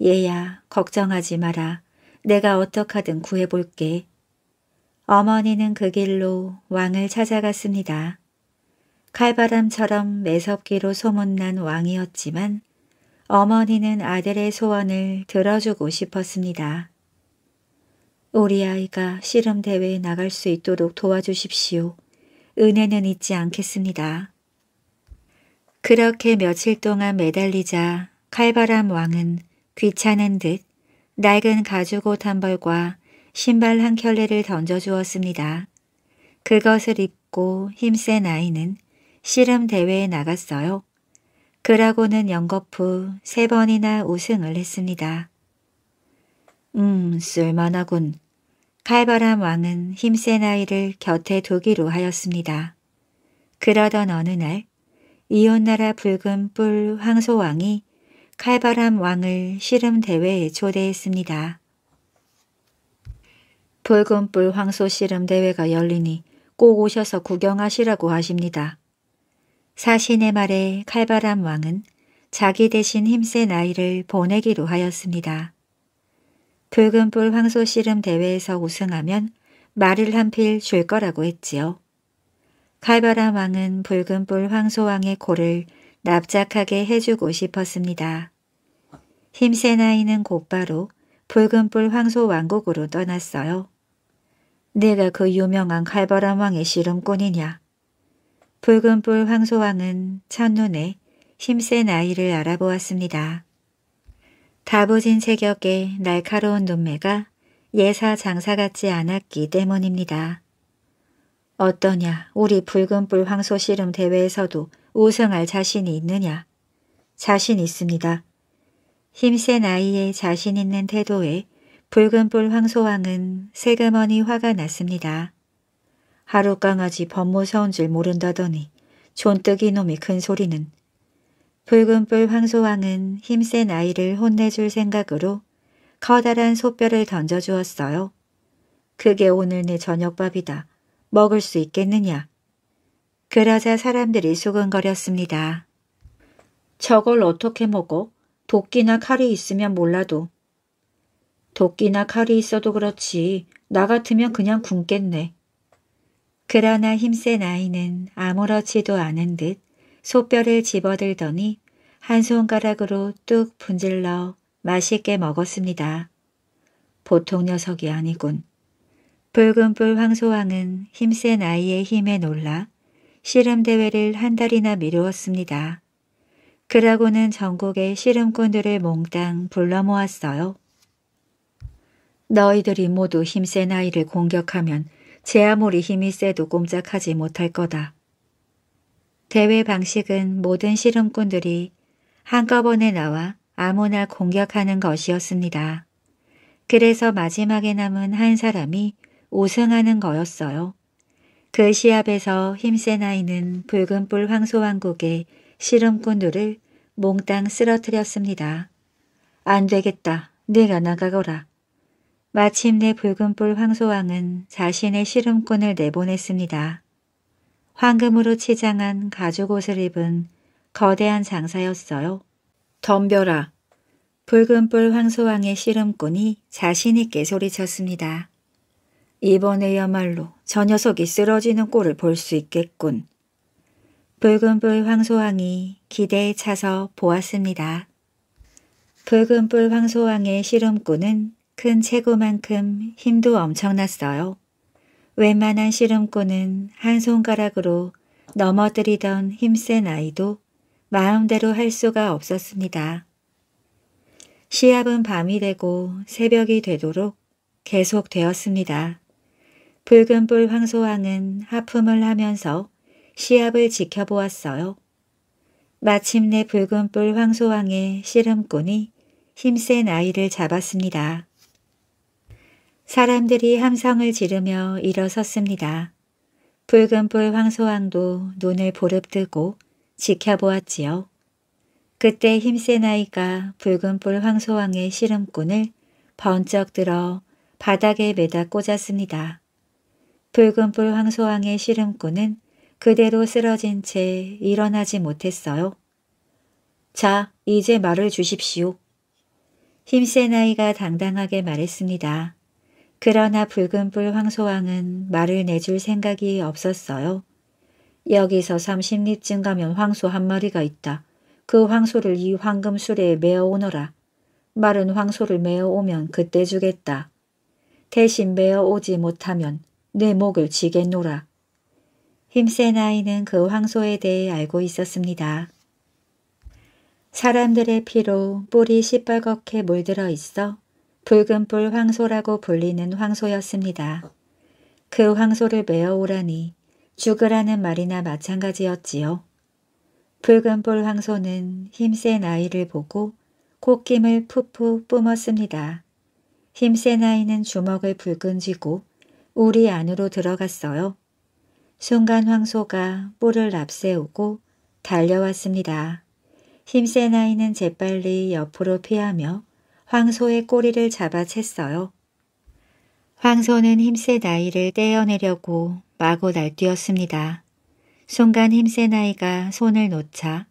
얘야 걱정하지 마라. 내가 어떡하든 구해볼게. 어머니는 그 길로 왕을 찾아갔습니다. 칼바람처럼 매섭기로 소문난 왕이었지만 어머니는 아들의 소원을 들어주고 싶었습니다. 우리 아이가 씨름 대회에 나갈 수 있도록 도와주십시오. 은혜는 잊지 않겠습니다. 그렇게 며칠 동안 매달리자 칼바람 왕은 귀찮은 듯 낡은 가죽옷 한 벌과 신발 한 켤레를 던져주었습니다. 그것을 입고 힘센 아이는 씨름 대회에 나갔어요. 그라고는 연거푸 세 번이나 우승을 했습니다. 음, 쓸만하군. 칼바람 왕은 힘센 아이를 곁에 두기로 하였습니다. 그러던 어느 날 이웃나라 붉은 뿔 황소왕이 칼바람 왕을 씨름 대회에 초대했습니다. 붉은 뿔 황소 씨름 대회가 열리니 꼭 오셔서 구경하시라고 하십니다. 사신의 말에 칼바람 왕은 자기 대신 힘센 아이를 보내기로 하였습니다. 붉은 뿔 황소 씨름 대회에서 우승하면 말을 한 필 줄 거라고 했지요. 칼바람 왕은 붉은뿔 황소왕의 코를 납작하게 해주고 싶었습니다. 힘센아이는 곧바로 붉은뿔 황소 왕국으로 떠났어요. 내가 그 유명한 칼바람 왕의 씨름꾼이냐. 붉은뿔 황소왕은 첫눈에 힘센 아이를 알아보았습니다. 다부진 세격에 날카로운 눈매가 예사 장사같지 않았기 때문입니다. 어떠냐 우리 붉은불 황소씨름 대회에서도 우승할 자신이 있느냐? 자신 있습니다. 힘센 아이의 자신 있는 태도에 붉은불 황소왕은 세그머니 화가 났습니다. 하루 강아지 범 무서운 줄 모른다더니 존뜨기 놈이 큰 소리는 붉은불 황소왕은 힘센 아이를 혼내줄 생각으로 커다란 소뼈를 던져주었어요. 그게 오늘 내 저녁밥이다. 먹을 수 있겠느냐. 그러자 사람들이 수근거렸습니다. 저걸 어떻게 먹어? 도끼나 칼이 있으면 몰라도. 도끼나 칼이 있어도 그렇지 나 같으면 그냥 굶겠네. 그러나 힘센 아이는 아무렇지도 않은 듯 소뼈를 집어들더니 한 손가락으로 뚝 분질러 맛있게 먹었습니다. 보통 녀석이 아니군. 붉은 불 황소왕은 힘센 아이의 힘에 놀라 씨름 대회를 한 달이나 미루었습니다. 그러고는 전국의 씨름꾼들을 몽땅 불러 모았어요. 너희들이 모두 힘센 아이를 공격하면 제 아무리 힘이 세도 꼼짝하지 못할 거다. 대회 방식은 모든 씨름꾼들이 한꺼번에 나와 아무나 공격하는 것이었습니다. 그래서 마지막에 남은 한 사람이 우승하는 거였어요. 그 시합에서 힘센 아이는 붉은불 황소왕국의 시름꾼들을 몽땅 쓰러뜨렸습니다. 안 되겠다. 네가 나가거라. 마침내 붉은불 황소왕은 자신의 시름꾼을 내보냈습니다. 황금으로 치장한 가죽옷을 입은 거대한 장사였어요. 덤벼라. 붉은불 황소왕의 시름꾼이 자신있게 소리쳤습니다. 이번에야말로 저 녀석이 쓰러지는 꼴을 볼 수 있겠군. 붉은불 황소왕이 기대에 차서 보았습니다. 붉은불 황소왕의 씨름꾼은 큰 체구만큼 힘도 엄청났어요. 웬만한 씨름꾼은 한 손가락으로 넘어뜨리던 힘센 아이도 마음대로 할 수가 없었습니다. 시합은 밤이 되고 새벽이 되도록 계속되었습니다. 붉은불 황소왕은 하품을 하면서 시합을 지켜보았어요. 마침내 붉은불 황소왕의 씨름꾼이 힘센 아이를 잡았습니다. 사람들이 함성을 지르며 일어섰습니다. 붉은불 황소왕도 눈을 보릅 뜨고 지켜보았지요. 그때 힘센 아이가 붉은불 황소왕의 씨름꾼을 번쩍 들어 바닥에 매다 꽂았습니다. 붉은불 황소왕의 시름꾼은 그대로 쓰러진 채 일어나지 못했어요. 자, 이제 말을 주십시오. 힘센 아이가 당당하게 말했습니다. 그러나 붉은불 황소왕은 말을 내줄 생각이 없었어요. 여기서 30리쯤 가면 황소 한 마리가 있다. 그 황소를 이 황금술에 메어오너라. 말은 황소를 메어오면 그때 주겠다. 대신 메어오지 못하면 내 목을 지겠노라 힘센 아이는 그 황소에 대해 알고 있었습니다. 사람들의 피로 뿔이 시뻘겋게 물들어 있어 붉은뿔 황소라고 불리는 황소였습니다. 그 황소를 메어오라니 죽으라는 말이나 마찬가지였지요. 붉은뿔 황소는 힘센 아이를 보고 콧김을 푸푸 뿜었습니다. 힘센 아이는 주먹을 붉은쥐고 우리 안으로 들어갔어요. 순간 황소가 뿔을 앞세우고 달려왔습니다. 힘센 아이는 재빨리 옆으로 피하며 황소의 꼬리를 잡아챘어요. 황소는 힘센 아이를 떼어내려고 마구 날뛰었습니다. 순간 힘센 아이가 손을 놓자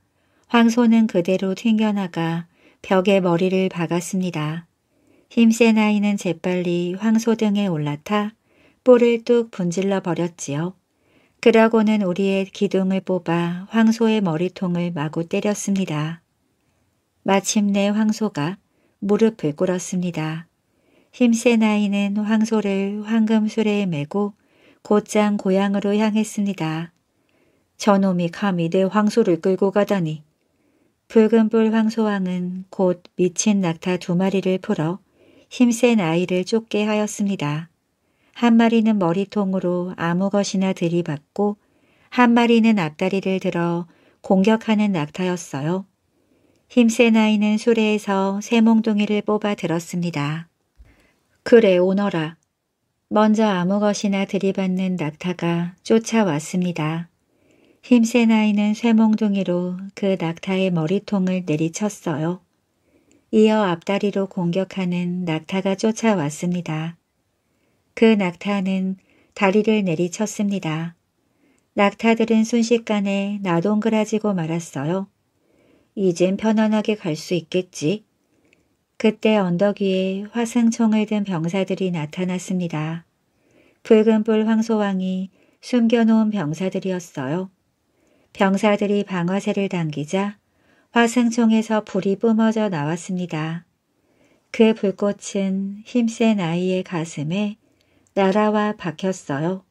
황소는 그대로 튕겨나가 벽에 머리를 박았습니다. 힘센 아이는 재빨리 황소 등에 올라타 숯불을 뚝 분질러 버렸지요. 그러고는 우리의 기둥을 뽑아 황소의 머리통을 마구 때렸습니다. 마침내 황소가 무릎을 꿇었습니다. 힘센 아이는 황소를 황금수레에 메고 곧장 고향으로 향했습니다. 저놈이 감히 내 황소를 끌고 가다니. 붉은불 황소왕은 곧 미친 낙타 두 마리를 풀어 힘센 아이를 쫓게 하였습니다. 한 마리는 머리통으로 아무 것이나 들이받고 한 마리는 앞다리를 들어 공격하는 낙타였어요. 힘센 아이는 수레에서 새몽둥이를 뽑아 들었습니다. 그래 오너라. 먼저 아무 것이나 들이받는 낙타가 쫓아왔습니다. 힘센 아이는 쇠몽둥이로 그 낙타의 머리통을 내리쳤어요. 이어 앞다리로 공격하는 낙타가 쫓아왔습니다. 그 낙타는 다리를 내리쳤습니다. 낙타들은 순식간에 나동그라지고 말았어요. 이젠 편안하게 갈 수 있겠지. 그때 언덕 위에 화승총을 든 병사들이 나타났습니다. 붉은불 황소왕이 숨겨놓은 병사들이었어요. 병사들이 방아쇠를 당기자 화승총에서 불이 뿜어져 나왔습니다. 그 불꽃은 힘센 아이의 가슴에 날아와 박혔어요.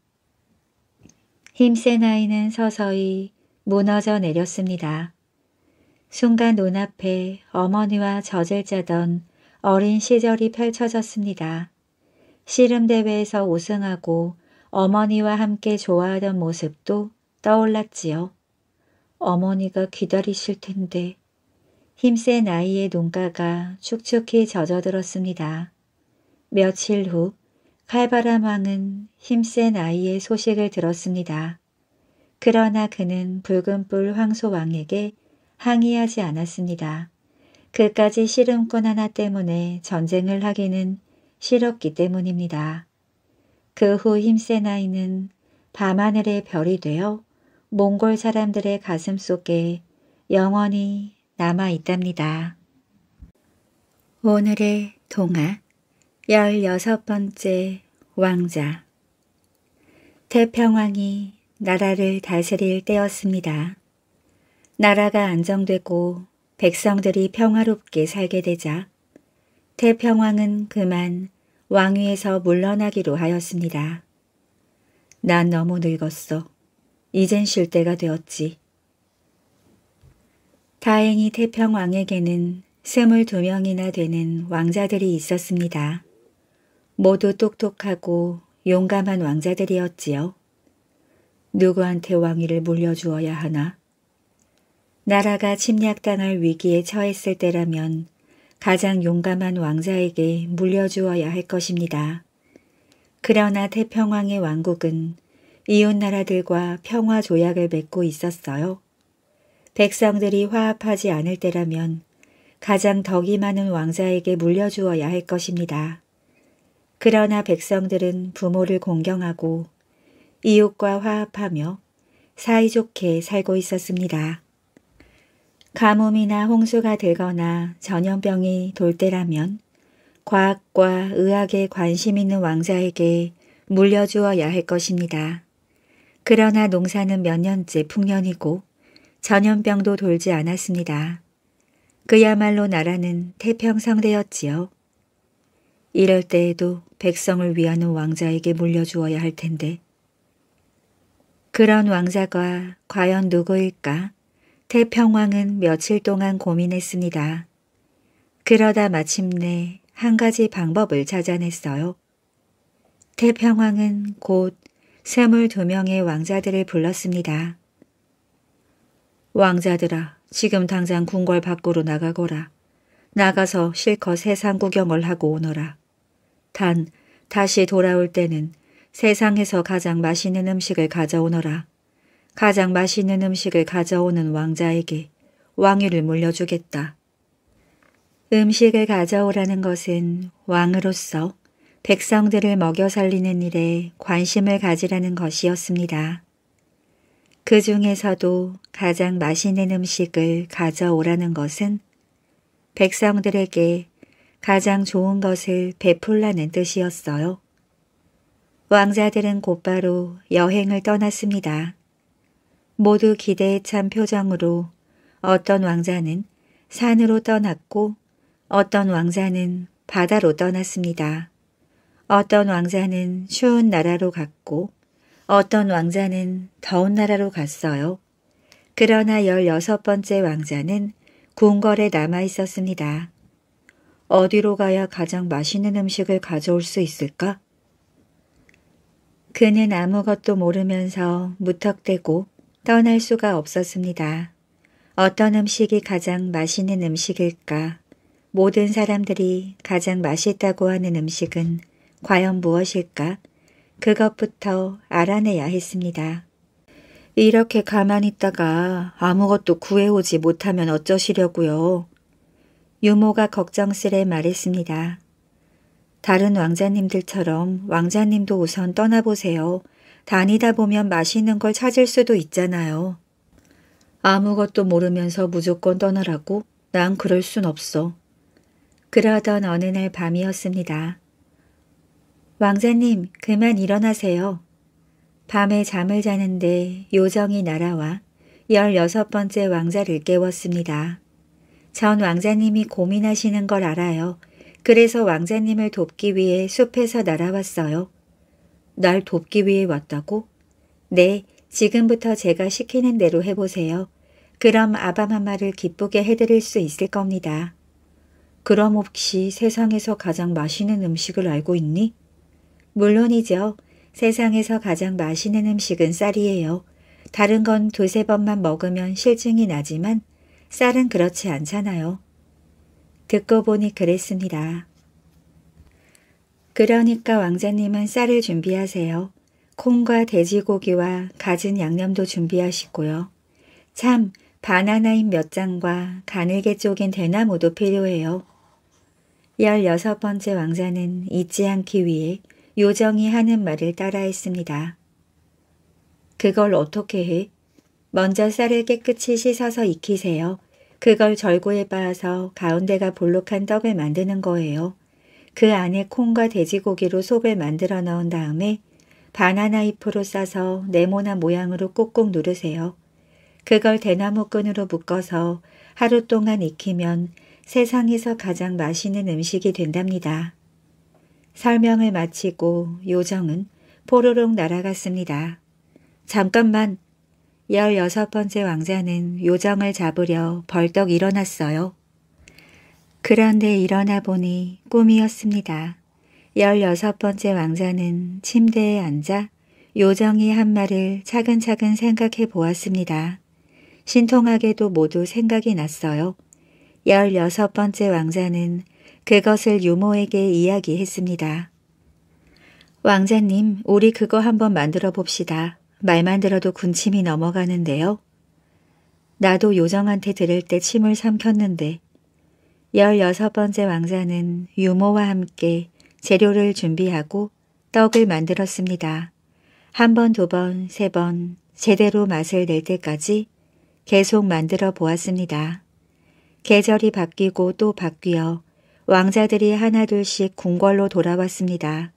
힘센 아이는 서서히 무너져 내렸습니다. 순간 눈앞에 어머니와 젖을짜던 어린 시절이 펼쳐졌습니다. 씨름대회에서 우승하고 어머니와 함께 좋아하던 모습도 떠올랐지요. 어머니가 기다리실 텐데 힘센 아이의 눈가가 축축히 젖어들었습니다. 며칠 후 칼바람 왕은 힘센 아이의 소식을 들었습니다. 그러나 그는 붉은뿔 황소 왕에게 항의하지 않았습니다. 그까지 씨름꾼 하나 때문에 전쟁을 하기는 싫었기 때문입니다. 그 후 힘센 아이는 밤하늘의 별이 되어 몽골 사람들의 가슴 속에 영원히 남아 있답니다. 오늘의 동화 열여섯 번째 왕자 태평왕이 나라를 다스릴 때였습니다. 나라가 안정되고 백성들이 평화롭게 살게 되자 태평왕은 그만 왕위에서 물러나기로 하였습니다. 난 너무 늙었어. 이젠 쉴 때가 되었지. 다행히 태평왕에게는 22명이나 되는 왕자들이 있었습니다. 모두 똑똑하고 용감한 왕자들이었지요. 누구한테 왕위를 물려주어야 하나? 나라가 침략당할 위기에 처했을 때라면 가장 용감한 왕자에게 물려주어야 할 것입니다. 그러나 태평왕의 왕국은 이웃나라들과 평화조약을 맺고 있었어요. 백성들이 화합하지 않을 때라면 가장 덕이 많은 왕자에게 물려주어야 할 것입니다. 그러나 백성들은 부모를 공경하고 이웃과 화합하며 사이좋게 살고 있었습니다. 가뭄이나 홍수가 들거나 전염병이 돌 때라면 과학과 의학에 관심 있는 왕자에게 물려주어야 할 것입니다. 그러나 농사는 몇 년째 풍년이고 전염병도 돌지 않았습니다. 그야말로 나라는 태평성대였지요. 이럴 때에도 백성을 위하는 왕자에게 물려주어야 할 텐데. 그런 왕자가 과연 누구일까? 태평왕은 며칠 동안 고민했습니다. 그러다 마침내 한 가지 방법을 찾아냈어요. 태평왕은 곧샘2 명의 왕자들을 불렀습니다. 왕자들아, 지금 당장 궁궐 밖으로 나가거라. 나가서 실컷 세상 구경을 하고 오너라. 단 다시 돌아올 때는 세상에서 가장 맛있는 음식을 가져오너라. 가장 맛있는 음식을 가져오는 왕자에게 왕위를 물려주겠다. 음식을 가져오라는 것은 왕으로서 백성들을 먹여 살리는 일에 관심을 가지라는 것이었습니다. 그 중에서도 가장 맛있는 음식을 가져오라는 것은 백성들에게 가장 좋은 것을 베풀라는 뜻이었어요. 왕자들은 곧바로 여행을 떠났습니다. 모두 기대에 찬 표정으로 어떤 왕자는 산으로 떠났고 어떤 왕자는 바다로 떠났습니다. 어떤 왕자는 추운 나라로 갔고 어떤 왕자는 더운 나라로 갔어요. 그러나 열여섯 번째 왕자는 궁궐에 남아 있었습니다. 어디로 가야 가장 맛있는 음식을 가져올 수 있을까? 그는 아무것도 모르면서 무턱대고 떠날 수가 없었습니다. 어떤 음식이 가장 맛있는 음식일까? 모든 사람들이 가장 맛있다고 하는 음식은 과연 무엇일까? 그것부터 알아내야 했습니다. 이렇게 가만히 있다가 아무것도 구해오지 못하면 어쩌시려고요. 유모가 걱정스레 말했습니다. 다른 왕자님들처럼 왕자님도 우선 떠나보세요. 다니다 보면 맛있는 걸 찾을 수도 있잖아요. 아무것도 모르면서 무조건 떠나라고? 난 그럴 순 없어. 그러던 어느 날 밤이었습니다. 왕자님, 그만 일어나세요. 밤에 잠을 자는데 요정이 날아와 열여섯 번째 왕자를 깨웠습니다. 전 왕자님이 고민하시는 걸 알아요. 그래서 왕자님을 돕기 위해 숲에서 날아왔어요. 날 돕기 위해 왔다고? 네, 지금부터 제가 시키는 대로 해보세요. 그럼 아바마마를 기쁘게 해드릴 수 있을 겁니다. 그럼 혹시 세상에서 가장 맛있는 음식을 알고 있니? 물론이죠. 세상에서 가장 맛있는 음식은 쌀이에요. 다른 건 두세 번만 먹으면 실증이 나지만 쌀은 그렇지 않잖아요. 듣고 보니 그랬습니다. 그러니까 왕자님은 쌀을 준비하세요. 콩과 돼지고기와 갖은 양념도 준비하시고요. 참, 바나나인몇 장과 가늘게 쪼갠 대나무도 필요해요. 열여섯 번째 왕자는 잊지 않기 위해 요정이 하는 말을 따라했습니다. 그걸 어떻게 해? 먼저 쌀을 깨끗이 씻어서 익히세요. 그걸 절구에 빻아서 가운데가 볼록한 떡을 만드는 거예요. 그 안에 콩과 돼지고기로 속을 만들어 넣은 다음에 바나나 잎으로 싸서 네모난 모양으로 꼭꼭 누르세요. 그걸 대나무끈으로 묶어서 하루 동안 익히면 세상에서 가장 맛있는 음식이 된답니다. 설명을 마치고 요정은 포로록 날아갔습니다. 잠깐만 열여섯 번째 왕자는 요정을 잡으려 벌떡 일어났어요. 그런데 일어나 보니 꿈이었습니다. 열여섯 번째 왕자는 침대에 앉아 요정이 한 말을 차근차근 생각해 보았습니다. 신통하게도 모두 생각이 났어요. 열여섯 번째 왕자는 그것을 유모에게 이야기했습니다. 왕자님, 우리 그거 한번 만들어 봅시다. 말만 들어도 군침이 넘어가는데요. 나도 요정한테 들을 때 침을 삼켰는데 16번째 왕자는 유모와 함께 재료를 준비하고 떡을 만들었습니다. 한 번, 두 번, 세 번 제대로 맛을 낼 때까지 계속 만들어 보았습니다. 계절이 바뀌고 또 바뀌어 왕자들이 하나둘씩 궁궐로 돌아왔습니다.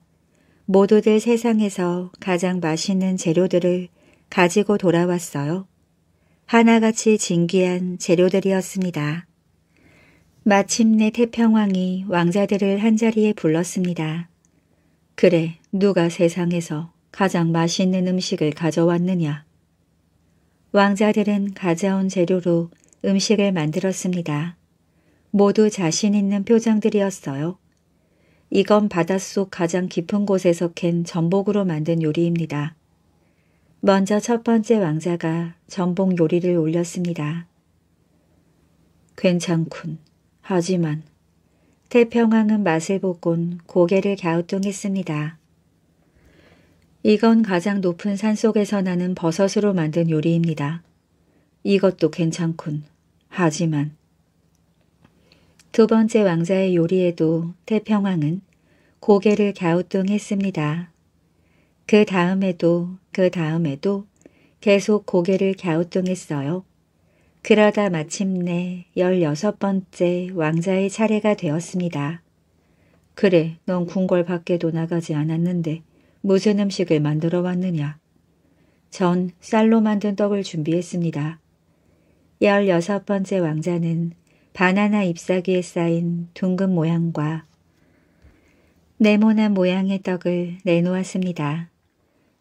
모두들 세상에서 가장 맛있는 재료들을 가지고 돌아왔어요. 하나같이 진귀한 재료들이었습니다. 마침내 태평왕이 왕자들을 한자리에 불렀습니다. 그래, 누가 세상에서 가장 맛있는 음식을 가져왔느냐? 왕자들은 가져온 재료로 음식을 만들었습니다. 모두 자신 있는 표정들이었어요. 이건 바닷속 가장 깊은 곳에서 캔 전복으로 만든 요리입니다. 먼저 첫 번째 왕자가 전복 요리를 올렸습니다. 괜찮군. 하지만 태평왕은 맛을 보곤 고개를 갸우뚱했습니다. 이건 가장 높은 산속에서 나는 버섯으로 만든 요리입니다. 이것도 괜찮군. 하지만 두 번째 왕자의 요리에도 태평왕은 고개를 갸우뚱했습니다. 그 다음에도 그 다음에도 계속 고개를 갸우뚱했어요. 그러다 마침내 16번째 왕자의 차례가 되었습니다. 그래, 넌 궁궐 밖에도 나가지 않았는데 무슨 음식을 만들어 왔느냐? 전 쌀로 만든 떡을 준비했습니다. 16번째 왕자는 바나나 잎사귀에 쌓인 둥근 모양과 네모난 모양의 떡을 내놓았습니다.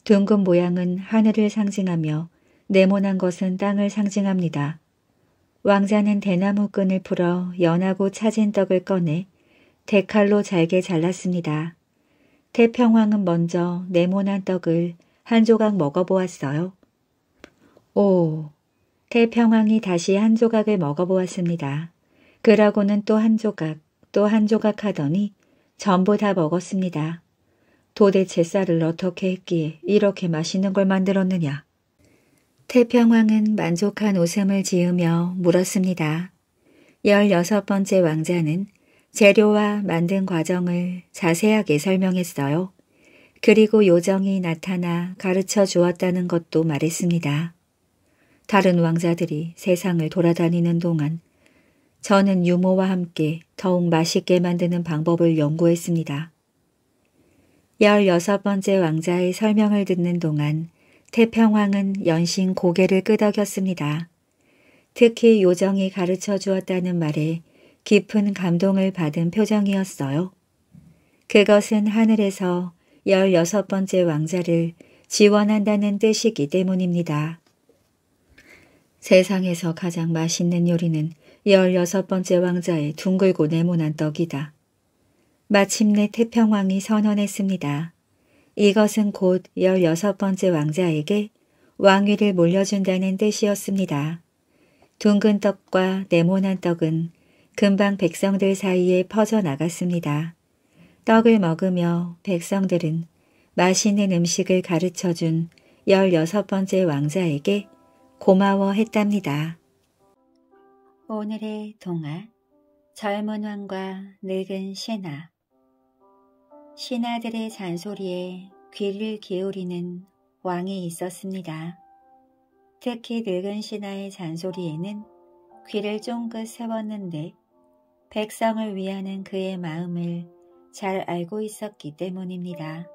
둥근 모양은 하늘을 상징하며 네모난 것은 땅을 상징합니다. 왕자는 대나무 끈을 풀어 연하고 차진 떡을 꺼내 대칼로 잘게 잘랐습니다. 태평왕은 먼저 네모난 떡을 한 조각 먹어보았어요. 오, 태평왕이 다시 한 조각을 먹어보았습니다. 그라고는 또 한 조각, 또 한 조각 하더니 전부 다 먹었습니다. 도대체 쌀을 어떻게 했기에 이렇게 맛있는 걸 만들었느냐. 태평왕은 만족한 웃음을 지으며 물었습니다. 열여섯 번째 왕자는 재료와 만든 과정을 자세하게 설명했어요. 그리고 요정이 나타나 가르쳐 주었다는 것도 말했습니다. 다른 왕자들이 세상을 돌아다니는 동안 저는 유모와 함께 더욱 맛있게 만드는 방법을 연구했습니다. 16번째 왕자의 설명을 듣는 동안 태평왕은 연신 고개를 끄덕였습니다. 특히 요정이 가르쳐 주었다는 말에 깊은 감동을 받은 표정이었어요. 그것은 하늘에서 16번째 왕자를 지원한다는 뜻이기 때문입니다. 세상에서 가장 맛있는 요리는 열여섯 번째 왕자의 둥글고 네모난 떡이다. 마침내 태평왕이 선언했습니다. 이것은 곧 열여섯 번째 왕자에게 왕위를 물려준다는 뜻이었습니다. 둥근 떡과 네모난 떡은 금방 백성들 사이에 퍼져나갔습니다. 떡을 먹으며 백성들은 맛있는 음식을 가르쳐준 열여섯 번째 왕자에게 고마워했답니다. 오늘의 동화 젊은 왕과 늙은 신하 신하들의 잔소리에 귀를 기울이는 왕이 있었습니다. 특히 늙은 신하의 잔소리에는 귀를 쫑긋 세웠는데 백성을 위하는 그의 마음을 잘 알고 있었기 때문입니다.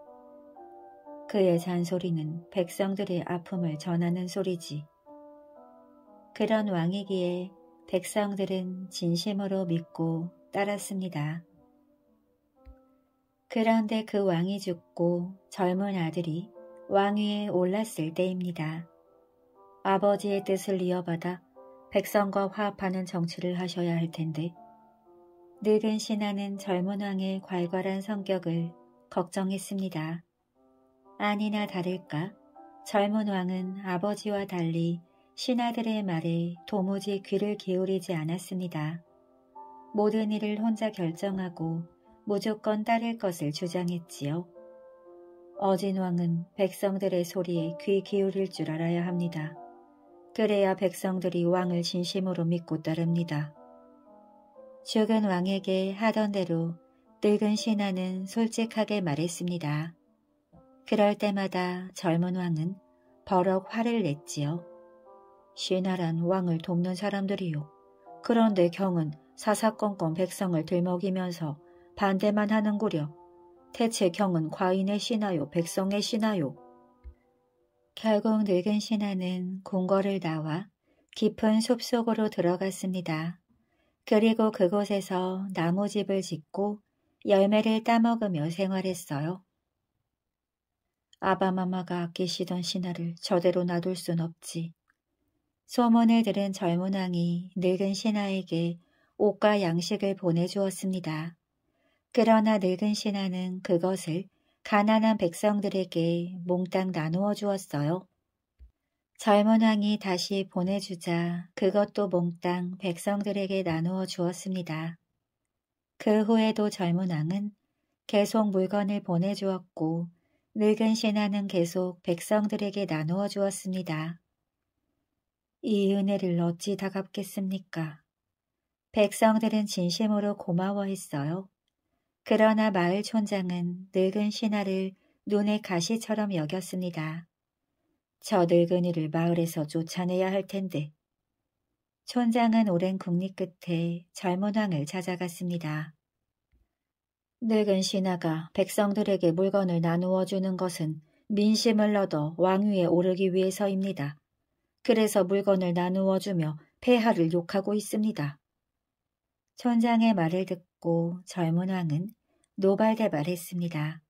그의 잔소리는 백성들의 아픔을 전하는 소리지. 그런 왕이기에 백성들은 진심으로 믿고 따랐습니다. 그런데 그 왕이 죽고 젊은 아들이 왕위에 올랐을 때입니다. 아버지의 뜻을 이어받아 백성과 화합하는 정치를 하셔야 할 텐데 늙은 신하는 젊은 왕의 괄괄한 성격을 걱정했습니다. 아니나 다를까 젊은 왕은 아버지와 달리 신하들의 말에 도무지 귀를 기울이지 않았습니다. 모든 일을 혼자 결정하고 무조건 따를 것을 주장했지요. 어진 왕은 백성들의 소리에 귀 기울일 줄 알아야 합니다. 그래야 백성들이 왕을 진심으로 믿고 따릅니다. 죽은 왕에게 하던 대로 늙은 신하는 솔직하게 말했습니다. 그럴 때마다 젊은 왕은 버럭 화를 냈지요. 신하란 왕을 돕는 사람들이요. 그런데 경은 사사건건 백성을 들먹이면서 반대만 하는구려. 대체 경은 과인의 신하요 백성의 신하요. 결국 늙은 신하는 궁궐을 나와 깊은 숲속으로 들어갔습니다. 그리고 그곳에서 나무집을 짓고 열매를 따먹으며 생활했어요. 아바마마가 아끼시던 신하를 저대로 놔둘 순 없지. 소문을 들은 젊은 왕이 늙은 신하에게 옷과 양식을 보내주었습니다. 그러나 늙은 신하는 그것을 가난한 백성들에게 몽땅 나누어 주었어요. 젊은 왕이 다시 보내주자 그것도 몽땅 백성들에게 나누어 주었습니다. 그 후에도 젊은 왕은 계속 물건을 보내주었고 늙은 신하는 계속 백성들에게 나누어 주었습니다. 이 은혜를 어찌 다 갚겠습니까? 백성들은 진심으로 고마워했어요. 그러나 마을 촌장은 늙은 신하를 눈의 가시처럼 여겼습니다. 저 늙은이를 마을에서 쫓아내야 할 텐데. 촌장은 오랜 국립 끝에 젊은 왕을 찾아갔습니다. 늙은 신하가 백성들에게 물건을 나누어 주는 것은 민심을 얻어 왕위에 오르기 위해서입니다. 그래서 물건을 나누어 주며 폐하를 욕하고 있습니다. 천장의 말을 듣고 젊은 왕은 노발대발했습니다.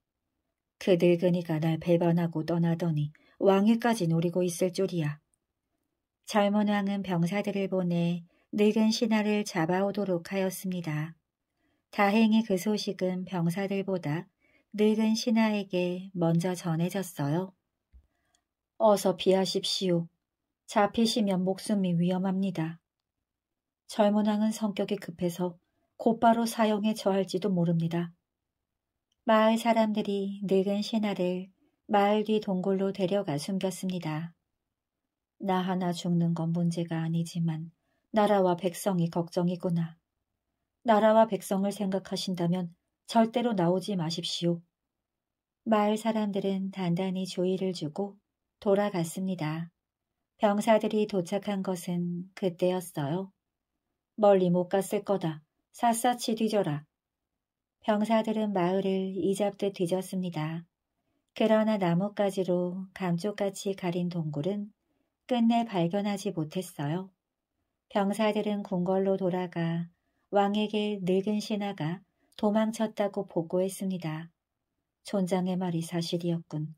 그 늙은이가 날 배반하고 떠나더니 왕위까지 노리고 있을 줄이야. 젊은 왕은 병사들을 보내 늙은 신하를 잡아오도록 하였습니다. 다행히 그 소식은 병사들보다 늙은 신하에게 먼저 전해졌어요. 어서 비하십시오. 잡히시면 목숨이 위험합니다. 젊은 왕은 성격이 급해서 곧바로 사형에 처할지도 모릅니다. 마을 사람들이 늙은 신하를 마을 뒤 동굴로 데려가 숨겼습니다. 나 하나 죽는 건 문제가 아니지만 나라와 백성이 걱정이구나. 나라와 백성을 생각하신다면 절대로 나오지 마십시오. 마을 사람들은 단단히 조의를 주고 돌아갔습니다. 병사들이 도착한 것은 그때였어요. 멀리 못 갔을 거다. 샅샅이 뒤져라. 병사들은 마을을 이잡듯 뒤졌습니다. 그러나 나뭇가지로 감쪽같이 가린 동굴은 끝내 발견하지 못했어요. 병사들은 궁궐로 돌아가 왕에게 늙은 신하가 도망쳤다고 보고했습니다. 존장의 말이 사실이었군.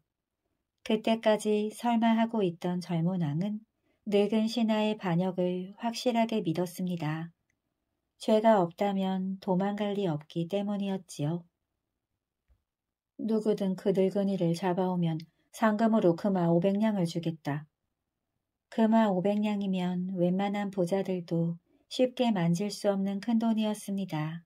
그때까지 설마하고 있던 젊은 왕은 늙은 신하의 반역을 확실하게 믿었습니다. 죄가 없다면 도망갈 리 없기 때문이었지요. 누구든 그 늙은이를 잡아오면 상금으로 금화 500냥을 주겠다. 금화 500냥이면 웬만한 부자들도 쉽게 만질 수 없는 큰 돈이었습니다.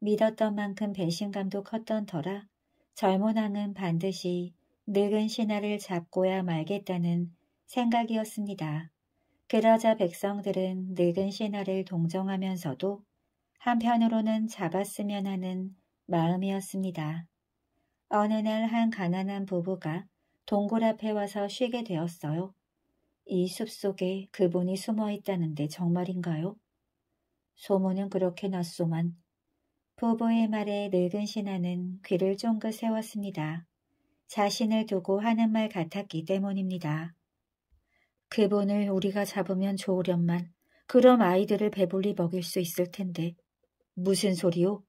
믿었던 만큼 배신감도 컸던 터라 젊은 왕은 반드시 늙은 신하를 잡고야 말겠다는 생각이었습니다. 그러자 백성들은 늙은 신하를 동정하면서도 한편으로는 잡았으면 하는 마음이었습니다. 어느 날 한 가난한 부부가 동굴 앞에 와서 쉬게 되었어요. 이 숲속에 그분이 숨어 있다는데 정말인가요? 소문은 그렇게 났소만 부부의 말에 늙은 신하는 귀를 쫑긋 세웠습니다. 자신을 두고 하는 말 같았기 때문입니다. 그분을 우리가 잡으면 좋으련만 그럼 아이들을 배불리 먹일 수 있을 텐데 무슨 소리요?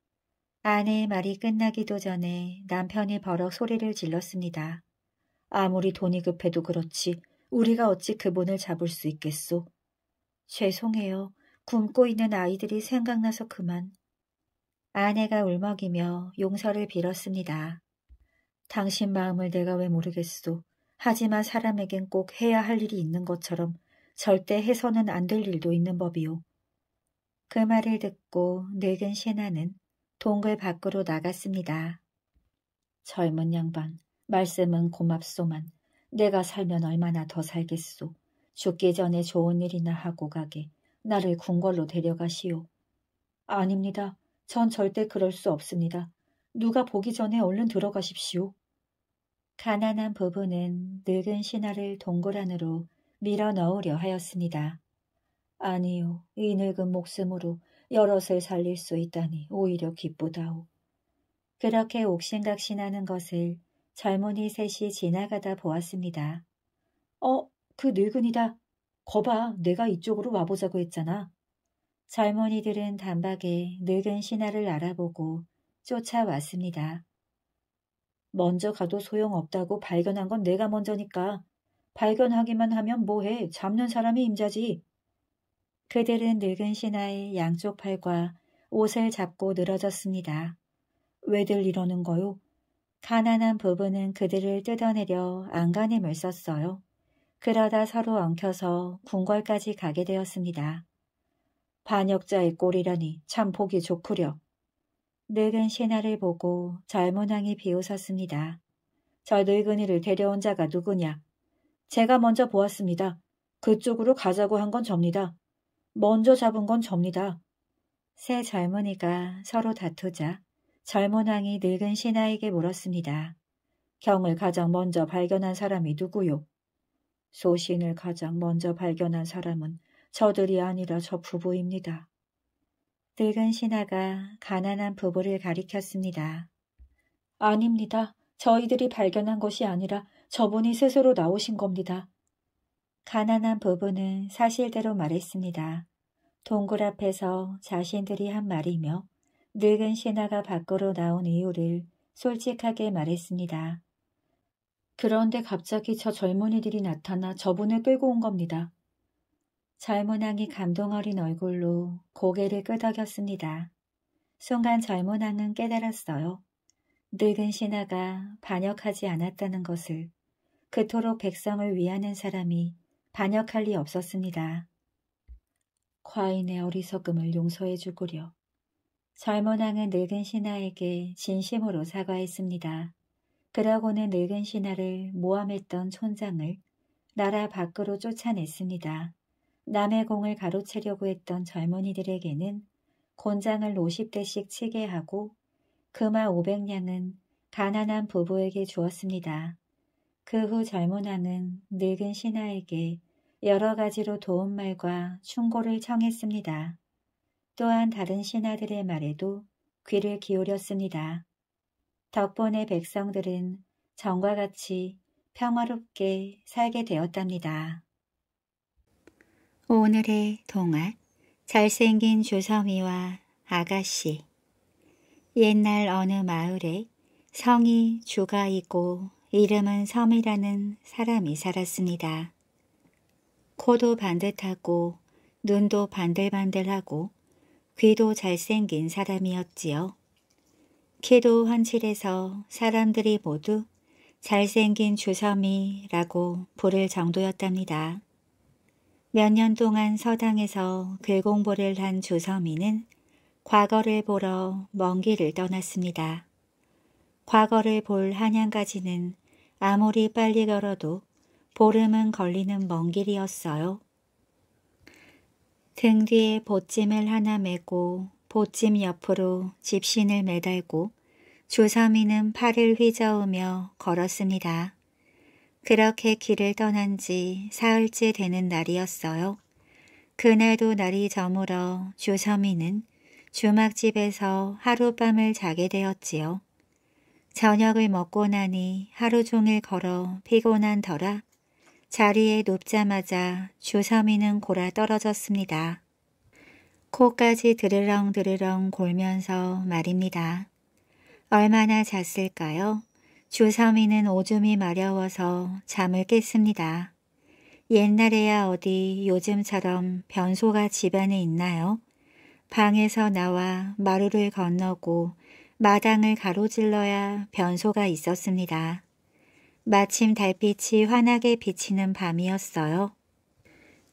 아내의 말이 끝나기도 전에 남편이 버럭 소리를 질렀습니다. 아무리 돈이 급해도 그렇지 우리가 어찌 그분을 잡을 수 있겠소? 죄송해요. 굶고 있는 아이들이 생각나서 그만. 아내가 울먹이며 용서를 빌었습니다. 당신 마음을 내가 왜 모르겠소. 하지만 사람에겐 꼭 해야 할 일이 있는 것처럼 절대 해서는 안 될 일도 있는 법이오그 말을 듣고 늙은 신하는 동굴 밖으로 나갔습니다. 젊은 양반, 말씀은 고맙소만 내가 살면 얼마나 더 살겠소. 죽기 전에 좋은 일이나 하고 가게 나를 궁궐로 데려가시오. 아닙니다. 전 절대 그럴 수 없습니다. 누가 보기 전에 얼른 들어가십시오. 가난한 부부는 늙은 신하를 동굴 안으로 밀어 넣으려 하였습니다. 아니요, 이 늙은 목숨으로 여럿을 살릴 수 있다니 오히려 기쁘다오. 그렇게 옥신각신하는 것을 젊은이 셋이 지나가다 보았습니다. 어, 그 늙은이다. 거봐, 내가 이쪽으로 와보자고 했잖아. 젊은이들은 단박에 늙은 신하를 알아보고 쫓아왔습니다. 먼저 가도 소용없다고 발견한 건 내가 먼저니까 발견하기만 하면 뭐해 잡는 사람이 임자지. 그들은 늙은 신하의 양쪽 팔과 옷을 잡고 늘어졌습니다. 왜들 이러는 거요? 가난한 부부는 그들을 뜯어내려 안간힘을 썼어요. 그러다 서로 엉켜서 궁궐까지 가게 되었습니다. 반역자의 꼴이라니 참 보기 좋구려. 늙은 신하를 보고 젊은왕이 비웃었습니다. 저 늙은이를 데려온 자가 누구냐? 제가 먼저 보았습니다. 그쪽으로 가자고 한 건 접니다. 먼저 잡은 건 접니다. 세 젊은이가 서로 다투자 젊은왕이 늙은 신하에게 물었습니다. 경을 가장 먼저 발견한 사람이 누구요? 소신을 가장 먼저 발견한 사람은 저들이 아니라 저 부부입니다. 늙은 신하가 가난한 부부를 가리켰습니다. 아닙니다. 저희들이 발견한 것이 아니라 저분이 스스로 나오신 겁니다. 가난한 부부는 사실대로 말했습니다. 동굴 앞에서 자신들이 한 말이며 늙은 신하가 밖으로 나온 이유를 솔직하게 말했습니다. 그런데 갑자기 저 젊은이들이 나타나 저분을 끌고 온 겁니다. 젊은왕이 감동 어린 얼굴로 고개를 끄덕였습니다. 순간 젊은왕은 깨달았어요. 늙은 신하가 반역하지 않았다는 것을 그토록 백성을 위하는 사람이 반역할 리 없었습니다. 과인의 어리석음을 용서해 주구려. 젊은 왕은 늙은 신하에게 진심으로 사과했습니다. 그러고는 늙은 신하를 모함했던 촌장을 나라 밖으로 쫓아냈습니다. 남의 공을 가로채려고 했던 젊은이들에게는 곤장을 50대씩 치게 하고 그마 500냥은 가난한 부부에게 주었습니다. 그 후 젊은 왕은 늙은 신하에게 여러 가지로 도움말과 충고를 청했습니다. 또한 다른 신하들의 말에도 귀를 기울였습니다. 덕분에 백성들은 정과 같이 평화롭게 살게 되었답니다. 오늘의 동화 잘생긴 조섬이와 아가씨 옛날 어느 마을에 성이 주가 있고 이름은 섬이라는 사람이 살았습니다. 코도 반듯하고 눈도 반들반들하고 귀도 잘생긴 사람이었지요. 키도 환칠해서 사람들이 모두 잘생긴 주섬이라고 부를 정도였답니다. 몇년 동안 서당에서 괴공보를한 주섬이는 과거를 보러 먼 길을 떠났습니다. 과거를 볼 한양까지는 아무리 빨리 걸어도 보름은 걸리는 먼 길이었어요. 등 뒤에 보찜을 하나 메고 보찜 옆으로 집신을 매달고 주섬이는 팔을 휘저으며 걸었습니다. 그렇게 길을 떠난 지 사흘째 되는 날이었어요. 그날도 날이 저물어 주섬이는 주막집에서 하룻밤을 자게 되었지요. 저녁을 먹고 나니 하루 종일 걸어 피곤한 터라 자리에 눕자마자 주섬이는 골아 떨어졌습니다. 코까지 드르렁드르렁 골면서 말입니다. 얼마나 잤을까요? 주삼이는 오줌이 마려워서 잠을 깼습니다. 옛날에야 어디 요즘처럼 변소가 집안에 있나요? 방에서 나와 마루를 건너고 마당을 가로질러야 변소가 있었습니다. 마침 달빛이 환하게 비치는 밤이었어요.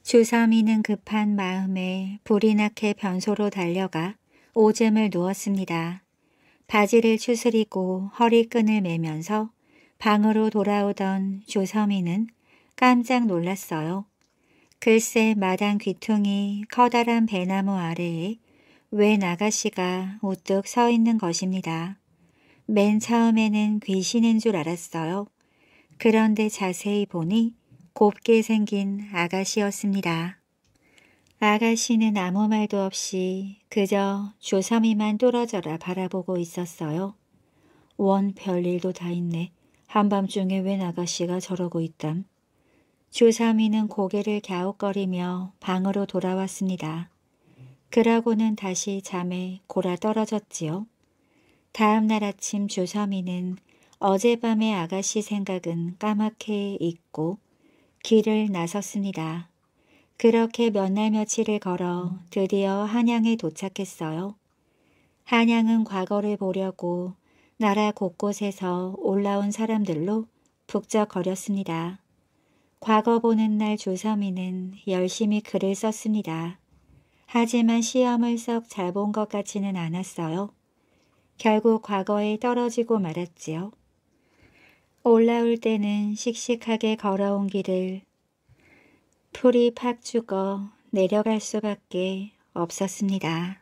주섬이는 급한 마음에 불이 나게 변소로 달려가 오줌을 누웠습니다. 바지를 추스리고 허리끈을 매면서 방으로 돌아오던 조섬미는 깜짝 놀랐어요. 글쎄 마당 귀퉁이 커다란 배나무 아래에 왜아가씨가 우뚝 서 있는 것입니다. 맨 처음에는 귀신인 줄 알았어요. 그런데 자세히 보니 곱게 생긴 아가씨였습니다. 아가씨는 아무 말도 없이 그저 조삼이만 떨어져라 바라보고 있었어요. 원 별일도 다 있네. 한밤중에 웬 아가씨가 저러고 있담. 조삼이는 고개를 갸웃거리며 방으로 돌아왔습니다. 그러고는 다시 잠에 골아 떨어졌지요. 다음 날 아침 조삼이는 어젯밤의 아가씨 생각은 까맣게 잊고 길을 나섰습니다. 그렇게 몇 날 며칠을 걸어 드디어 한양에 도착했어요. 한양은 과거를 보려고 나라 곳곳에서 올라온 사람들로 북적거렸습니다. 과거 보는 날 조섬이는 열심히 글을 썼습니다. 하지만 시험을 썩 잘 본 것 같지는 않았어요. 결국 과거에 떨어지고 말았지요. 올라올 때는 씩씩하게 걸어온 길을 풀이 팍 죽어 내려갈 수밖에 없었습니다.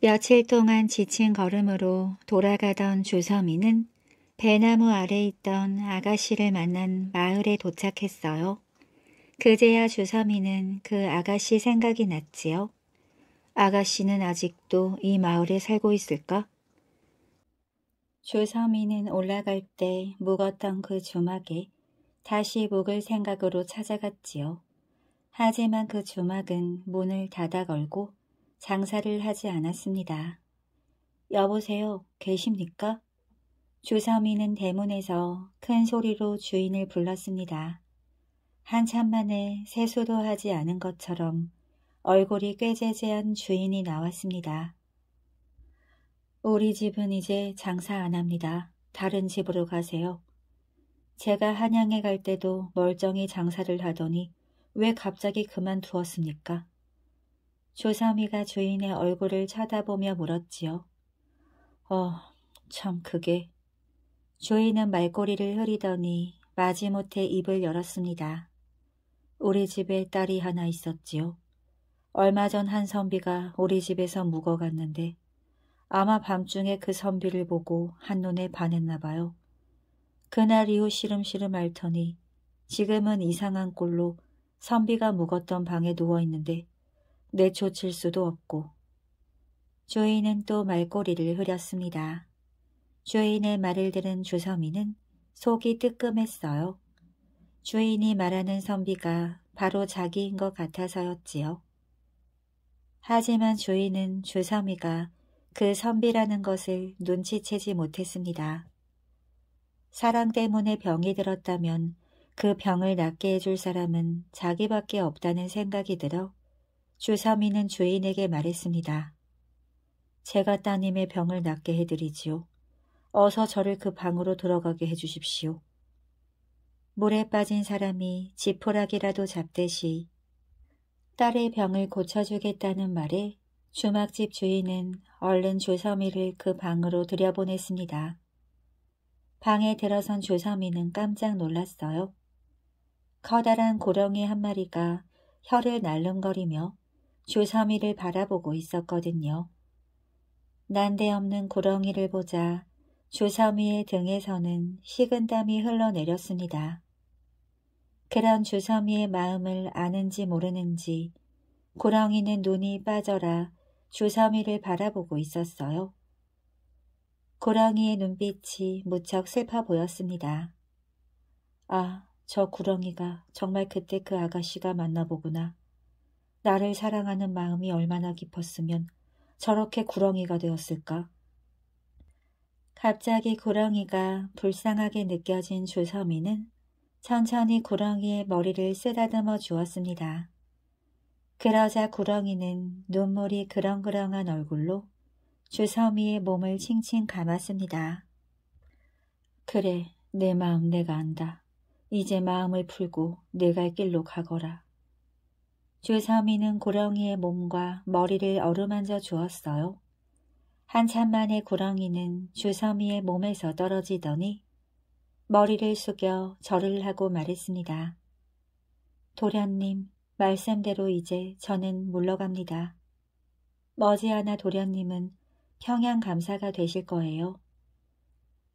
며칠 동안 지친 걸음으로 돌아가던 주섬이는 배나무 아래 있던 아가씨를 만난 마을에 도착했어요. 그제야 주섬이는 그 아가씨 생각이 났지요. 아가씨는 아직도 이 마을에 살고 있을까? 주섬이는 올라갈 때 묵었던 그 주막에 다시 목을 생각으로 찾아갔지요. 하지만 그 주막은 문을 닫아 걸고 장사를 하지 않았습니다. 여보세요, 계십니까? 주섬미는 대문에서 큰 소리로 주인을 불렀습니다. 한참 만에 세수도 하지 않은 것처럼 얼굴이 꾀재재한 주인이 나왔습니다. 우리 집은 이제 장사 안 합니다. 다른 집으로 가세요. 제가 한양에 갈 때도 멀쩡히 장사를 하더니 왜 갑자기 그만두었습니까? 조삼이가 주인의 얼굴을 쳐다보며 물었지요. 어, 참 그게. 주인은 말꼬리를 흐리더니 마지못해 입을 열었습니다. 우리 집에 딸이 하나 있었지요. 얼마 전 한 선비가 우리 집에서 묵어갔는데 아마 밤중에 그 선비를 보고 한눈에 반했나 봐요. 그날 이후 시름시름 앓더니 지금은 이상한 꼴로 선비가 묵었던 방에 누워있는데 내쫓을 수도 없고 주인은 또 말꼬리를 흐렸습니다. 주인의 말을 들은 주섬이는 속이 뜨끔했어요. 주인이 말하는 선비가 바로 자기인 것 같아서였지요. 하지만 주인은 주섬이가 그 선비라는 것을 눈치채지 못했습니다. 사랑 때문에 병이 들었다면 그 병을 낫게 해줄 사람은 자기밖에 없다는 생각이 들어 주삼미는 주인에게 말했습니다. 제가 따님의 병을 낫게 해드리지요. 어서 저를 그 방으로 들어가게 해주십시오. 물에 빠진 사람이 지푸라기라도 잡듯이 딸의 병을 고쳐주겠다는 말에 주막집 주인은 얼른 주섬이를 그 방으로 들여보냈습니다. 방에 들어선 조삼이는 깜짝 놀랐어요. 커다란 고령의한 마리가 혀를 날름거리며 조삼이를 바라보고 있었거든요. 난데없는 고렁이를 보자 조섬이의 등에서는 식은땀이 흘러내렸습니다. 그런 조섬이의 마음을 아는지 모르는지 고렁이는 눈이 빠져라 조섬이를 바라보고 있었어요. 고랑이의 눈빛이 무척 슬퍼 보였습니다. 아, 저 구렁이가 정말 그때 그 아가씨가 만나보구나. 나를 사랑하는 마음이 얼마나 깊었으면 저렇게 구렁이가 되었을까? 갑자기 구렁이가 불쌍하게 느껴진 주서미는 천천히 구렁이의 머리를 쓰다듬어 주었습니다. 그러자 구렁이는 눈물이 그렁그렁한 얼굴로 주섬이의 몸을 칭칭 감았습니다. 그래, 내 마음 내가 안다. 이제 마음을 풀고 내 갈 길로 가거라. 주섬이는 고렁이의 몸과 머리를 어루만져 주었어요. 한참 만에 고렁이는 주섬이의 몸에서 떨어지더니 머리를 숙여 절을 하고 말했습니다. 도련님, 말씀대로 이제 저는 물러갑니다. 머지않아 도련님은 평양 감사가 되실 거예요.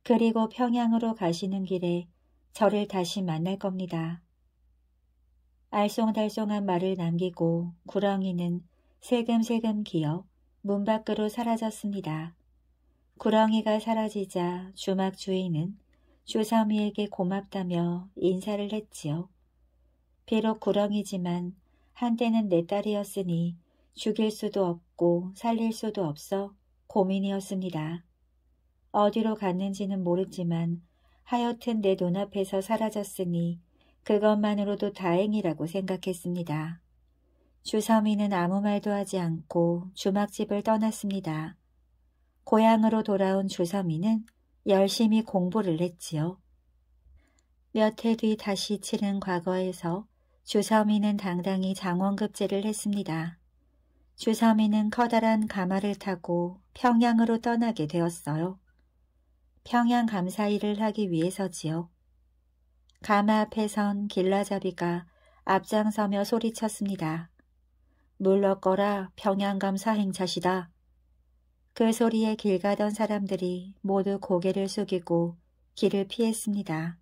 그리고 평양으로 가시는 길에 저를 다시 만날 겁니다. 알쏭달쏭한 말을 남기고 구렁이는 세금세금 기어 문 밖으로 사라졌습니다. 구렁이가 사라지자 주막 주인은 주삼이에게 고맙다며 인사를 했지요. 비록 구렁이지만 한때는 내 딸이었으니 죽일 수도 없고 살릴 수도 없어 고민이었습니다. 어디로 갔는지는 모르지만 하여튼 내 눈앞에서 사라졌으니 그것만으로도 다행이라고 생각했습니다. 주섬이는 아무 말도 하지 않고 주막집을 떠났습니다. 고향으로 돌아온 주섬이는 열심히 공부를 했지요. 몇 해 뒤 다시 치른 과거에서 주섬이는 당당히 장원급제를 했습니다. 주사미는 커다란 가마를 타고 평양으로 떠나게 되었어요. 평양 감사일을 하기 위해서지요. 가마 앞에선 길라잡이가 앞장서며 소리쳤습니다. 물러거라 평양감사 행차시다. 그 소리에 길 가던 사람들이 모두 고개를 숙이고 길을 피했습니다.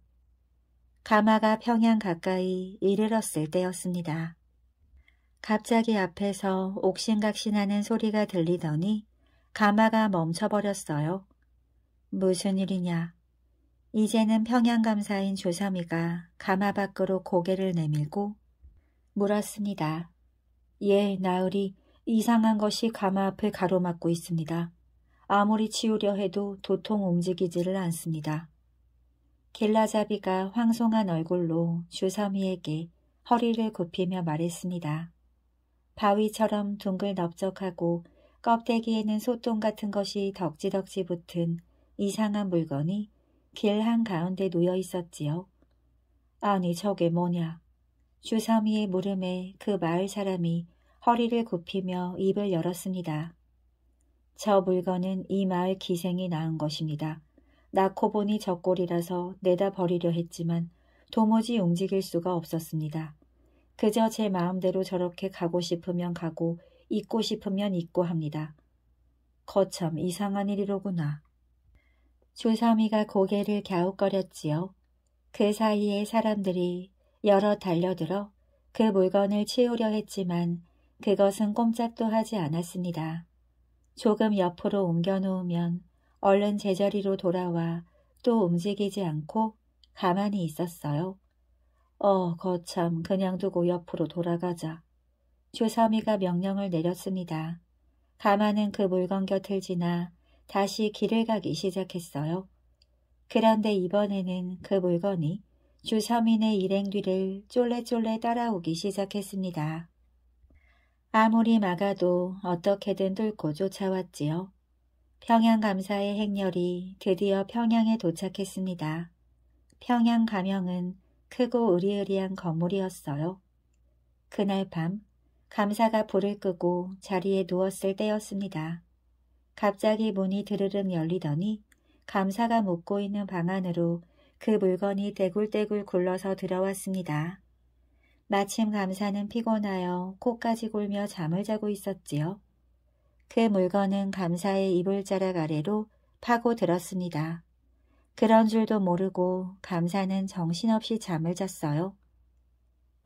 가마가 평양 가까이 이르렀을 때였습니다. 갑자기 앞에서 옥신각신하는 소리가 들리더니 가마가 멈춰버렸어요. 무슨 일이냐. 이제는 평양감사인 조삼이가 가마 밖으로 고개를 내밀고 물었습니다. 예, 나으리 이상한 것이 가마 앞을 가로막고 있습니다. 아무리 치우려 해도 도통 움직이지를 않습니다. 길라잡이가 황송한 얼굴로 주섬이에게 허리를 굽히며 말했습니다. 바위처럼 둥글 넓적하고 껍데기에는 소똥 같은 것이 덕지덕지 붙은 이상한 물건이 길 한가운데 놓여 있었지요. 아니 저게 뭐냐. 주섬이의 물음에 그 마을 사람이 허리를 굽히며 입을 열었습니다. 저 물건은 이 마을 기생이 낳은 것입니다. 낳고 보니 저 꼴이라서 내다 버리려 했지만 도무지 움직일 수가 없었습니다. 그저 제 마음대로 저렇게 가고 싶으면 가고 있고 싶으면 있고 합니다. 거참 이상한 일이로구나. 조사미가 고개를 갸웃거렸지요. 그 사이에 사람들이 여러 달려들어 그 물건을 채우려 했지만 그것은 꼼짝도 하지 않았습니다. 조금 옆으로 옮겨놓으면 얼른 제자리로 돌아와 또 움직이지 않고 가만히 있었어요. 어, 거참 그냥 두고 옆으로 돌아가자. 조섬미가 명령을 내렸습니다. 가마는 그 물건 곁을 지나 다시 길을 가기 시작했어요. 그런데 이번에는 그 물건이 주섬인의 일행 뒤를 쫄래쫄래 따라오기 시작했습니다. 아무리 막아도 어떻게든 뚫고 쫓아왔지요. 평양감사의 행렬이 드디어 평양에 도착했습니다. 평양 가명은 크고 으리으리한 건물이었어요. 그날 밤 감사가 불을 끄고 자리에 누웠을 때였습니다. 갑자기 문이 드르륵 열리더니 감사가 묵고 있는 방 안으로 그 물건이 대굴대굴 굴러서 들어왔습니다. 마침 감사는 피곤하여 코까지 골며 잠을 자고 있었지요. 그 물건은 감사의 이불자락 아래로 파고들었습니다. 그런 줄도 모르고 감사는 정신없이 잠을 잤어요.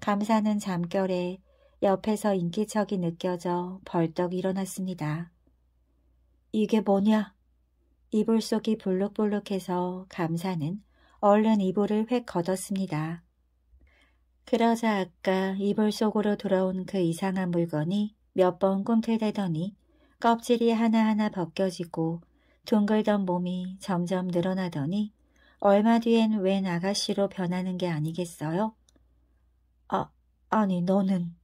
감사는 잠결에 옆에서 인기척이 느껴져 벌떡 일어났습니다. 이게 뭐냐? 이불 속이 볼록볼록해서 감사는 얼른 이불을 획 걷었습니다. 그러자 아까 이불 속으로 들어온 그 이상한 물건이 몇 번 꿈틀대더니 껍질이 하나하나 벗겨지고 둥글던 몸이 점점 늘어나더니 얼마 뒤엔 웬 아가씨로 변하는 게 아니겠어요? 아, 아니 너는...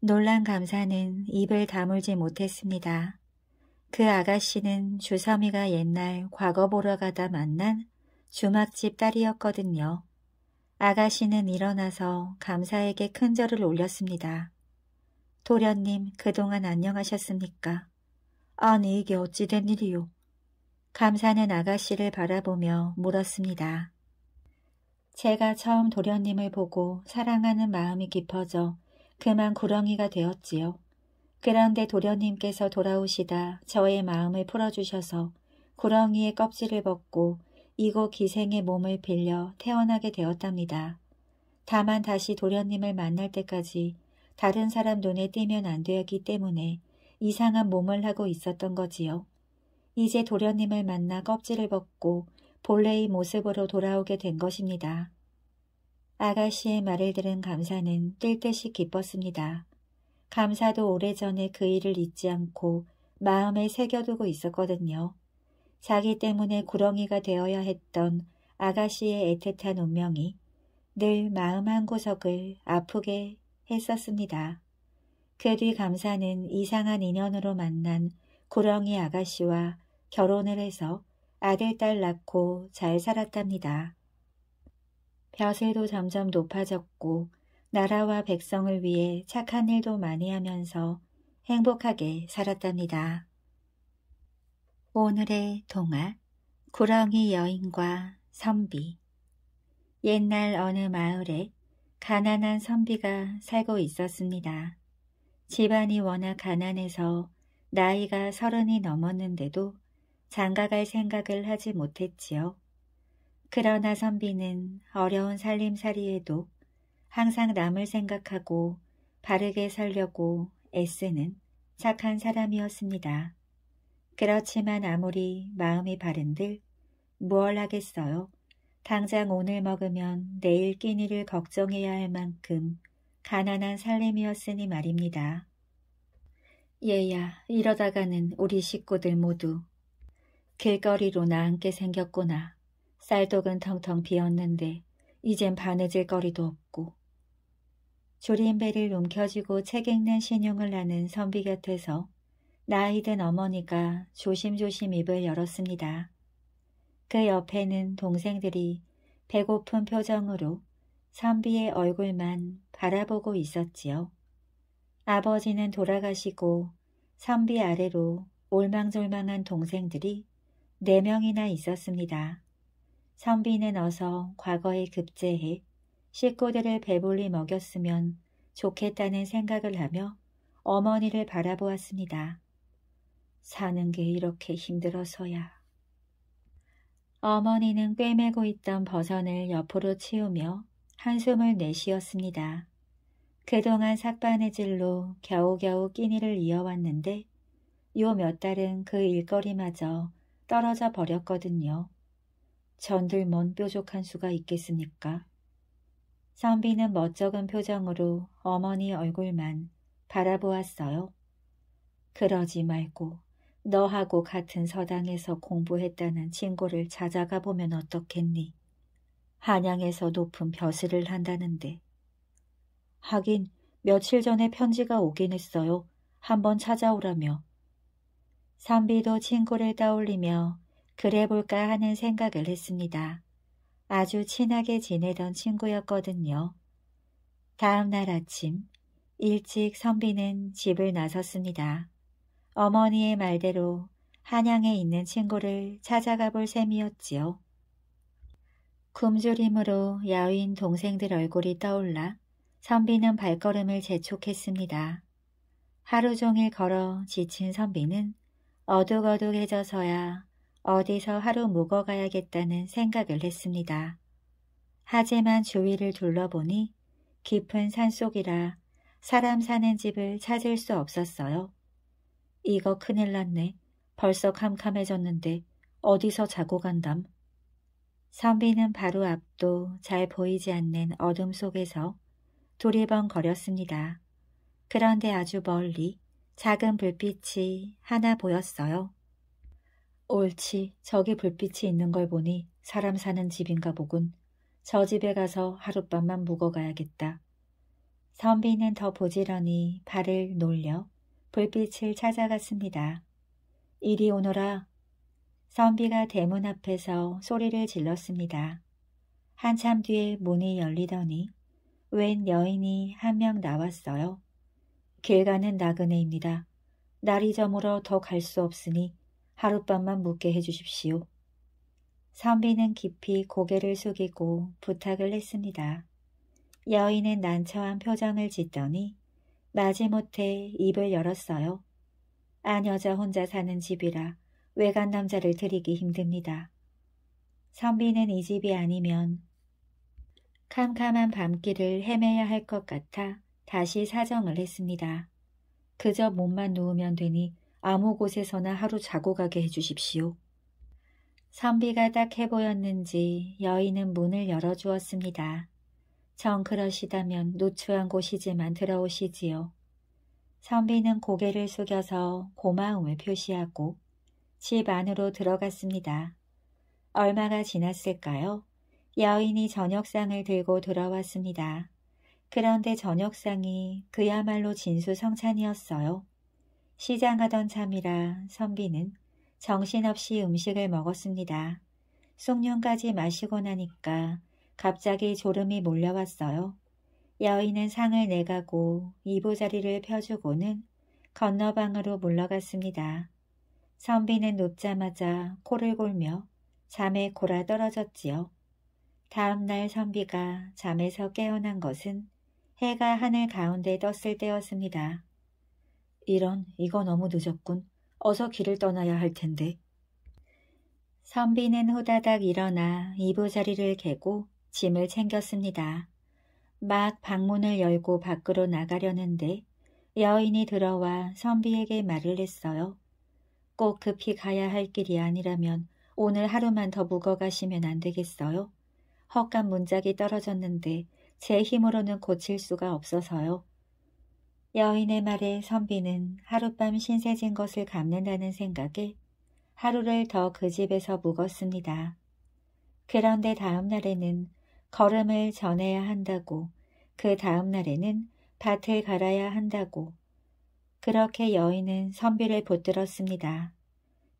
놀란 감사는 입을 다물지 못했습니다. 그 아가씨는 주섬이가 옛날 과거 보러 가다 만난 주막집 딸이었거든요. 아가씨는 일어나서 감사에게 큰 절을 올렸습니다. 도련님 그동안 안녕하셨습니까? 아니 이게 어찌된 일이요? 감사는 아가씨를 바라보며 물었습니다. 제가 처음 도련님을 보고 사랑하는 마음이 깊어져 그만 구렁이가 되었지요. 그런데 도련님께서 돌아오시다 저의 마음을 풀어주셔서 구렁이의 껍질을 벗고 이곳 기생의 몸을 빌려 태어나게 되었답니다. 다만 다시 도련님을 만날 때까지 다른 사람 눈에 띄면 안 되었기 때문에 이상한 몸을 하고 있었던 거지요. 이제 도련님을 만나 껍질을 벗고 본래의 모습으로 돌아오게 된 것입니다. 아가씨의 말을 들은 감사는 뛸 듯이 기뻤습니다. 감사도 오래전에 그 일을 잊지 않고 마음에 새겨두고 있었거든요. 자기 때문에 구렁이가 되어야 했던 아가씨의 애틋한 운명이 늘 마음 한구석을 아프게 했었습니다. 그 뒤 감사는 이상한 인연으로 만난 구렁이 아가씨와 결혼을 해서 아들, 딸 낳고 잘 살았답니다. 벼슬도 점점 높아졌고 나라와 백성을 위해 착한 일도 많이 하면서 행복하게 살았답니다. 오늘의 동화 구렁이 여인과 선비 옛날 어느 마을에 가난한 선비가 살고 있었습니다. 집안이 워낙 가난해서 나이가 서른이 넘었는데도 장가갈 생각을 하지 못했지요. 그러나 선비는 어려운 살림살이에도 항상 남을 생각하고 바르게 살려고 애쓰는 착한 사람이었습니다. 그렇지만 아무리 마음이 바른들 무얼 하겠어요. 당장 오늘 먹으면 내일 끼니를 걱정해야 할 만큼 가난한 살림이었으니 말입니다. 얘야 이러다가는 우리 식구들 모두 길거리로나 앉게 생겼구나. 쌀독은 텅텅 비었는데 이젠 바느질 거리도 없고. 조림배를 움켜쥐고 책 읽는 신용을 나는 선비 곁에서 나이든 어머니가 조심조심 입을 열었습니다. 그 옆에는 동생들이 배고픈 표정으로 선비의 얼굴만 바라보고 있었지요. 아버지는 돌아가시고 선비 아래로 올망졸망한 동생들이 네 명이나 있었습니다. 선비는 어서 과거에 급제해 식구들을 배불리 먹였으면 좋겠다는 생각을 하며 어머니를 바라보았습니다. 사는 게 이렇게 힘들어서야. 어머니는 꿰매고 있던 버선을 옆으로 치우며 한숨을 내쉬었습니다. 그동안 삭반의질로 겨우겨우 끼니를 이어왔는데 요 몇 달은 그 일거리마저 떨어져 버렸거든요. 전들 먼 뾰족한 수가 있겠습니까? 선비는 멋쩍은 표정으로 어머니 얼굴만 바라보았어요. 그러지 말고 너하고 같은 서당에서 공부했다는 친구를 찾아가 보면 어떻겠니? 한양에서 높은 벼슬을 한다는데. 하긴 며칠 전에 편지가 오긴 했어요. 한번 찾아오라며 선비도 친구를 떠올리며 그래볼까 하는 생각을 했습니다. 아주 친하게 지내던 친구였거든요. 다음 날 아침 일찍 선비는 집을 나섰습니다. 어머니의 말대로 한양에 있는 친구를 찾아가 볼 셈이었지요. 굶주림으로 야윈 동생들 얼굴이 떠올라 선비는 발걸음을 재촉했습니다. 하루 종일 걸어 지친 선비는 어둑어둑해져서야 어디서 하루 묵어가야겠다는 생각을 했습니다. 하지만 주위를 둘러보니 깊은 산속이라 사람 사는 집을 찾을 수 없었어요. 이거 큰일 났네. 벌써 캄캄해졌는데 어디서 자고 간담. 선비는 바로 앞도 잘 보이지 않는 어둠 속에서 두리번거렸습니다. 그런데 아주 멀리 작은 불빛이 하나 보였어요. 옳지, 저기 불빛이 있는 걸 보니 사람 사는 집인가 보군. 저 집에 가서 하룻밤만 묵어가야겠다. 선비는 더보지런히 발을 놀려 불빛을 찾아갔습니다. 이리 오너라. 선비가 대문 앞에서 소리를 질렀습니다. 한참 뒤에 문이 열리더니 웬 여인이 한 명 나왔어요. 길 가는 나그네입니다. 날이 저물어 더 갈 수 없으니 하룻밤만 묵게 해주십시오. 선비는 깊이 고개를 숙이고 부탁을 했습니다. 여인은 난처한 표정을 짓더니 마지못해 입을 열었어요. 안 아, 여자 혼자 사는 집이라 외간 남자를 들이기 힘듭니다. 선비는 이 집이 아니면 캄캄한 밤길을 헤매야 할 것 같아 다시 사정을 했습니다. 그저 몸만 누우면 되니 아무 곳에서나 하루 자고 가게 해주십시오. 선비가 딱 해 보였는지 여인은 문을 열어주었습니다. 정 그러시다면 노추한 곳이지만 들어오시지요. 선비는 고개를 숙여서 고마움을 표시하고 집 안으로 들어갔습니다. 얼마가 지났을까요? 여인이 저녁상을 들고 들어왔습니다. 그런데 저녁상이 그야말로 진수성찬이었어요. 시장하던 참이라 선비는 정신없이 음식을 먹었습니다. 숭늉까지 마시고 나니까 갑자기 졸음이 몰려왔어요. 여인은 상을 내가고 이보자리를 펴주고는 건너방으로 물러갔습니다. 선비는 눕자마자 코를 골며 잠에 골아 떨어졌지요. 다음날 선비가 잠에서 깨어난 것은 해가 하늘 가운데 떴을 때였습니다. 이런, 이거 너무 늦었군. 어서 길을 떠나야 할 텐데. 선비는 후다닥 일어나 이부자리를 개고 짐을 챙겼습니다. 막 방문을 열고 밖으로 나가려는데 여인이 들어와 선비에게 말을 했어요. 꼭 급히 가야 할 길이 아니라면 오늘 하루만 더 묵어가시면 안 되겠어요? 헛간 문짝이 떨어졌는데 제 힘으로는 고칠 수가 없어서요. 여인의 말에 선비는 하룻밤 신세진 것을 갚는다는 생각에 하루를 더 그 집에서 묵었습니다. 그런데 다음 날에는 걸음을 전해야 한다고 그 다음 날에는 밭을 갈아야 한다고 그렇게 여인은 선비를 붙들었습니다.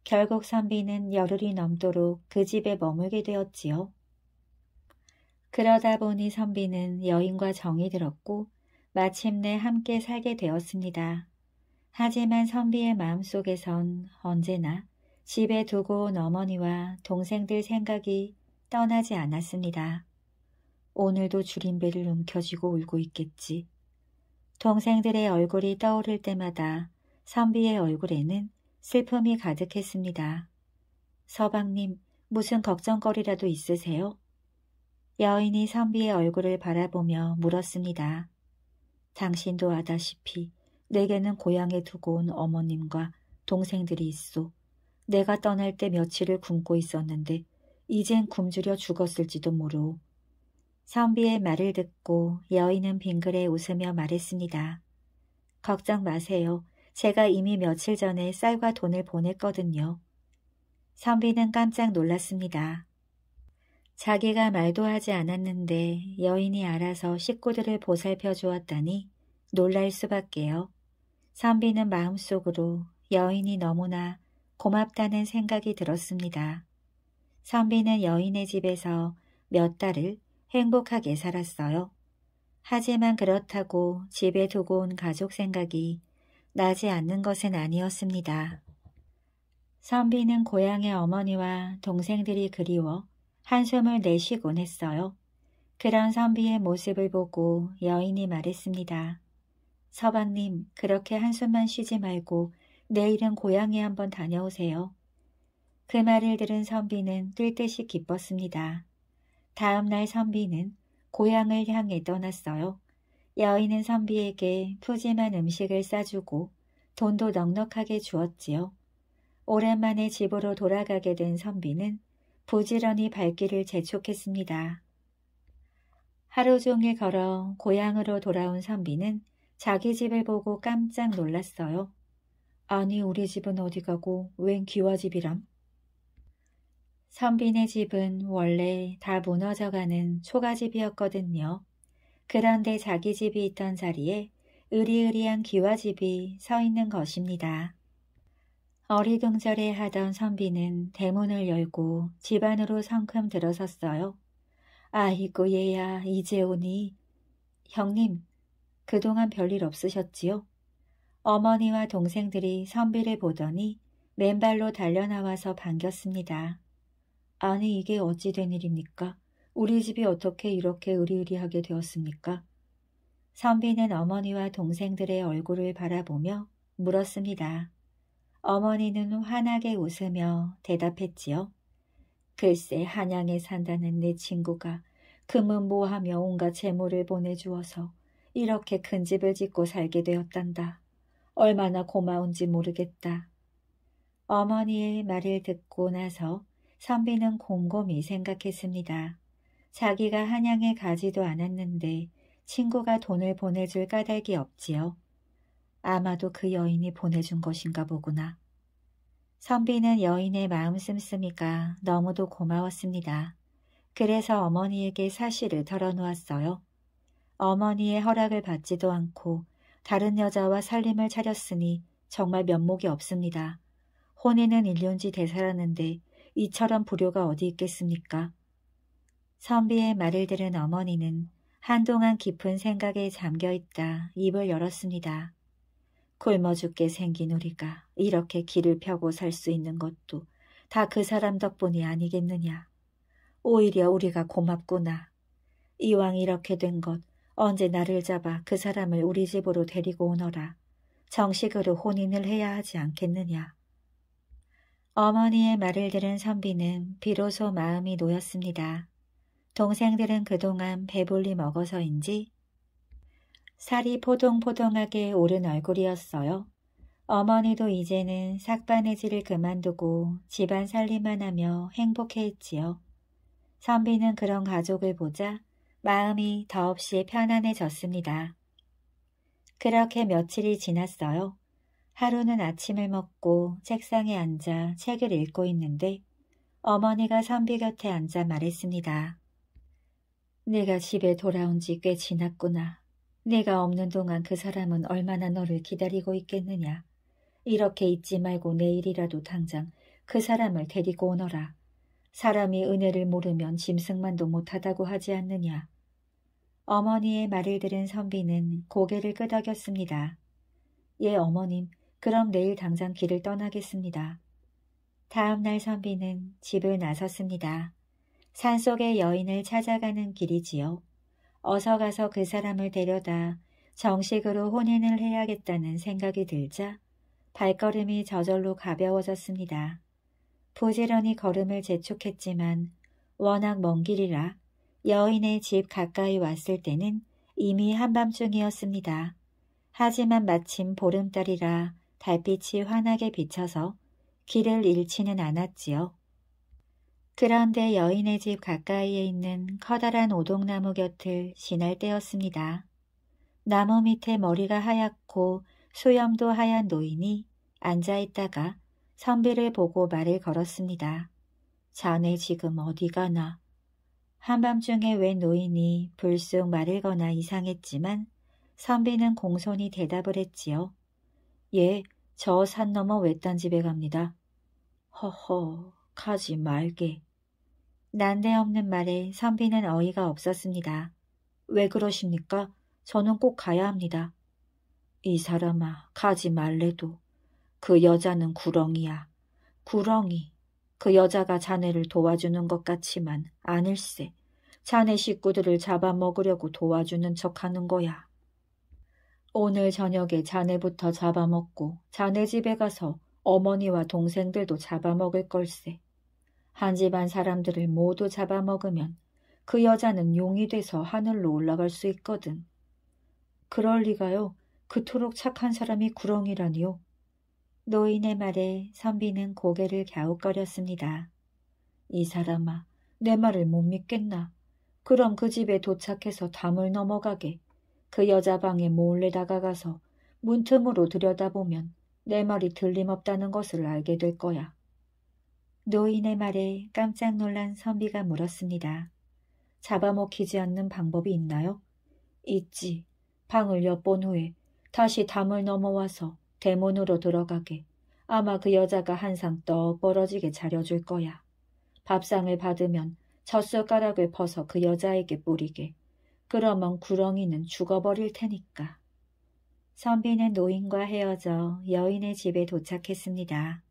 결국 선비는 열흘이 넘도록 그 집에 머물게 되었지요. 그러다 보니 선비는 여인과 정이 들었고 마침내 함께 살게 되었습니다. 하지만 선비의 마음속에선 언제나 집에 두고 온 어머니와 동생들 생각이 떠나지 않았습니다. 오늘도 줄임배를 움켜쥐고 울고 있겠지. 동생들의 얼굴이 떠오를 때마다 선비의 얼굴에는 슬픔이 가득했습니다. 서방님, 무슨 걱정거리라도 있으세요? 여인이 선비의 얼굴을 바라보며 물었습니다. 당신도 아다시피 내게는 고향에 두고 온 어머님과 동생들이 있소. 내가 떠날 때 며칠을 굶고 있었는데 이젠 굶주려 죽었을지도 모르오. 선비의 말을 듣고 여인은 빙그레 웃으며 말했습니다. 걱정 마세요. 제가 이미 며칠 전에 쌀과 돈을 보냈거든요. 선비는 깜짝 놀랐습니다. 자기가 말도 하지 않았는데 여인이 알아서 식구들을 보살펴 주었다니 놀랄 수밖에요. 선비는 마음속으로 여인이 너무나 고맙다는 생각이 들었습니다. 선비는 여인의 집에서 몇 달을 행복하게 살았어요. 하지만 그렇다고 집에 두고 온 가족 생각이 나지 않는 것은 아니었습니다. 선비는 고향의 어머니와 동생들이 그리워 한숨을 내쉬곤 했어요. 그런 선비의 모습을 보고 여인이 말했습니다. 서방님, 그렇게 한숨만 쉬지 말고 내일은 고향에 한번 다녀오세요. 그 말을 들은 선비는 뛸 듯이 기뻤습니다. 다음 날 선비는 고향을 향해 떠났어요. 여인은 선비에게 푸짐한 음식을 싸주고 돈도 넉넉하게 주었지요. 오랜만에 집으로 돌아가게 된 선비는 부지런히 발길을 재촉했습니다. 하루 종일 걸어 고향으로 돌아온 선비는 자기 집을 보고 깜짝 놀랐어요. 아니 우리 집은 어디 가고 웬 기와집이람? 선빈의 집은 원래 다 무너져가는 초가집이었거든요. 그런데 자기 집이 있던 자리에 으리으리한 기와집이 서 있는 것입니다. 어리둥절해 하던 선비는 대문을 열고 집 안으로 성큼 들어섰어요. 아이고 얘야 이제 오니. 형님, 그동안 별일 없으셨지요? 어머니와 동생들이 선비를 보더니 맨발로 달려나와서 반겼습니다. 아니 이게 어찌 된 일입니까? 우리 집이 어떻게 이렇게 의리의리하게 되었습니까? 선비는 어머니와 동생들의 얼굴을 바라보며 물었습니다. 어머니는 환하게 웃으며 대답했지요. 글쎄 한양에 산다는 내 친구가 금은 모하며 온갖 재물을 보내주어서 이렇게 큰 집을 짓고 살게 되었단다. 얼마나 고마운지 모르겠다. 어머니의 말을 듣고 나서 선비는 곰곰이 생각했습니다. 자기가 한양에 가지도 않았는데 친구가 돈을 보내줄 까닭이 없지요. 아마도 그 여인이 보내준 것인가 보구나. 선비는 여인의 마음 씀씀이가 너무도 고마웠습니다. 그래서 어머니에게 사실을 털어놓았어요. 어머니의 허락을 받지도 않고 다른 여자와 살림을 차렸으니 정말 면목이 없습니다. 혼인은 1륜지 대사라는데 이처럼 불효가 어디 있겠습니까? 선비의 말을 들은 어머니는 한동안 깊은 생각에 잠겨있다 입을 열었습니다. 굶어 죽게 생긴 우리가 이렇게 길을 펴고 살 수 있는 것도 다 그 사람 덕분이 아니겠느냐. 오히려 우리가 고맙구나. 이왕 이렇게 된 것 언제 나를 잡아 그 사람을 우리 집으로 데리고 오너라. 정식으로 혼인을 해야 하지 않겠느냐. 어머니의 말을 들은 선비는 비로소 마음이 놓였습니다. 동생들은 그동안 배불리 먹어서인지 살이 포동포동하게 오른 얼굴이었어요. 어머니도 이제는 삭바느질을 그만두고 집안 살림만 하며 행복해했지요. 선비는 그런 가족을 보자 마음이 더없이 편안해졌습니다. 그렇게 며칠이 지났어요. 하루는 아침을 먹고 책상에 앉아 책을 읽고 있는데 어머니가 선비 곁에 앉아 말했습니다. 내가 집에 돌아온 지 꽤 지났구나. 내가 없는 동안 그 사람은 얼마나 너를 기다리고 있겠느냐. 이렇게 잊지 말고 내일이라도 당장 그 사람을 데리고 오너라. 사람이 은혜를 모르면 짐승만도 못하다고 하지 않느냐. 어머니의 말을 들은 선비는 고개를 끄덕였습니다. 예, 어머님, 그럼 내일 당장 길을 떠나겠습니다. 다음 날 선비는 집을 나섰습니다. 산속의 여인을 찾아가는 길이지요. 어서 가서 그 사람을 데려다 정식으로 혼인을 해야겠다는 생각이 들자 발걸음이 저절로 가벼워졌습니다. 부지런히 걸음을 재촉했지만 워낙 먼 길이라 여인의 집 가까이 왔을 때는 이미 한밤중이었습니다. 하지만 마침 보름달이라 달빛이 환하게 비쳐서 길을 잃지는 않았지요. 그런데 여인의 집 가까이에 있는 커다란 오동나무 곁을 지날 때였습니다. 나무 밑에 머리가 하얗고 수염도 하얀 노인이 앉아있다가 선비를 보고 말을 걸었습니다. 자네 지금 어디 가나? 한밤중에 웬 노인이 불쑥 말을 거나 이상했지만 선비는 공손히 대답을 했지요. 예, 저산 너머 외딴 집에 갑니다. 허허, 가지 말게. 난데없는 말에 선비는 어이가 없었습니다. 왜 그러십니까? 저는 꼭 가야 합니다. 이 사람아, 가지 말래도. 그 여자는 구렁이야. 구렁이. 그 여자가 자네를 도와주는 것 같지만 아닐세. 자네 식구들을 잡아먹으려고 도와주는 척하는 거야. 오늘 저녁에 자네부터 잡아먹고 자네 집에 가서 어머니와 동생들도 잡아먹을 걸세. 한 집안 사람들을 모두 잡아먹으면 그 여자는 용이 돼서 하늘로 올라갈 수 있거든. 그럴 리가요. 그토록 착한 사람이 구렁이라니요. 노인의 말에 선비는 고개를 갸웃거렸습니다. 이 사람아, 내 말을 못 믿겠나? 그럼 그 집에 도착해서 담을 넘어가게. 그 여자 방에 몰래 다가가서 문틈으로 들여다보면 내 말이 들림없다는 것을 알게 될 거야. 노인의 말에 깜짝 놀란 선비가 물었습니다. 잡아먹히지 않는 방법이 있나요? 있지. 방을 엿본 후에 다시 담을 넘어와서 대문으로 들어가게. 아마 그 여자가 한상 떡 벌어지게 차려줄 거야. 밥상을 받으면 젖숟가락을 퍼서 그 여자에게 뿌리게. 그러면 구렁이는 죽어버릴 테니까. 선비는 노인과 헤어져 여인의 집에 도착했습니다.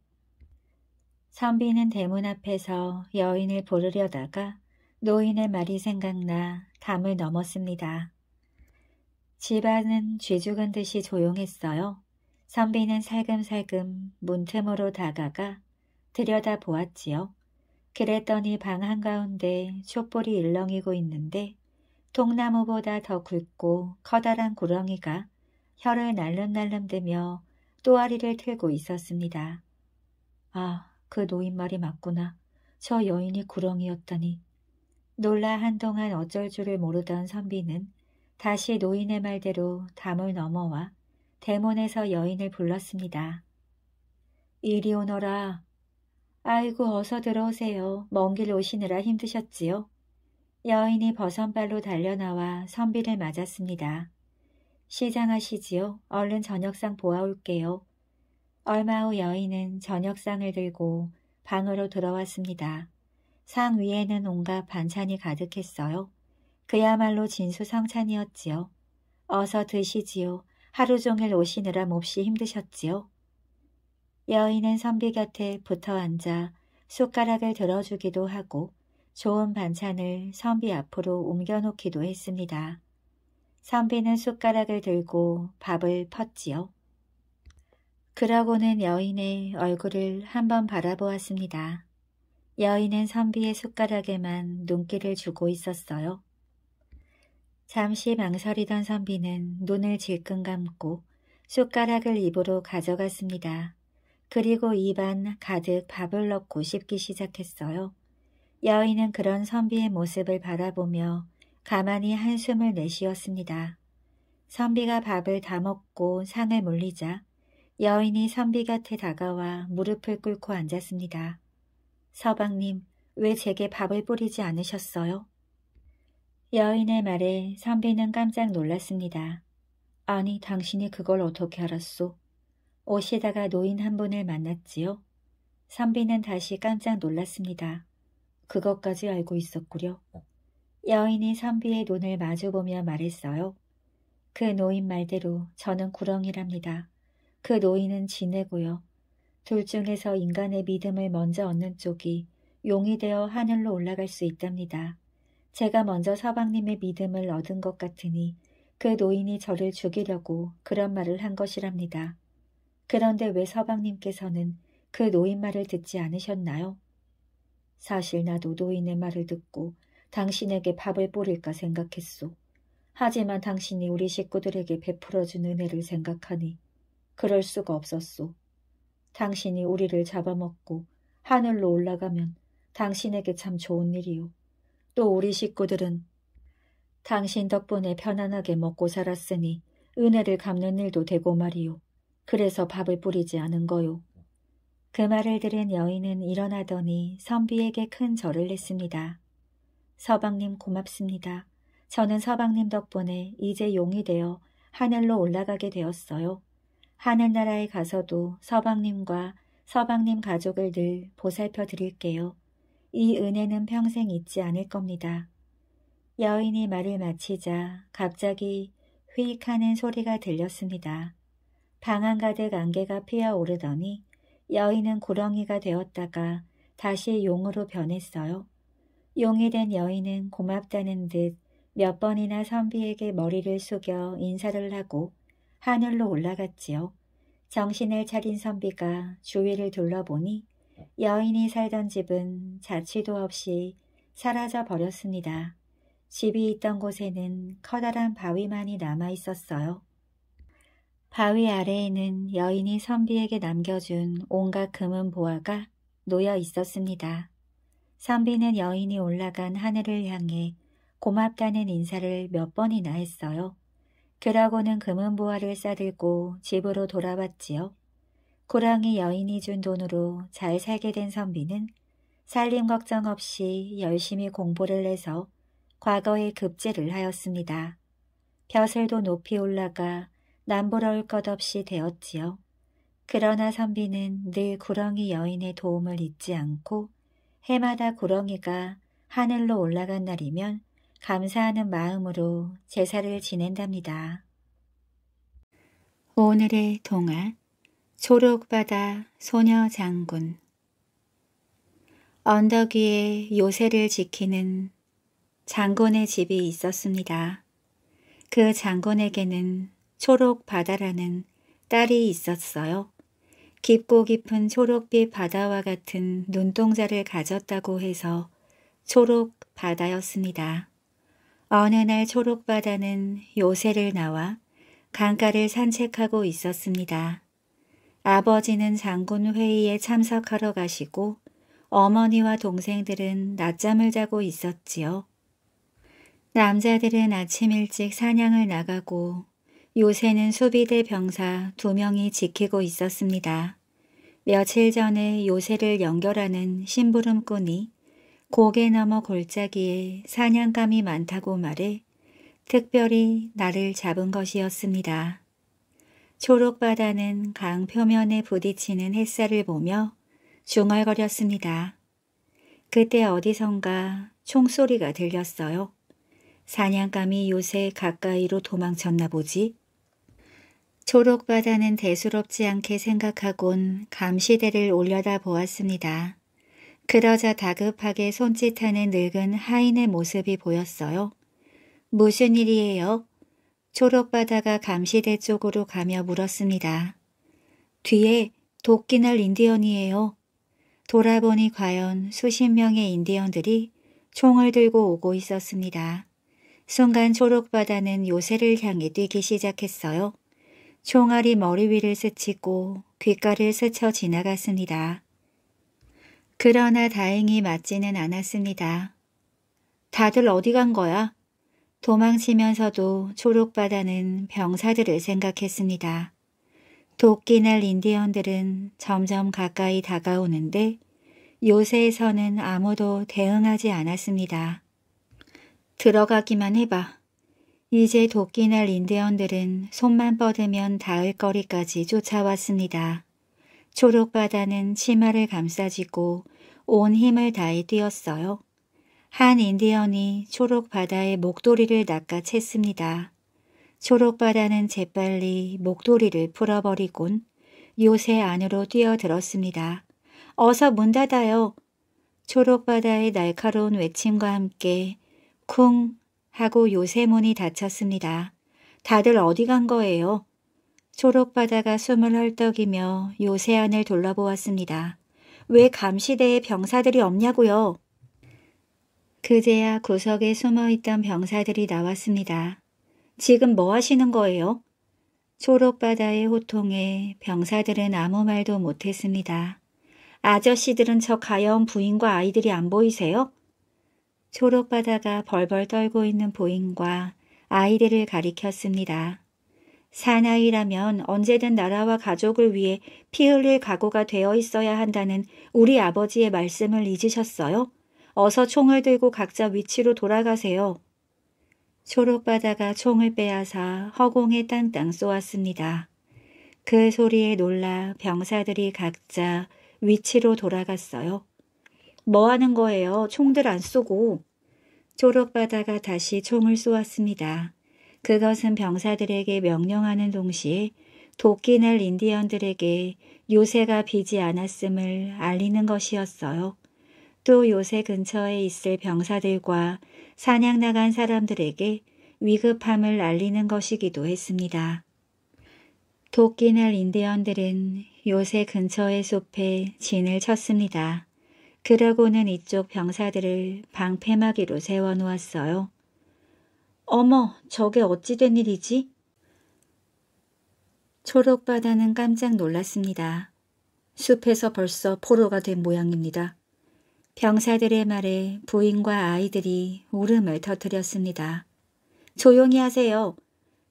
선비는 대문 앞에서 여인을 부르려다가 노인의 말이 생각나 담을 넘었습니다. 집안은 쥐죽은 듯이 조용했어요. 선비는 살금살금 문틈으로 다가가 들여다보았지요. 그랬더니 방 한가운데 촛불이 일렁이고 있는데 통나무보다 더 굵고 커다란 구렁이가 혀를 날름날름 대며 또아리를 틀고 있었습니다. 아, 그 노인 말이 맞구나. 저 여인이 구렁이였다니. 놀라 한동안 어쩔 줄을 모르던 선비는 다시 노인의 말대로 담을 넘어와 대문에서 여인을 불렀습니다. 이리 오너라. 아이고 어서 들어오세요. 먼 길 오시느라 힘드셨지요? 여인이 버선발로 달려나와 선비를 맞았습니다. 시장하시지요. 얼른 저녁상 보아올게요. 얼마 후 여인은 저녁상을 들고 방으로 들어왔습니다. 상 위에는 온갖 반찬이 가득했어요. 그야말로 진수성찬이었지요. 어서 드시지요. 하루 종일 오시느라 몹시 힘드셨지요. 여인은 선비 곁에 붙어 앉아 숟가락을 들어주기도 하고 좋은 반찬을 선비 앞으로 옮겨놓기도 했습니다. 선비는 숟가락을 들고 밥을 펐지요. 그러고는 여인의 얼굴을 한번 바라보았습니다. 여인은 선비의 숟가락에만 눈길을 주고 있었어요. 잠시 망설이던 선비는 눈을 질끈 감고 숟가락을 입으로 가져갔습니다. 그리고 입안 가득 밥을 넣고 씹기 시작했어요. 여인은 그런 선비의 모습을 바라보며 가만히 한숨을 내쉬었습니다. 선비가 밥을 다 먹고 상을 물리자 여인이 선비 곁에 다가와 무릎을 꿇고 앉았습니다. 서방님, 왜 제게 밥을 뿌리지 않으셨어요? 여인의 말에 선비는 깜짝 놀랐습니다. 아니, 당신이 그걸 어떻게 알았소? 오시다가 노인 한 분을 만났지요? 선비는 다시 깜짝 놀랐습니다. 그것까지 알고 있었구려. 여인이 선비의 눈을 마주보며 말했어요. 그 노인 말대로 저는 구렁이랍니다. 그 노인은 지내고요. 둘 중에서 인간의 믿음을 먼저 얻는 쪽이 용이 되어 하늘로 올라갈 수 있답니다. 제가 먼저 서방님의 믿음을 얻은 것 같으니 그 노인이 저를 죽이려고 그런 말을 한 것이랍니다. 그런데 왜 서방님께서는 그 노인 말을 듣지 않으셨나요? 사실 나도 노인의 말을 듣고 당신에게 밥을 뿌릴까 생각했소. 하지만 당신이 우리 식구들에게 베풀어준 은혜를 생각하니 그럴 수가 없었소. 당신이 우리를 잡아먹고 하늘로 올라가면 당신에게 참 좋은 일이요. 또 우리 식구들은 당신 덕분에 편안하게 먹고 살았으니 은혜를 갚는 일도 되고 말이요. 그래서 밥을 뿌리지 않은 거요. 그 말을 들은 여인은 일어나더니 선비에게 큰 절을 냈습니다. 서방님 고맙습니다. 저는 서방님 덕분에 이제 용이 되어 하늘로 올라가게 되었어요. 하늘나라에 가서도 서방님과 서방님 가족을 늘 보살펴 드릴게요. 이 은혜는 평생 잊지 않을 겁니다. 여인이 말을 마치자 갑자기 휘익하는 소리가 들렸습니다. 방 안 가득 안개가 피어오르더니 여인은 구렁이가 되었다가 다시 용으로 변했어요. 용이 된 여인은 고맙다는 듯 몇 번이나 선비에게 머리를 숙여 인사를 하고 하늘로 올라갔지요. 정신을 차린 선비가 주위를 둘러보니 여인이 살던 집은 자취도 없이 사라져 버렸습니다. 집이 있던 곳에는 커다란 바위만이 남아 있었어요. 바위 아래에는 여인이 선비에게 남겨준 온갖 금은 보화가 놓여 있었습니다. 선비는 여인이 올라간 하늘을 향해 고맙다는 인사를 몇 번이나 했어요. 그러고는 금은보화를 싸들고 집으로 돌아왔지요. 고랑이 여인이 준 돈으로 잘 살게 된 선비는 살림 걱정 없이 열심히 공부를 해서 과거에 급제를 하였습니다. 벼슬도 높이 올라가 남부러울 것 없이 되었지요. 그러나 선비는 늘 구렁이 여인의 도움을 잊지 않고 해마다 구렁이가 하늘로 올라간 날이면 감사하는 마음으로 제사를 지낸답니다. 오늘의 동화 초록바다 소녀장군 언덕 위에 요새를 지키는 장군의 집이 있었습니다. 그 장군에게는 초록바다라는 딸이 있었어요. 깊고 깊은 초록빛 바다와 같은 눈동자를 가졌다고 해서 초록바다였습니다. 어느 날 초록바다는 요새를 나와 강가를 산책하고 있었습니다. 아버지는 장군 회의에 참석하러 가시고 어머니와 동생들은 낮잠을 자고 있었지요. 남자들은 아침 일찍 사냥을 나가고 요새는 수비대 병사 두 명이 지키고 있었습니다. 며칠 전에 요새를 연결하는 심부름꾼이 고개 넘어 골짜기에 사냥감이 많다고 말해 특별히 나를 잡은 것이었습니다. 초록바다는 강 표면에 부딪히는 햇살을 보며 중얼거렸습니다. 그때 어디선가 총소리가 들렸어요. 사냥감이 요새 가까이로 도망쳤나 보지? 초록바다는 대수롭지 않게 생각하곤 감시대를 올려다 보았습니다. 그러자 다급하게 손짓하는 늙은 하인의 모습이 보였어요. 무슨 일이에요? 초록바다가 감시대 쪽으로 가며 물었습니다. 뒤에 도끼날 인디언이에요. 돌아보니 과연 수십 명의 인디언들이 총을 들고 오고 있었습니다. 순간 초록바다는 요새를 향해 뛰기 시작했어요. 총알이 머리 위를 스치고 귓가를 스쳐 지나갔습니다. 그러나 다행히 맞지는 않았습니다. 다들 어디 간 거야? 도망치면서도 초록바다는 병사들을 생각했습니다. 도끼 날 인디언들은 점점 가까이 다가오는데 요새에서는 아무도 대응하지 않았습니다. 들어가기만 해봐. 이제 도끼 날 인디언들은 손만 뻗으면 닿을 거리까지 쫓아왔습니다. 초록바다는 치마를 감싸지고 온 힘을 다해 뛰었어요. 한 인디언이 초록바다의 목도리를 낚아챘습니다. 초록바다는 재빨리 목도리를 풀어버리곤 요새 안으로 뛰어들었습니다. 어서 문 닫아요. 초록바다의 날카로운 외침과 함께 쿵 하고 요새 문이 닫혔습니다. 다들 어디 간 거예요? 초록바다가 숨을 헐떡이며 요새 안을 둘러보았습니다. 왜 감시대에 병사들이 없냐고요? 그제야 구석에 숨어있던 병사들이 나왔습니다. 지금 뭐 하시는 거예요? 초록바다의 호통에 병사들은 아무 말도 못했습니다. 아저씨들은 저 가여운 부인과 아이들이 안 보이세요? 초록바다가 벌벌 떨고 있는 부인과 아이들을 가리켰습니다. 사나이라면 언제든 나라와 가족을 위해 피 흘릴 각오가 되어 있어야 한다는 우리 아버지의 말씀을 잊으셨어요? 어서 총을 들고 각자 위치로 돌아가세요. 초록바다가 총을 빼앗아 허공에 땅땅 쏘았습니다. 그 소리에 놀라 병사들이 각자 위치로 돌아갔어요. 뭐 하는 거예요? 총들 안 쏘고. 초록바다가 다시 총을 쏘았습니다. 그것은 병사들에게 명령하는 동시에 도끼 날 인디언들에게 요새가 비지 않았음을 알리는 것이었어요. 또 요새 근처에 있을 병사들과 사냥 나간 사람들에게 위급함을 알리는 것이기도 했습니다. 도끼 날 인디언들은 요새 근처의 숲에 진을 쳤습니다. 그러고는 이쪽 병사들을 방패막이로 세워놓았어요. 어머, 저게 어찌된 일이지? 초록바다는 깜짝 놀랐습니다. 숲에서 벌써 포로가 된 모양입니다. 병사들의 말에 부인과 아이들이 울음을 터뜨렸습니다. 조용히 하세요.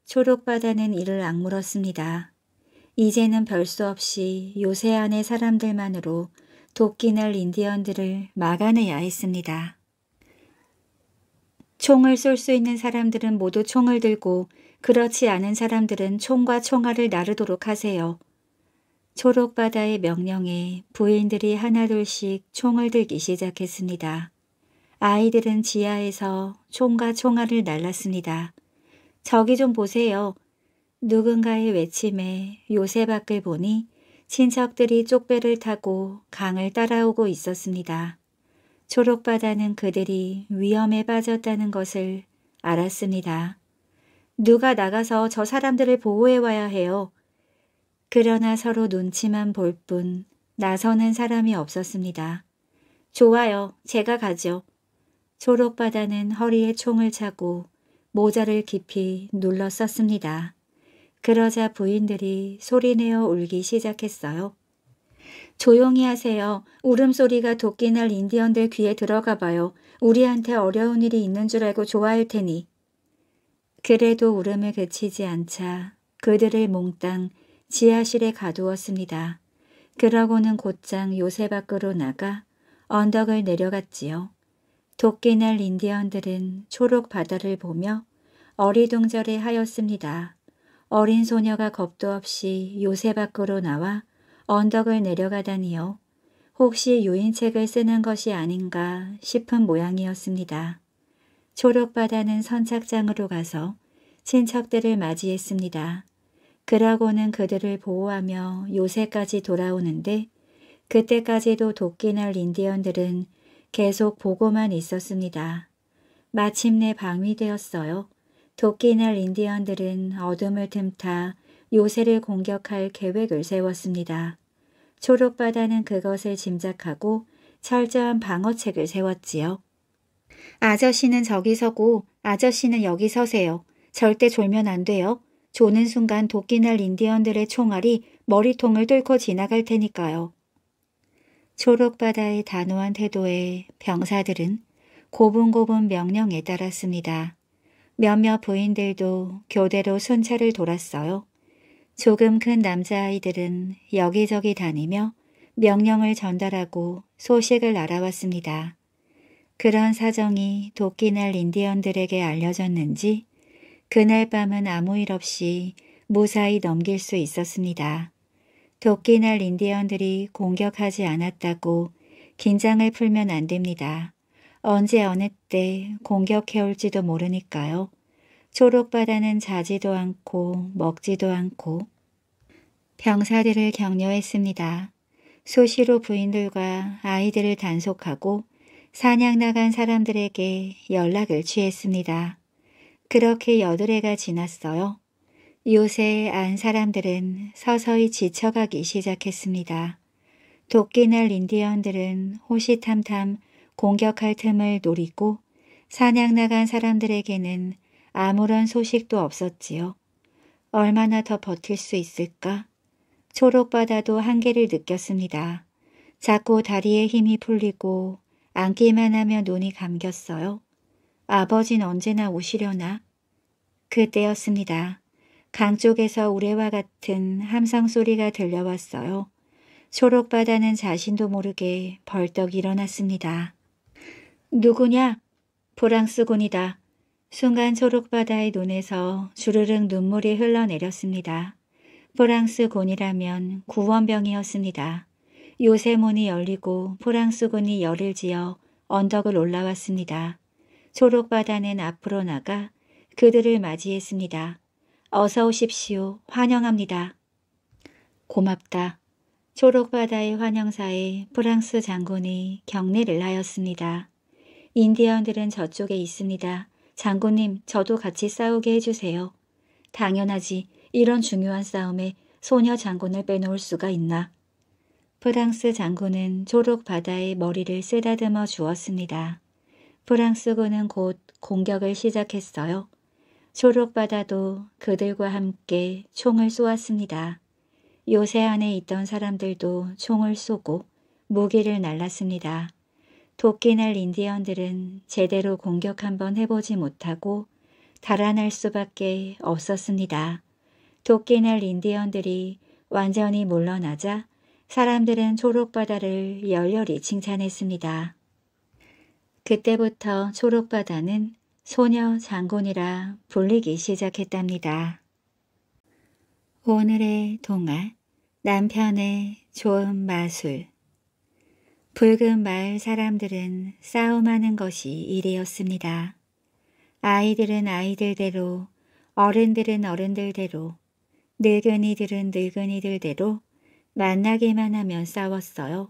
초록바다는 이를 악물었습니다. 이제는 별수 없이 요새 안의 사람들만으로 도끼날 인디언들을 막아내야 했습니다. 총을 쏠 수 있는 사람들은 모두 총을 들고 그렇지 않은 사람들은 총과 총알을 나르도록 하세요. 초록바다의 명령에 부인들이 하나둘씩 총을 들기 시작했습니다. 아이들은 지하에서 총과 총알을 날랐습니다. 저기 좀 보세요. 누군가의 외침에 요새 밖을 보니 친척들이 쪽배를 타고 강을 따라오고 있었습니다. 초록바다는 그들이 위험에 빠졌다는 것을 알았습니다. 누가 나가서 저 사람들을 보호해와야 해요. 그러나 서로 눈치만 볼 뿐 나서는 사람이 없었습니다. 좋아요. 제가 가죠. 초록바다는 허리에 총을 차고 모자를 깊이 눌렀었습니다 그러자 부인들이 소리내어 울기 시작했어요. 조용히 하세요. 울음소리가 도끼날 인디언들 귀에 들어가 봐요. 우리한테 어려운 일이 있는 줄 알고 좋아할 테니. 그래도 울음을 그치지 않자 그들을 몽땅 지하실에 가두었습니다. 그러고는 곧장 요새 밖으로 나가 언덕을 내려갔지요. 도끼날 인디언들은 초록 바다를 보며 어리둥절해 하였습니다. 어린 소녀가 겁도 없이 요새 밖으로 나와 언덕을 내려가다니요. 혹시 유인책을 쓰는 것이 아닌가 싶은 모양이었습니다. 초록바다는 선착장으로 가서 친척들을 맞이했습니다. 그라고는 그들을 보호하며 요새까지 돌아오는데 그때까지도 도끼날 인디언들은 계속 보고만 있었습니다. 마침내 방위되었어요. 도끼날 인디언들은 어둠을 틈타 요새를 공격할 계획을 세웠습니다. 초록바다는 그것을 짐작하고 철저한 방어책을 세웠지요. 아저씨는 저기 서고 아저씨는 여기 서세요. 절대 졸면 안 돼요. 조는 순간 도끼날 인디언들의 총알이 머리통을 뚫고 지나갈 테니까요. 초록바다의 단호한 태도에 병사들은 고분고분 명령에 따랐습니다. 몇몇 부인들도 교대로 순찰을 돌았어요. 조금 큰 남자아이들은 여기저기 다니며 명령을 전달하고 소식을 알아왔습니다. 그런 사정이 도끼날 인디언들에게 알려졌는지 그날 밤은 아무 일 없이 무사히 넘길 수 있었습니다. 도끼날 인디언들이 공격하지 않았다고 긴장을 풀면 안 됩니다. 언제 어느 때 공격해올지도 모르니까요. 초록바다는 자지도 않고 먹지도 않고 병사들을 격려했습니다. 소시로 부인들과 아이들을 단속하고 사냥 나간 사람들에게 연락을 취했습니다. 그렇게 여드레가 지났어요. 요새 안 사람들은 서서히 지쳐가기 시작했습니다. 도끼날 인디언들은 호시탐탐 공격할 틈을 노리고 사냥 나간 사람들에게는 아무런 소식도 없었지요. 얼마나 더 버틸 수 있을까? 초록바다도 한계를 느꼈습니다. 자꾸 다리에 힘이 풀리고 앉기만 하며 눈이 감겼어요. 아버진 언제나 오시려나? 그때였습니다. 강 쪽에서 우레와 같은 함성 소리가 들려왔어요. 초록바다는 자신도 모르게 벌떡 일어났습니다. 누구냐? 프랑스군이다. 순간 초록바다의 눈에서 주르륵 눈물이 흘러내렸습니다. 프랑스군이라면 구원병이었습니다. 요새문이 열리고 프랑스군이 열을 지어 언덕을 올라왔습니다. 초록바다는 앞으로 나가 그들을 맞이했습니다. 어서 오십시오. 환영합니다. 고맙다. 초록바다의 환영사에 프랑스 장군이 경례를 하였습니다. 인디언들은 저쪽에 있습니다. 장군님, 저도 같이 싸우게 해주세요. 당연하지. 이런 중요한 싸움에 소녀 장군을 빼놓을 수가 있나. 프랑스 장군은 초록 바다에 머리를 쓰다듬어 주었습니다. 프랑스군은 곧 공격을 시작했어요. 초록 바다도 그들과 함께 총을 쏘았습니다. 요새 안에 있던 사람들도 총을 쏘고 무기를 날랐습니다. 도끼날 인디언들은 제대로 공격 한번 해보지 못하고 달아날 수밖에 없었습니다. 도끼날 인디언들이 완전히 물러나자 사람들은 초록바다를 열렬히 칭찬했습니다. 그때부터 초록바다는 소녀 장군이라 불리기 시작했답니다. 오늘의 동화 남편의 좋은 마술 붉은 마을 사람들은 싸움하는 것이 일이었습니다. 아이들은 아이들대로, 어른들은 어른들대로, 늙은이들은 늙은이들대로 만나기만 하면 싸웠어요.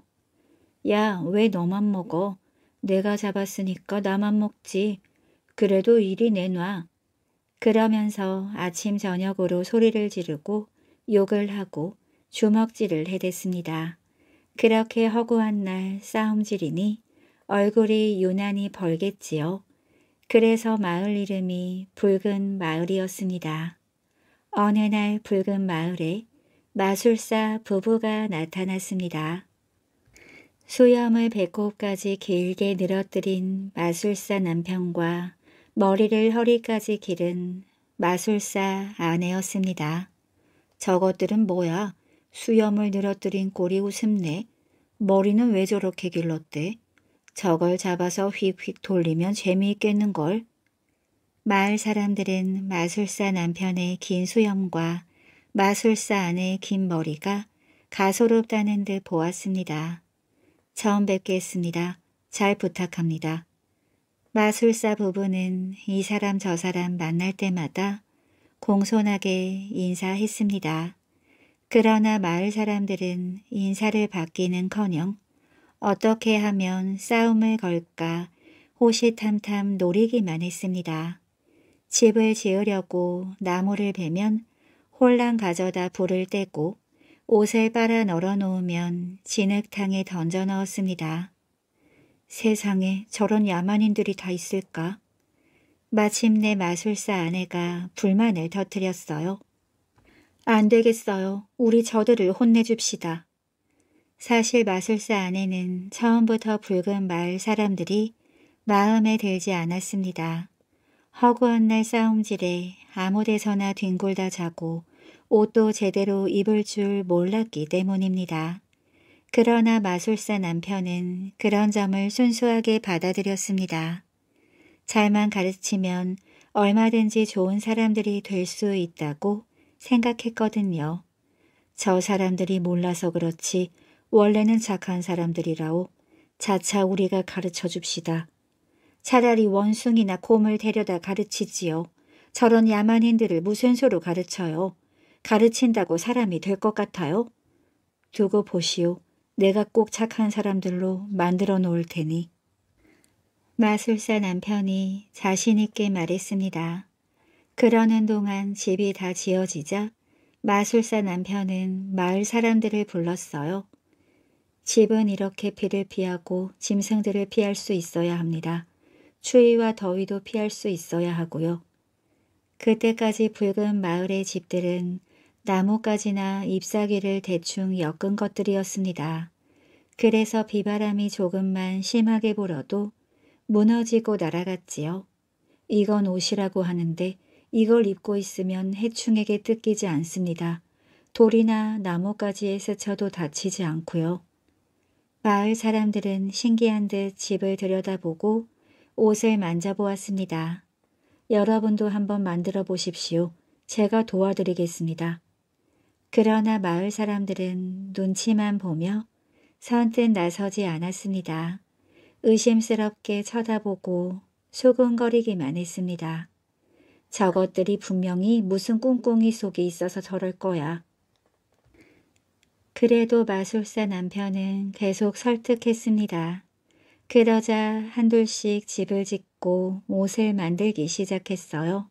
야, 왜 너만 먹어? 내가 잡았으니까 나만 먹지. 그래도 이리 내놔. 그러면서 아침 저녁으로 소리를 지르고 욕을 하고 주먹질을 해댔습니다. 그렇게 허구한 날 싸움질이니 얼굴이 유난히 벌겠지요. 그래서 마을 이름이 붉은 마을이었습니다. 어느 날 붉은 마을에 마술사 부부가 나타났습니다. 수염을 배꼽까지 길게 늘어뜨린 마술사 남편과 머리를 허리까지 기른 마술사 아내였습니다. 저것들은 뭐야? 수염을 늘어뜨린 꼬리 웃음내. 머리는 왜 저렇게 길렀대? 저걸 잡아서 휙휙 돌리면 재미있겠는걸. 마을 사람들은 마술사 남편의 긴 수염과 마술사 아내의 긴 머리가 가소롭다는 듯 보았습니다. 처음 뵙겠습니다. 잘 부탁합니다. 마술사 부부는 이 사람 저 사람 만날 때마다 공손하게 인사했습니다. 그러나 마을 사람들은 인사를 받기는커녕 어떻게 하면 싸움을 걸까 호시탐탐 노리기만 했습니다. 집을 지으려고 나무를 베면 홀랑 가져다 불을 떼고 옷을 빨아 널어놓으면 진흙탕에 던져 넣었습니다. 세상에 저런 야만인들이 다 있을까? 마침내 마술사 아내가 불만을 터뜨렸어요. 안 되겠어요. 우리 저들을 혼내줍시다. 사실 마술사 안에는 처음부터 붉은 마을 사람들이 마음에 들지 않았습니다. 허구한 날 싸움질에 아무 데서나 뒹굴다 자고 옷도 제대로 입을 줄 몰랐기 때문입니다. 그러나 마술사 남편은 그런 점을 순수하게 받아들였습니다. 잘만 가르치면 얼마든지 좋은 사람들이 될 수 있다고 생각했거든요. 저 사람들이 몰라서 그렇지 원래는 착한 사람들이라오. 차차 우리가 가르쳐 줍시다. 차라리 원숭이나 곰을 데려다 가르치지요. 저런 야만인들을 무슨 수로 가르쳐요. 가르친다고 사람이 될 것 같아요. 두고 보시오. 내가 꼭 착한 사람들로 만들어 놓을 테니. 마술사 남편이 자신있게 말했습니다. 그러는 동안 집이 다 지어지자 마술사 남편은 마을 사람들을 불렀어요. 집은 이렇게 비를 피하고 짐승들을 피할 수 있어야 합니다. 추위와 더위도 피할 수 있어야 하고요. 그때까지 붉은 마을의 집들은 나뭇가지나 잎사귀를 대충 엮은 것들이었습니다. 그래서 비바람이 조금만 심하게 불어도 무너지고 날아갔지요. 이건 옷이라고 하는데 이걸 입고 있으면 해충에게 뜯기지 않습니다. 돌이나 나뭇가지에 스쳐도 다치지 않고요. 마을 사람들은 신기한 듯 집을 들여다보고 옷을 만져보았습니다. 여러분도 한번 만들어 보십시오. 제가 도와드리겠습니다. 그러나 마을 사람들은 눈치만 보며 선뜻 나서지 않았습니다. 의심스럽게 쳐다보고 소근거리기만 했습니다. 저것들이 분명히 무슨 꿍꿍이 속에 있어서 저럴 거야. 그래도 마술사 남편은 계속 설득했습니다. 그러자 한둘씩 집을 짓고 옷을 만들기 시작했어요.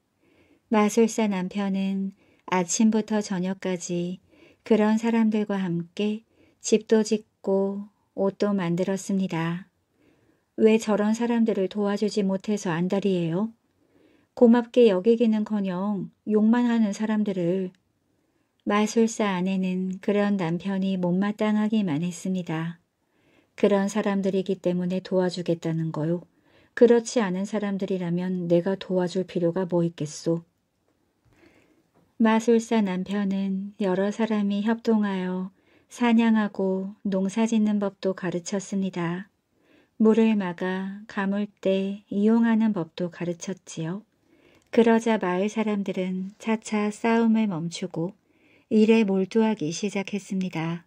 마술사 남편은 아침부터 저녁까지 그런 사람들과 함께 집도 짓고 옷도 만들었습니다. 왜 저런 사람들을 도와주지 못해서 안달이에요? 고맙게 여기기는커녕 욕만 하는 사람들을 마술사 아내는 그런 남편이 못마땅하기만 했습니다. 그런 사람들이기 때문에 도와주겠다는 거요. 그렇지 않은 사람들이라면 내가 도와줄 필요가 뭐 있겠소. 마술사 남편은 여러 사람이 협동하여 사냥하고 농사짓는 법도 가르쳤습니다. 물을 막아 감을 때 이용하는 법도 가르쳤지요. 그러자 마을 사람들은 차차 싸움을 멈추고 일에 몰두하기 시작했습니다.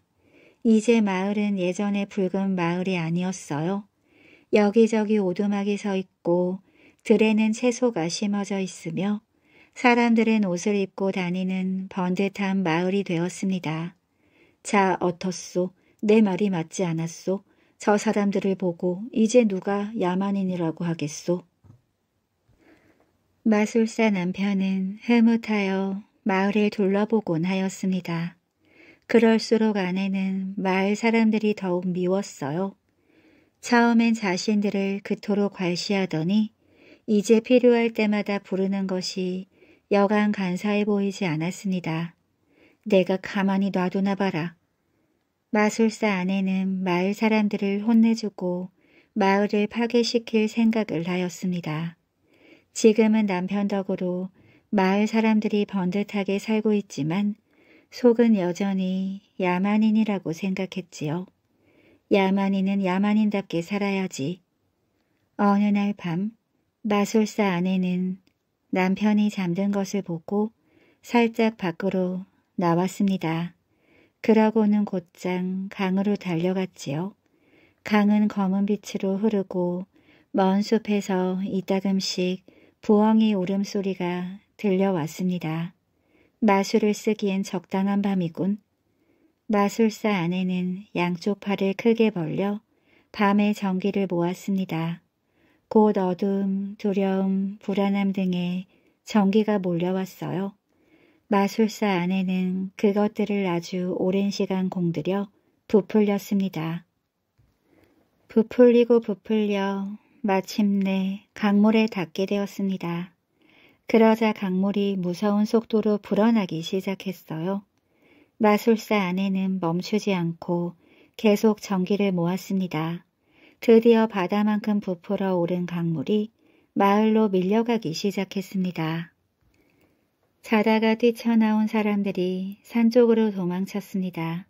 이제 마을은 예전의 붉은 마을이 아니었어요. 여기저기 오두막이 서 있고 들에는 채소가 심어져 있으며 사람들은 옷을 입고 다니는 번듯한 마을이 되었습니다. 자, 어떻소? 내 말이 맞지 않았소? 저 사람들을 보고 이제 누가 야만인이라고 하겠소? 마술사 남편은 흐뭇하여 마을을 둘러보곤 하였습니다. 그럴수록 아내는 마을 사람들이 더욱 미웠어요. 처음엔 자신들을 그토록 괄시하더니 이제 필요할 때마다 부르는 것이 여간 간사해 보이지 않았습니다. 내가 가만히 놔두나 봐라. 마술사 아내는 마을 사람들을 혼내주고 마을을 파괴시킬 생각을 하였습니다. 지금은 남편 덕으로 마을 사람들이 번듯하게 살고 있지만 속은 여전히 야만인이라고 생각했지요. 야만인은 야만인답게 살아야지. 어느 날 밤 마술사 아내는 남편이 잠든 것을 보고 살짝 밖으로 나왔습니다. 그러고는 곧장 강으로 달려갔지요. 강은 검은 빛으로 흐르고 먼 숲에서 이따금씩 부엉이 울음소리가 들려왔습니다. 마술을 쓰기엔 적당한 밤이군. 마술사 아내는 양쪽 팔을 크게 벌려 밤의 전기를 모았습니다. 곧어둠 두려움, 불안함 등의 전기가 몰려왔어요. 마술사 아내는 그것들을 아주 오랜 시간 공들여 부풀렸습니다. 부풀리고 부풀려 마침내 강물에 닿게 되었습니다. 그러자 강물이 무서운 속도로 불어나기 시작했어요. 마술사 아내는 멈추지 않고 계속 전기를 모았습니다. 드디어 바다만큼 부풀어 오른 강물이 마을로 밀려가기 시작했습니다. 자다가 뛰쳐나온 사람들이 산 쪽으로 도망쳤습니다.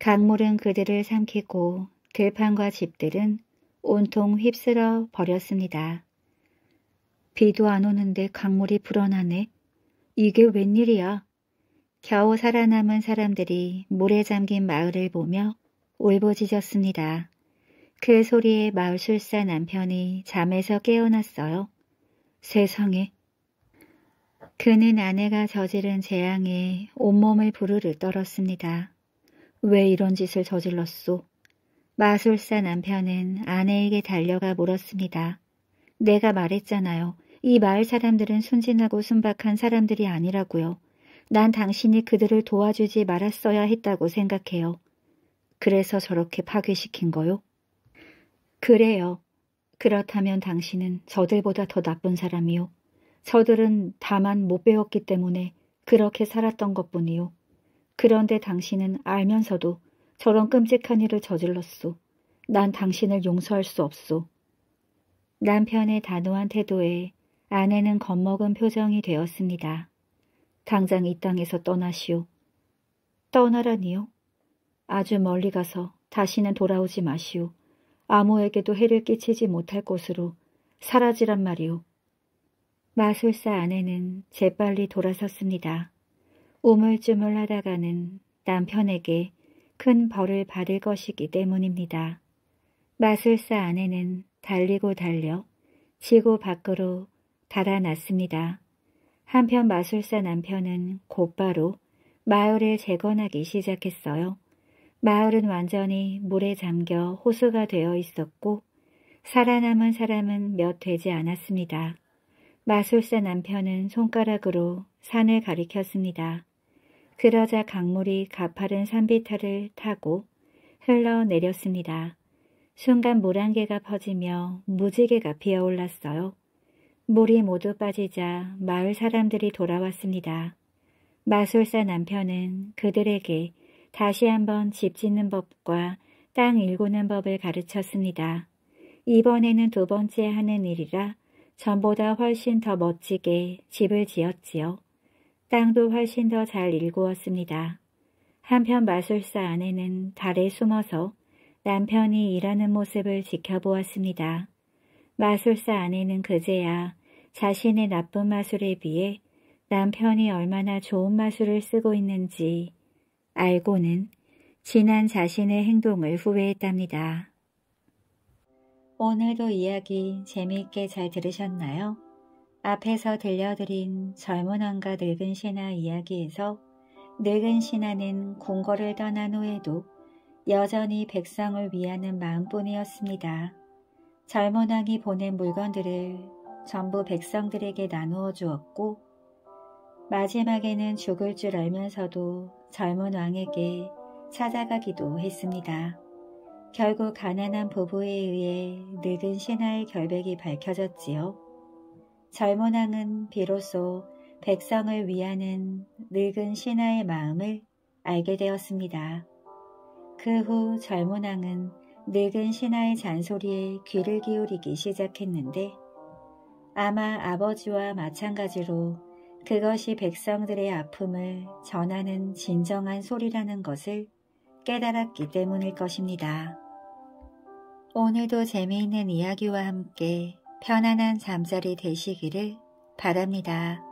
강물은 그들을 삼키고 들판과 집들은 온통 휩쓸어 버렸습니다. 비도 안 오는데 강물이 불어나네. 이게 웬일이야. 겨우 살아남은 사람들이 물에 잠긴 마을을 보며 울부짖었습니다. 그 소리에 마을술사 남편이 잠에서 깨어났어요. 세상에. 그는 아내가 저지른 재앙에 온몸을 부르르 떨었습니다. 왜 이런 짓을 저질렀소? 마술사 남편은 아내에게 달려가 물었습니다. 내가 말했잖아요. 이 마을 사람들은 순진하고 순박한 사람들이 아니라고요. 난 당신이 그들을 도와주지 말았어야 했다고 생각해요. 그래서 저렇게 파괴시킨 거요? 그래요. 그렇다면 당신은 저들보다 더 나쁜 사람이요. 저들은 다만 못 배웠기 때문에 그렇게 살았던 것뿐이요. 그런데 당신은 알면서도 저런 끔찍한 일을 저질렀소. 난 당신을 용서할 수 없소. 남편의 단호한 태도에 아내는 겁먹은 표정이 되었습니다. 당장 이 땅에서 떠나시오. 떠나라니요? 아주 멀리 가서 다시는 돌아오지 마시오. 아무에게도 해를 끼치지 못할 곳으로 사라지란 말이오. 마술사 아내는 재빨리 돌아섰습니다. 우물쭈물하다가는 남편에게 큰 벌을 받을 것이기 때문입니다. 마술사 아내는 달리고 달려 지구 밖으로 달아났습니다. 한편 마술사 남편은 곧바로 마을을 재건하기 시작했어요. 마을은 완전히 물에 잠겨 호수가 되어 있었고 살아남은 사람은 몇 되지 않았습니다. 마술사 남편은 손가락으로 산을 가리켰습니다. 그러자 강물이 가파른 산비탈을 타고 흘러내렸습니다. 순간 물 한 개가 퍼지며 무지개가 피어올랐어요. 물이 모두 빠지자 마을 사람들이 돌아왔습니다. 마술사 남편은 그들에게 다시 한번 집 짓는 법과 땅 일구는 법을 가르쳤습니다. 이번에는 두 번째 하는 일이라 전보다 훨씬 더 멋지게 집을 지었지요. 땅도 훨씬 더 잘 일구었습니다. 한편 마술사 아내는 달에 숨어서 남편이 일하는 모습을 지켜보았습니다. 마술사 아내는 그제야 자신의 나쁜 마술에 비해 남편이 얼마나 좋은 마술을 쓰고 있는지 알고는 지난 자신의 행동을 후회했답니다. 오늘도 이야기 재미있게 잘 들으셨나요? 앞에서 들려드린 젊은 왕과 늙은 신하 이야기에서 늙은 신하는 궁궐을 떠난 후에도 여전히 백성을 위하는 마음뿐이었습니다. 젊은 왕이 보낸 물건들을 전부 백성들에게 나누어 주었고 마지막에는 죽을 줄 알면서도 젊은 왕에게 찾아가기도 했습니다. 결국 가난한 부부에 의해 늙은 신하의 결백이 밝혀졌지요. 젊은 왕은 비로소 백성을 위하는 늙은 신하의 마음을 알게 되었습니다. 그 후 젊은 왕은 늙은 신하의 잔소리에 귀를 기울이기 시작했는데 아마 아버지와 마찬가지로 그것이 백성들의 아픔을 전하는 진정한 소리라는 것을 깨달았기 때문일 것입니다. 오늘도 재미있는 이야기와 함께 편안한 잠자리 되시기를 바랍니다.